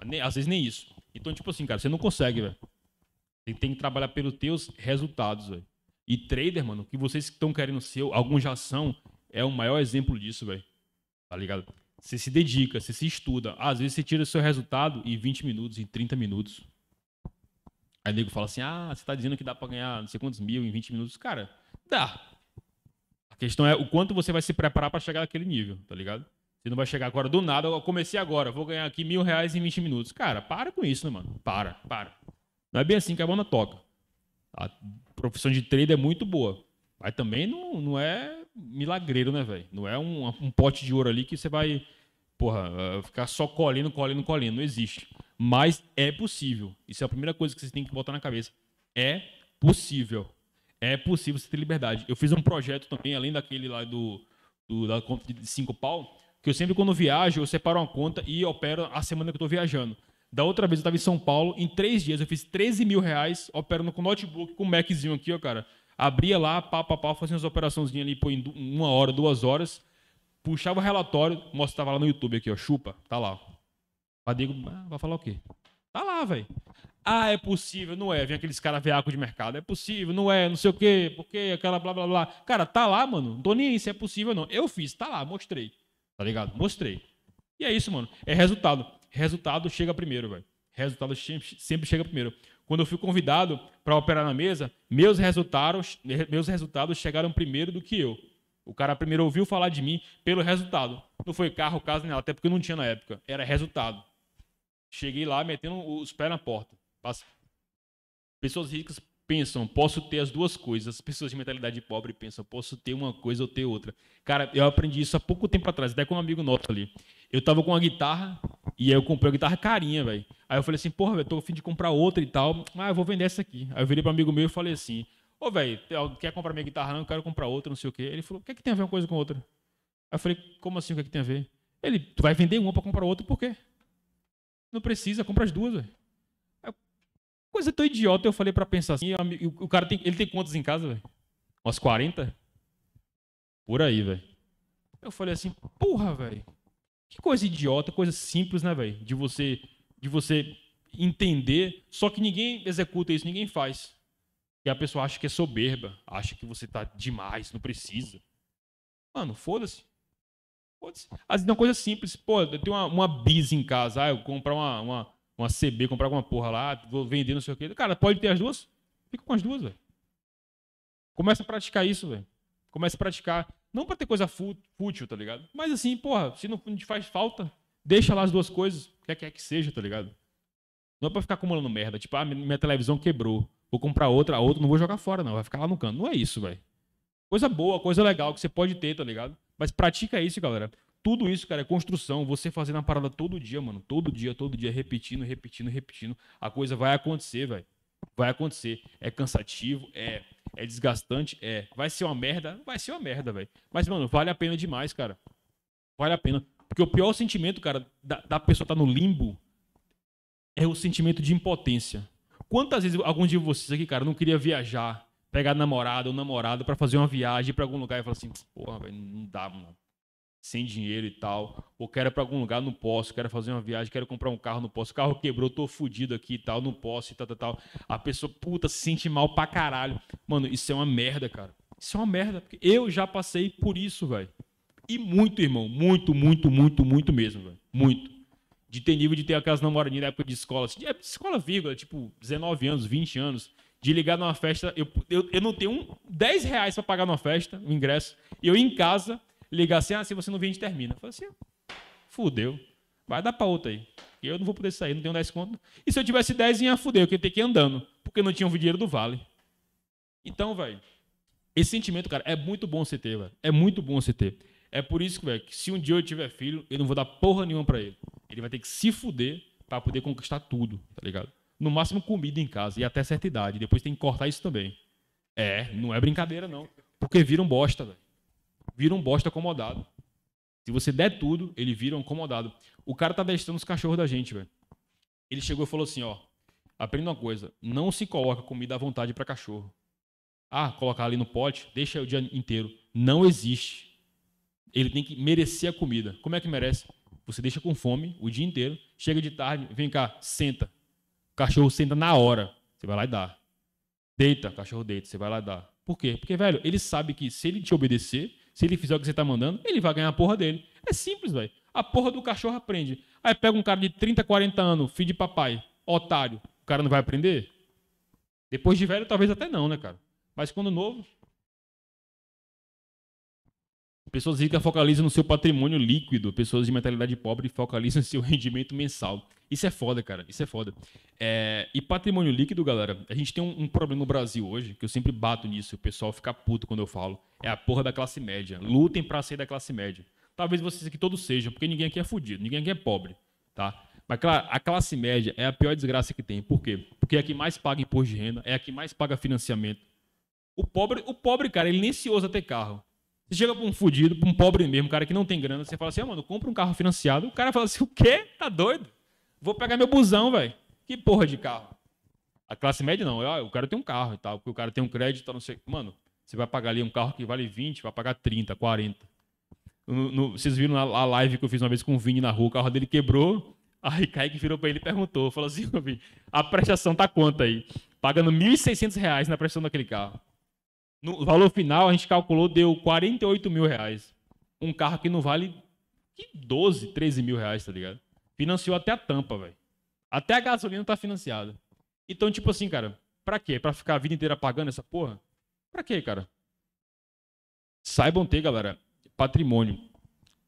Nem, às vezes nem isso. Então, tipo assim, cara, você não consegue, velho. Tem, tem que trabalhar pelos teus resultados, velho. E trader, mano, que vocês estão querendo ser, alguns já são, é o maior exemplo disso, velho. Tá ligado? Você se dedica, você se estuda. Às vezes você tira o seu resultado em 20 minutos, em 30 minutos. Aí o nego fala assim: ah, você tá dizendo que dá pra ganhar não sei quantos mil em 20 minutos. Cara, dá. A questão é o quanto você vai se preparar para chegar naquele nível, tá ligado? Você não vai chegar agora do nada, eu comecei agora, vou ganhar aqui mil reais em 20 minutos. Cara, para com isso, né, mano? Para, para. Não é bem assim que a banda toca. Tá? profissão de trader é muito boa. Mas também não, não é milagreiro, né, velho? Não é um, um, pote de ouro ali que você vai, porra, eh, ficar só colhendo, colhendo, colhendo. Não existe. Mas é possível. Isso é a primeira coisa que você tem que botar na cabeça. É possível. É possível você ter liberdade. Eu fiz um projeto também, além daquele lá do, do da conta de cinco pau, que eu sempre, quando viajo, eu separo uma conta e opero a semana que eu tô viajando. Da outra vez eu tava em São Paulo, em três dias eu fiz 13 mil reais operando com notebook, com Maczinho aqui, ó, cara. Abria lá, pá, pá, pá, fazia umas operaçãozinhas ali por uma hora, duas horas. Puxava o relatório, mostrava lá no YouTube aqui, ó, chupa, tá lá. Rodrigo, ah, vai falar o quê? Tá lá, velho. Ah, é possível, não é. Vem aqueles caras veaco de mercado. É possível, não é, não sei o quê, porque aquela blá blá blá. Cara, tá lá, mano. Não tô nem aí se é possível ou não. Eu fiz, tá lá, mostrei. Tá ligado? Mostrei. E é isso, mano. É resultado resultado chega primeiro, velho. Resultado sempre chega primeiro. Quando eu fui convidado para operar na mesa, meus resultados, meus resultados chegaram primeiro do que eu. O cara primeiro ouviu falar de mim pelo resultado. Não foi carro, casa, nem nada, até porque não tinha na época. Era resultado. Cheguei lá metendo os pés na porta. Pessoas ricas pensam, posso ter as duas coisas. As pessoas de mentalidade pobre pensam, posso ter uma coisa ou ter outra. Cara, eu aprendi isso há pouco tempo atrás, até com um amigo nosso ali. Eu tava com uma guitarra e aí eu comprei uma guitarra carinha, velho. Aí eu falei assim, porra, eu tô a fim de comprar outra e tal. mas ah, eu vou vender essa aqui. Aí eu virei para um amigo meu e falei assim: "Ô, velho, quer comprar minha guitarra? Não, eu quero comprar outra, não sei o quê". Ele falou: "O que é que tem a ver uma coisa com outra?". Aí eu falei: "Como assim, o que é que tem a ver?". Ele: "Tu vai vender uma para comprar outra, por quê?". Não precisa, compra as duas, velho. Coisa tão idiota, eu falei para pensar assim. O cara tem, ele tem quantos em casa, velho? Umas 40? Por aí, velho. Eu falei assim, porra, velho. Que coisa idiota, coisa simples, né, velho? De você, de você entender, só que ninguém executa isso, ninguém faz. E a pessoa acha que é soberba, acha que você tá demais, não precisa. Mano, foda-se. Foda-se. Às vezes é uma coisa simples. Pô, eu tenho uma, uma bis em casa, ah, eu vou comprar uma, uma uma CB, comprar alguma porra lá, vou vender, não sei o quê. Cara, pode ter as duas? Fica com as duas, velho. Começa a praticar isso, velho. Começa a praticar. Não pra ter coisa fútil, tá ligado? Mas assim, porra, se não te faz falta, deixa lá as duas coisas, o que é quer é que seja, tá ligado? Não é pra ficar acumulando merda. Tipo, ah, minha televisão quebrou. Vou comprar outra, a outra não vou jogar fora, não. Vai ficar lá no canto. Não é isso, velho. Coisa boa, coisa legal que você pode ter, tá ligado? Mas pratica isso, galera tudo isso, cara, é construção. Você fazendo a parada todo dia, mano. Todo dia, todo dia, repetindo, repetindo, repetindo. A coisa vai acontecer, velho. Vai acontecer. É cansativo, é, é desgastante, é. Vai ser uma merda? Vai ser uma merda, velho. Mas, mano, vale a pena demais, cara. Vale a pena. Porque o pior sentimento, cara, da, da pessoa tá no limbo é o sentimento de impotência. Quantas vezes algum de vocês aqui, cara, não queria viajar, pegar namorada ou namorado para fazer uma viagem para algum lugar e falar assim, porra, velho, não dá, mano sem dinheiro e tal, ou quero para algum lugar, não posso, quero fazer uma viagem, quero comprar um carro, não posso, o carro quebrou, tô fudido aqui e tal, não posso e tal, tal, tal. A pessoa, puta, se sente mal pra caralho. Mano, isso é uma merda, cara. Isso é uma merda, porque eu já passei por isso, velho. E muito, irmão, muito, muito, muito, muito mesmo, velho. Muito. De ter nível de ter aquelas namoradinhas na época de escola, assim, de é escola vírgula, tipo, 19 anos, 20 anos, de ligar numa festa, eu, eu, eu não tenho um, 10 reais pra pagar numa festa, o um ingresso, eu em casa ligar assim, ah, se você não vir, a gente termina. Eu falei assim, fudeu. Vai dar pra outra aí. Eu não vou poder sair, não tenho 10 conto. E se eu tivesse 10, ia fudeu, eu ia ter que ir andando, porque não tinha o dinheiro do vale. Então, velho, esse sentimento, cara, é muito bom você ter, velho. É muito bom você ter. É por isso, velho, que se um dia eu tiver filho, eu não vou dar porra nenhuma para ele. Ele vai ter que se fuder para poder conquistar tudo, tá ligado? No máximo comida em casa e até certa idade. Depois tem que cortar isso também. É, não é brincadeira, não. Porque vira um bosta, velho vira um bosta acomodado. Se você der tudo, ele vira um acomodado. O cara tá adestrando os cachorros da gente, velho. Ele chegou e falou assim, ó, aprenda uma coisa, não se coloca comida à vontade para cachorro. Ah, colocar ali no pote, deixa o dia inteiro. Não existe. Ele tem que merecer a comida. Como é que merece? Você deixa com fome o dia inteiro, chega de tarde, vem cá, senta. O cachorro senta na hora, você vai lá e dá. Deita, cachorro deita, você vai lá e dá. Por quê? Porque, velho, ele sabe que se ele te obedecer, se ele fizer o que você está mandando, ele vai ganhar a porra dele. É simples, velho. A porra do cachorro aprende. Aí pega um cara de 30, 40 anos, filho de papai, otário. O cara não vai aprender? Depois de velho, talvez até não, né, cara? Mas quando novo, Pessoas ricas focalizam no seu patrimônio líquido, pessoas de mentalidade pobre focalizam no (laughs) seu rendimento mensal. Isso é foda, cara, isso é foda. É, e patrimônio líquido, galera, a gente tem um, um, problema no Brasil hoje, que eu sempre bato nisso, o pessoal fica puto quando eu falo, é a porra da classe média. Lutem para sair da classe média. Talvez vocês aqui todos sejam, porque ninguém aqui é fudido, ninguém aqui é pobre, tá? Mas claro, a classe média é a pior desgraça que tem. Por quê? Porque é a que mais paga imposto de renda, é a que mais paga financiamento. O pobre, o pobre cara, ele nem se ousa ter carro. Você chega pra um fudido, pra um pobre mesmo, um cara que não tem grana, você fala assim, ah, mano, compra um carro financiado. O cara fala assim, o quê? Tá doido? Vou pegar meu busão, velho. Que porra de carro? A classe média não. Eu, o cara tem um carro e tal, porque o cara tem um crédito, não sei. Mano, você vai pagar ali um carro que vale 20, vai pagar 30, 40. No, no, vocês viram a live que eu fiz uma vez com o Vini na rua, o carro dele quebrou. Aí Kaique virou para ele e perguntou, falou assim, a prestação tá quanto aí? Pagando R$ 1.600 na prestação daquele carro. No valor final, a gente calculou, deu 48 mil reais. Um carro que não vale que 12, 13 mil reais, tá ligado? Financiou até a tampa, velho. Até a gasolina tá financiada. Então, tipo assim, cara, pra quê? Pra ficar a vida inteira pagando essa porra? Pra quê, cara? Saibam ter, galera, patrimônio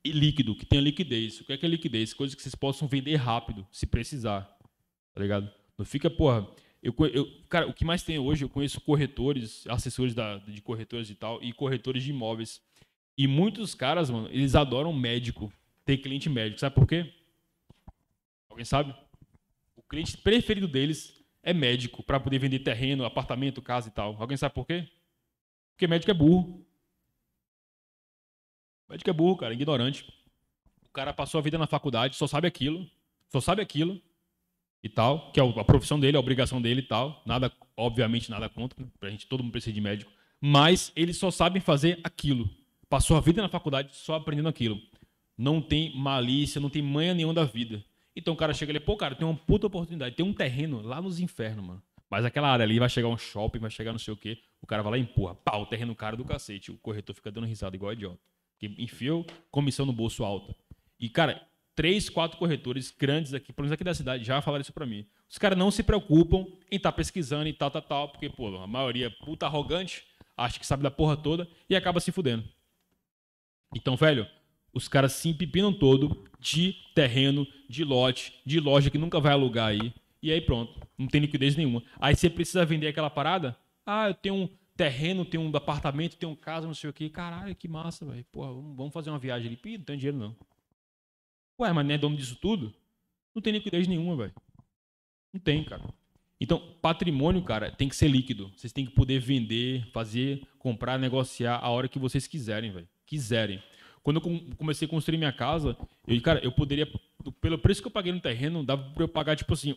e líquido, que tenha liquidez. O que é que é liquidez? Coisas que vocês possam vender rápido, se precisar. Tá ligado? Não fica, porra, eu, eu, cara, o que mais tem hoje, eu conheço corretores, assessores da, de corretores e tal e corretores de imóveis. E muitos caras, mano, eles adoram médico, ter cliente médico. Sabe por quê? Alguém sabe? O cliente preferido deles é médico, para poder vender terreno, apartamento, casa e tal. Alguém sabe por quê? Porque médico é burro. Médico é burro, cara, é ignorante. O cara passou a vida na faculdade, só sabe aquilo, só sabe aquilo e tal, que é a profissão dele, a obrigação dele e tal. Nada, obviamente, nada contra, pra gente todo mundo precisa de médico. Mas eles só sabem fazer aquilo. Passou a vida na faculdade só aprendendo aquilo. Não tem malícia, não tem manha nenhuma da vida. Então o cara chega ali, pô, cara, tem uma puta oportunidade, tem um terreno lá nos infernos, mano. Mas aquela área ali vai chegar um shopping, vai chegar não sei o quê, o cara vai lá e empurra, pau, o terreno cara do cacete. O corretor fica dando risada igual idiota. Porque comissão no bolso alta. E, cara, três, quatro corretores grandes aqui, pelo menos aqui da cidade, já falaram isso para mim. Os caras não se preocupam em estar tá pesquisando e tal, tal, tal, porque, pô, a maioria é puta arrogante, acha que sabe da porra toda e acaba se fudendo. Então, velho, os caras se empipinam todo de terreno, de lote, de loja que nunca vai alugar aí. E aí pronto, não tem liquidez nenhuma. Aí você precisa vender aquela parada? Ah, eu tenho um terreno, tenho um apartamento, tenho um casa, não sei o quê. Caralho, que massa, velho. Porra, vamos fazer uma viagem ali. Ih, não tem dinheiro não. Ué, mas não é dono disso tudo? Não tem liquidez nenhuma, velho. Não tem, cara. Então, patrimônio, cara, tem que ser líquido. Vocês têm que poder vender, fazer, comprar, negociar a hora que vocês quiserem, velho. Quiserem. Quando eu comecei a construir minha casa, eu, cara, eu poderia, pelo preço que eu paguei no terreno, dava para eu pagar, tipo assim,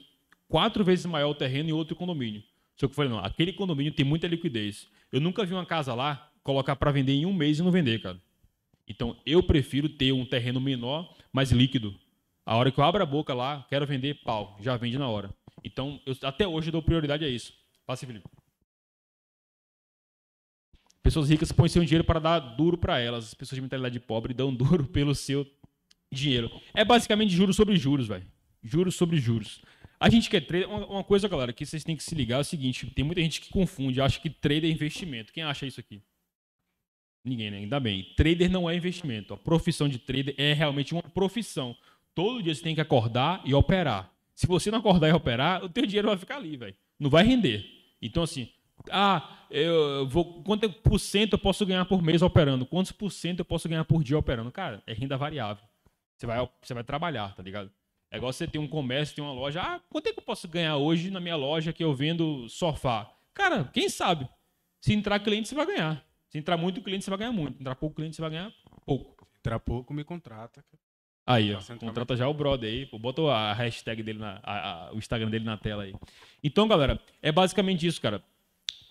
quatro vezes maior o terreno em outro condomínio. Só que eu falei, não, aquele condomínio tem muita liquidez. Eu nunca vi uma casa lá colocar para vender em um mês e não vender, cara. Então, eu prefiro ter um terreno menor mais líquido. A hora que eu abro a boca lá, quero vender, pau, já vende na hora. Então, eu, até hoje eu dou prioridade a isso. Passe, Felipe. Pessoas ricas põem seu dinheiro para dar duro para elas. As pessoas de mentalidade pobre dão (laughs) duro pelo seu dinheiro. É basicamente juros sobre juros, velho. Juros sobre juros. A gente quer é trader. Uma coisa, galera, que vocês têm que se ligar é o seguinte: tem muita gente que confunde, acha que trader é investimento. Quem acha isso aqui? Ninguém, né? Ainda bem. Trader não é investimento. A profissão de trader é realmente uma profissão. Todo dia você tem que acordar e operar. Se você não acordar e operar, o teu dinheiro vai ficar ali, velho. Não vai render. Então, assim, ah, eu vou. Quanto por cento eu posso ganhar por mês operando? Quantos por cento eu posso ganhar por dia operando? Cara, é renda variável. Você vai, você vai trabalhar, tá ligado? É igual você ter um comércio, tem uma loja. Ah, quanto é que eu posso ganhar hoje na minha loja que eu vendo sofá? Cara, quem sabe? Se entrar cliente, você vai ganhar. Se entrar muito cliente, você vai ganhar muito. Se entrar pouco cliente, você vai ganhar pouco. Se entrar pouco, me contrata. Aí, ó, contrata já o brother aí. Pô, bota a hashtag dele, na, a, a, o Instagram dele na tela aí. Então, galera, é basicamente isso, cara.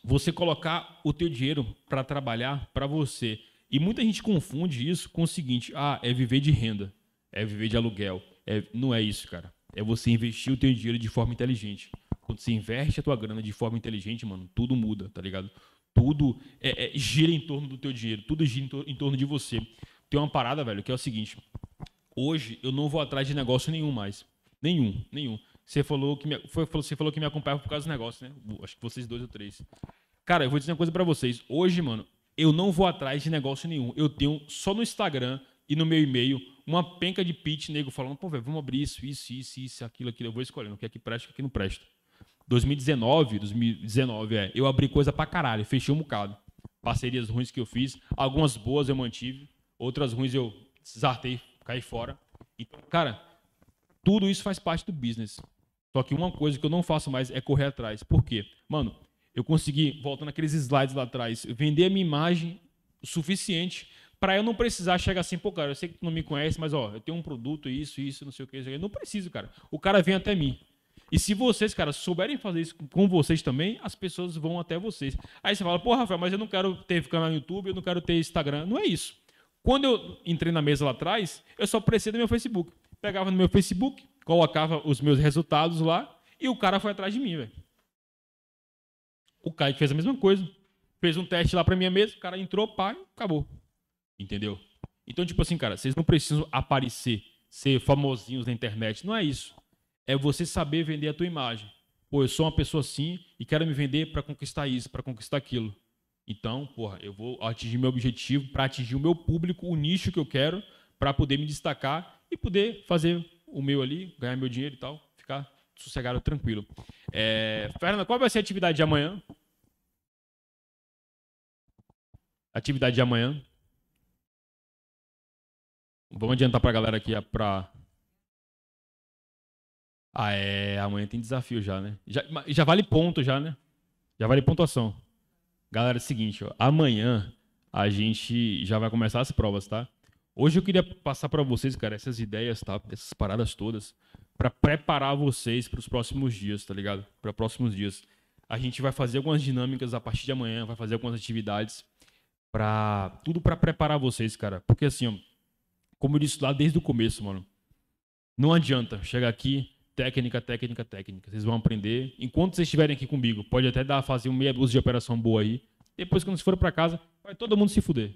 Você colocar o teu dinheiro para trabalhar para você. E muita gente confunde isso com o seguinte: ah, é viver de renda, é viver de aluguel. É, não é isso, cara. É você investir o teu dinheiro de forma inteligente. Quando você investe a tua grana de forma inteligente, mano, tudo muda, tá ligado? tudo é, é, gira em torno do teu dinheiro, tudo gira em, tor em torno de você. Tem uma parada, velho, que é o seguinte: hoje eu não vou atrás de negócio nenhum mais. Nenhum, nenhum. Você falou que me, foi, você falou que me acompanhava por causa dos negócios, né? Acho que vocês dois ou três. Cara, eu vou dizer uma coisa para vocês. Hoje, mano, eu não vou atrás de negócio nenhum. Eu tenho só no Instagram e no meu e-mail uma penca de pitch nego falando, pô, velho, vamos abrir isso, isso, isso, isso, aquilo, aquilo. Eu vou escolhendo o que é que presta, o que é que não presta. 2019, 2019, é, eu abri coisa pra caralho, fechei um bocado. Parcerias ruins que eu fiz, algumas boas eu mantive, outras ruins eu desartei, caí fora. Então, cara, tudo isso faz parte do business. Só que uma coisa que eu não faço mais é correr atrás. Por quê? Mano, eu consegui, voltando aqueles slides lá atrás, vender a minha imagem o suficiente para eu não precisar chegar assim, pô, cara, eu sei que tu não me conhece, mas ó, eu tenho um produto, isso, isso, não sei o que, isso aqui. Eu não preciso, cara. O cara vem até mim. E se vocês, cara, souberem fazer isso com vocês também, as pessoas vão até vocês. Aí você fala, pô, Rafael, mas eu não quero ter canal no YouTube, eu não quero ter Instagram. Não é isso. Quando eu entrei na mesa lá atrás, eu só precisei do meu Facebook. Pegava no meu Facebook, colocava os meus resultados lá e o cara foi atrás de mim, velho. O Caio fez a mesma coisa. Fez um teste lá pra minha mesa, o cara entrou, pá, acabou. Entendeu? Então, tipo assim, cara, vocês não precisam aparecer, ser famosinhos na internet. Não é isso é você saber vender a tua imagem. Pô, eu sou uma pessoa assim e quero me vender para conquistar isso, para conquistar aquilo. Então, porra, eu vou atingir meu objetivo para atingir o meu público, o nicho que eu quero, para poder me destacar e poder fazer o meu ali, ganhar meu dinheiro e tal, ficar sossegado, tranquilo. É, Fernanda, qual vai ser a atividade de amanhã? Atividade de amanhã. Vamos adiantar para a galera aqui para ah, é. Amanhã tem desafio já, né? Já, já vale ponto, já, né? Já vale pontuação. Galera, é o seguinte, ó, amanhã a gente já vai começar as provas, tá? Hoje eu queria passar para vocês, cara, essas ideias, tá? Essas paradas todas, para preparar vocês para os próximos dias, tá ligado? Para próximos dias. A gente vai fazer algumas dinâmicas a partir de amanhã, vai fazer algumas atividades para tudo para preparar vocês, cara. Porque assim, ó, como eu disse lá desde o começo, mano, não adianta chegar aqui técnica, técnica, técnica. Vocês vão aprender. Enquanto vocês estiverem aqui comigo, pode até dar fazer um meia dúzia de operação boa aí. Depois, quando vocês forem para casa, vai todo mundo se fuder.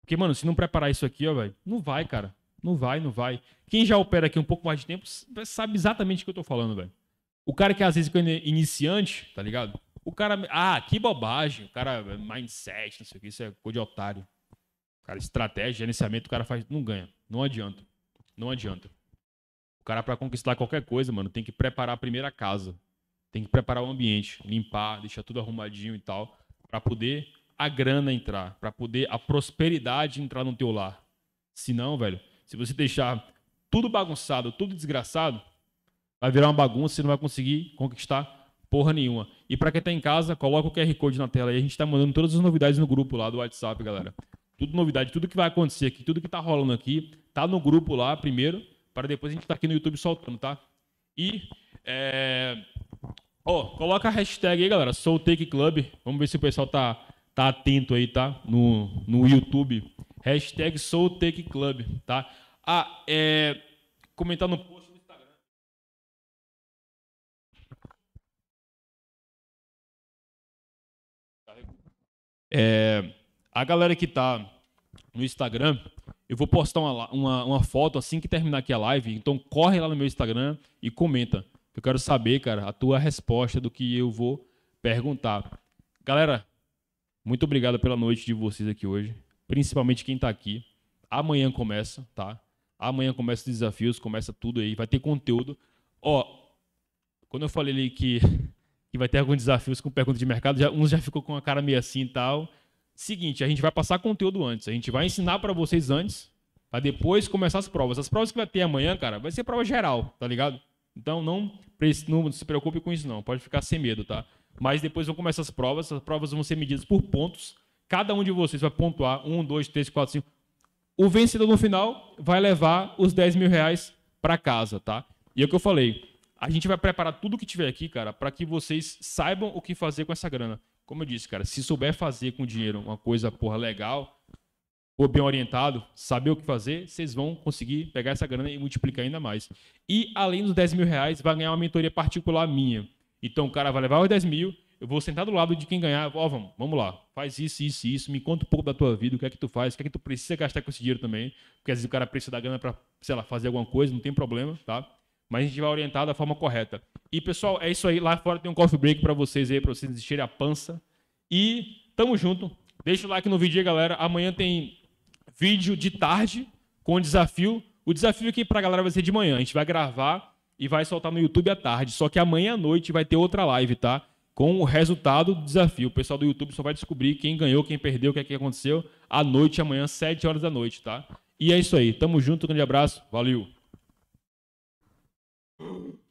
Porque, mano, se não preparar isso aqui, ó, velho, não vai, cara. Não vai, não vai. Quem já opera aqui um pouco mais de tempo sabe exatamente o que eu tô falando, velho. O cara que às vezes é iniciante, tá ligado? O cara. Ah, que bobagem. O cara. É, mindset, não sei o que. Isso é coisa de otário. O cara, estratégia, gerenciamento, o cara faz. Não ganha. Não adianta. Não adianta. O cara, para conquistar qualquer coisa, mano, tem que preparar a primeira casa. Tem que preparar o ambiente, limpar, deixar tudo arrumadinho e tal, para poder a grana entrar, para poder a prosperidade entrar no teu lar. Se não, velho, se você deixar tudo bagunçado, tudo desgraçado, vai virar uma bagunça e não vai conseguir conquistar porra nenhuma. E para quem tá em casa, coloca o QR Code na tela aí. A gente tá mandando todas as novidades no grupo lá do WhatsApp, galera. Tudo novidade, tudo que vai acontecer aqui, tudo que tá rolando aqui, tá no grupo lá primeiro para depois a gente estar tá aqui no YouTube soltando, tá? E. É... Ó, oh, coloca a hashtag aí, galera, Soul Take Club. Vamos ver se o pessoal tá, tá atento aí, tá? No, no YouTube. Hashtag Soul Take Club, tá? Ah, é. Comentar no post no Instagram. É, a galera que tá no Instagram, eu vou postar uma, uma, uma, foto assim que terminar aqui a live. Então corre lá no meu Instagram e comenta. Eu quero saber, cara, a tua resposta do que eu vou perguntar. Galera, muito obrigado pela noite de vocês aqui hoje. Principalmente quem tá aqui. Amanhã começa, tá? Amanhã começa os desafios, começa tudo aí. Vai ter conteúdo. Ó, quando eu falei ali que, que vai ter alguns desafios com pergunta de mercado, já, uns já ficou com a cara meio assim e tal seguinte, a gente vai passar conteúdo antes, a gente vai ensinar para vocês antes, pra depois começar as provas. As provas que vai ter amanhã, cara, vai ser prova geral, tá ligado? Então não, não se preocupe com isso não, pode ficar sem medo, tá? Mas depois vão começar as provas, as provas vão ser medidas por pontos. Cada um de vocês vai pontuar um, dois, três, quatro, cinco. O vencedor no final vai levar os 10 mil reais para casa, tá? E é o que eu falei, a gente vai preparar tudo que tiver aqui, cara, para que vocês saibam o que fazer com essa grana como eu disse, cara, se souber fazer com dinheiro uma coisa, porra, legal, ou bem orientado, saber o que fazer, vocês vão conseguir pegar essa grana e multiplicar ainda mais. E além dos 10 mil reais, vai ganhar uma mentoria particular minha. Então o cara vai levar os 10 mil, eu vou sentar do lado de quem ganhar, ó, oh, vamos, vamos lá, faz isso, isso, isso, me conta um pouco da tua vida, o que é que tu faz, o que é que tu precisa gastar com esse dinheiro também, porque às vezes o cara precisa da grana para, sei lá, fazer alguma coisa, não tem problema, tá? mas a gente vai orientar da forma correta. E, pessoal, é isso aí. Lá fora tem um coffee break para vocês aí, para vocês desistirem a pança. E tamo junto. Deixa o like no vídeo aí, galera. Amanhã tem vídeo de tarde com o desafio. O desafio aqui pra galera vai ser de manhã. A gente vai gravar e vai soltar no YouTube à tarde. Só que amanhã à noite vai ter outra live, tá? Com o resultado do desafio. O pessoal do YouTube só vai descobrir quem ganhou, quem perdeu, o que, é que aconteceu à noite, amanhã, 7 horas da noite, tá? E é isso aí. Tamo junto, grande abraço. Valeu! Mm.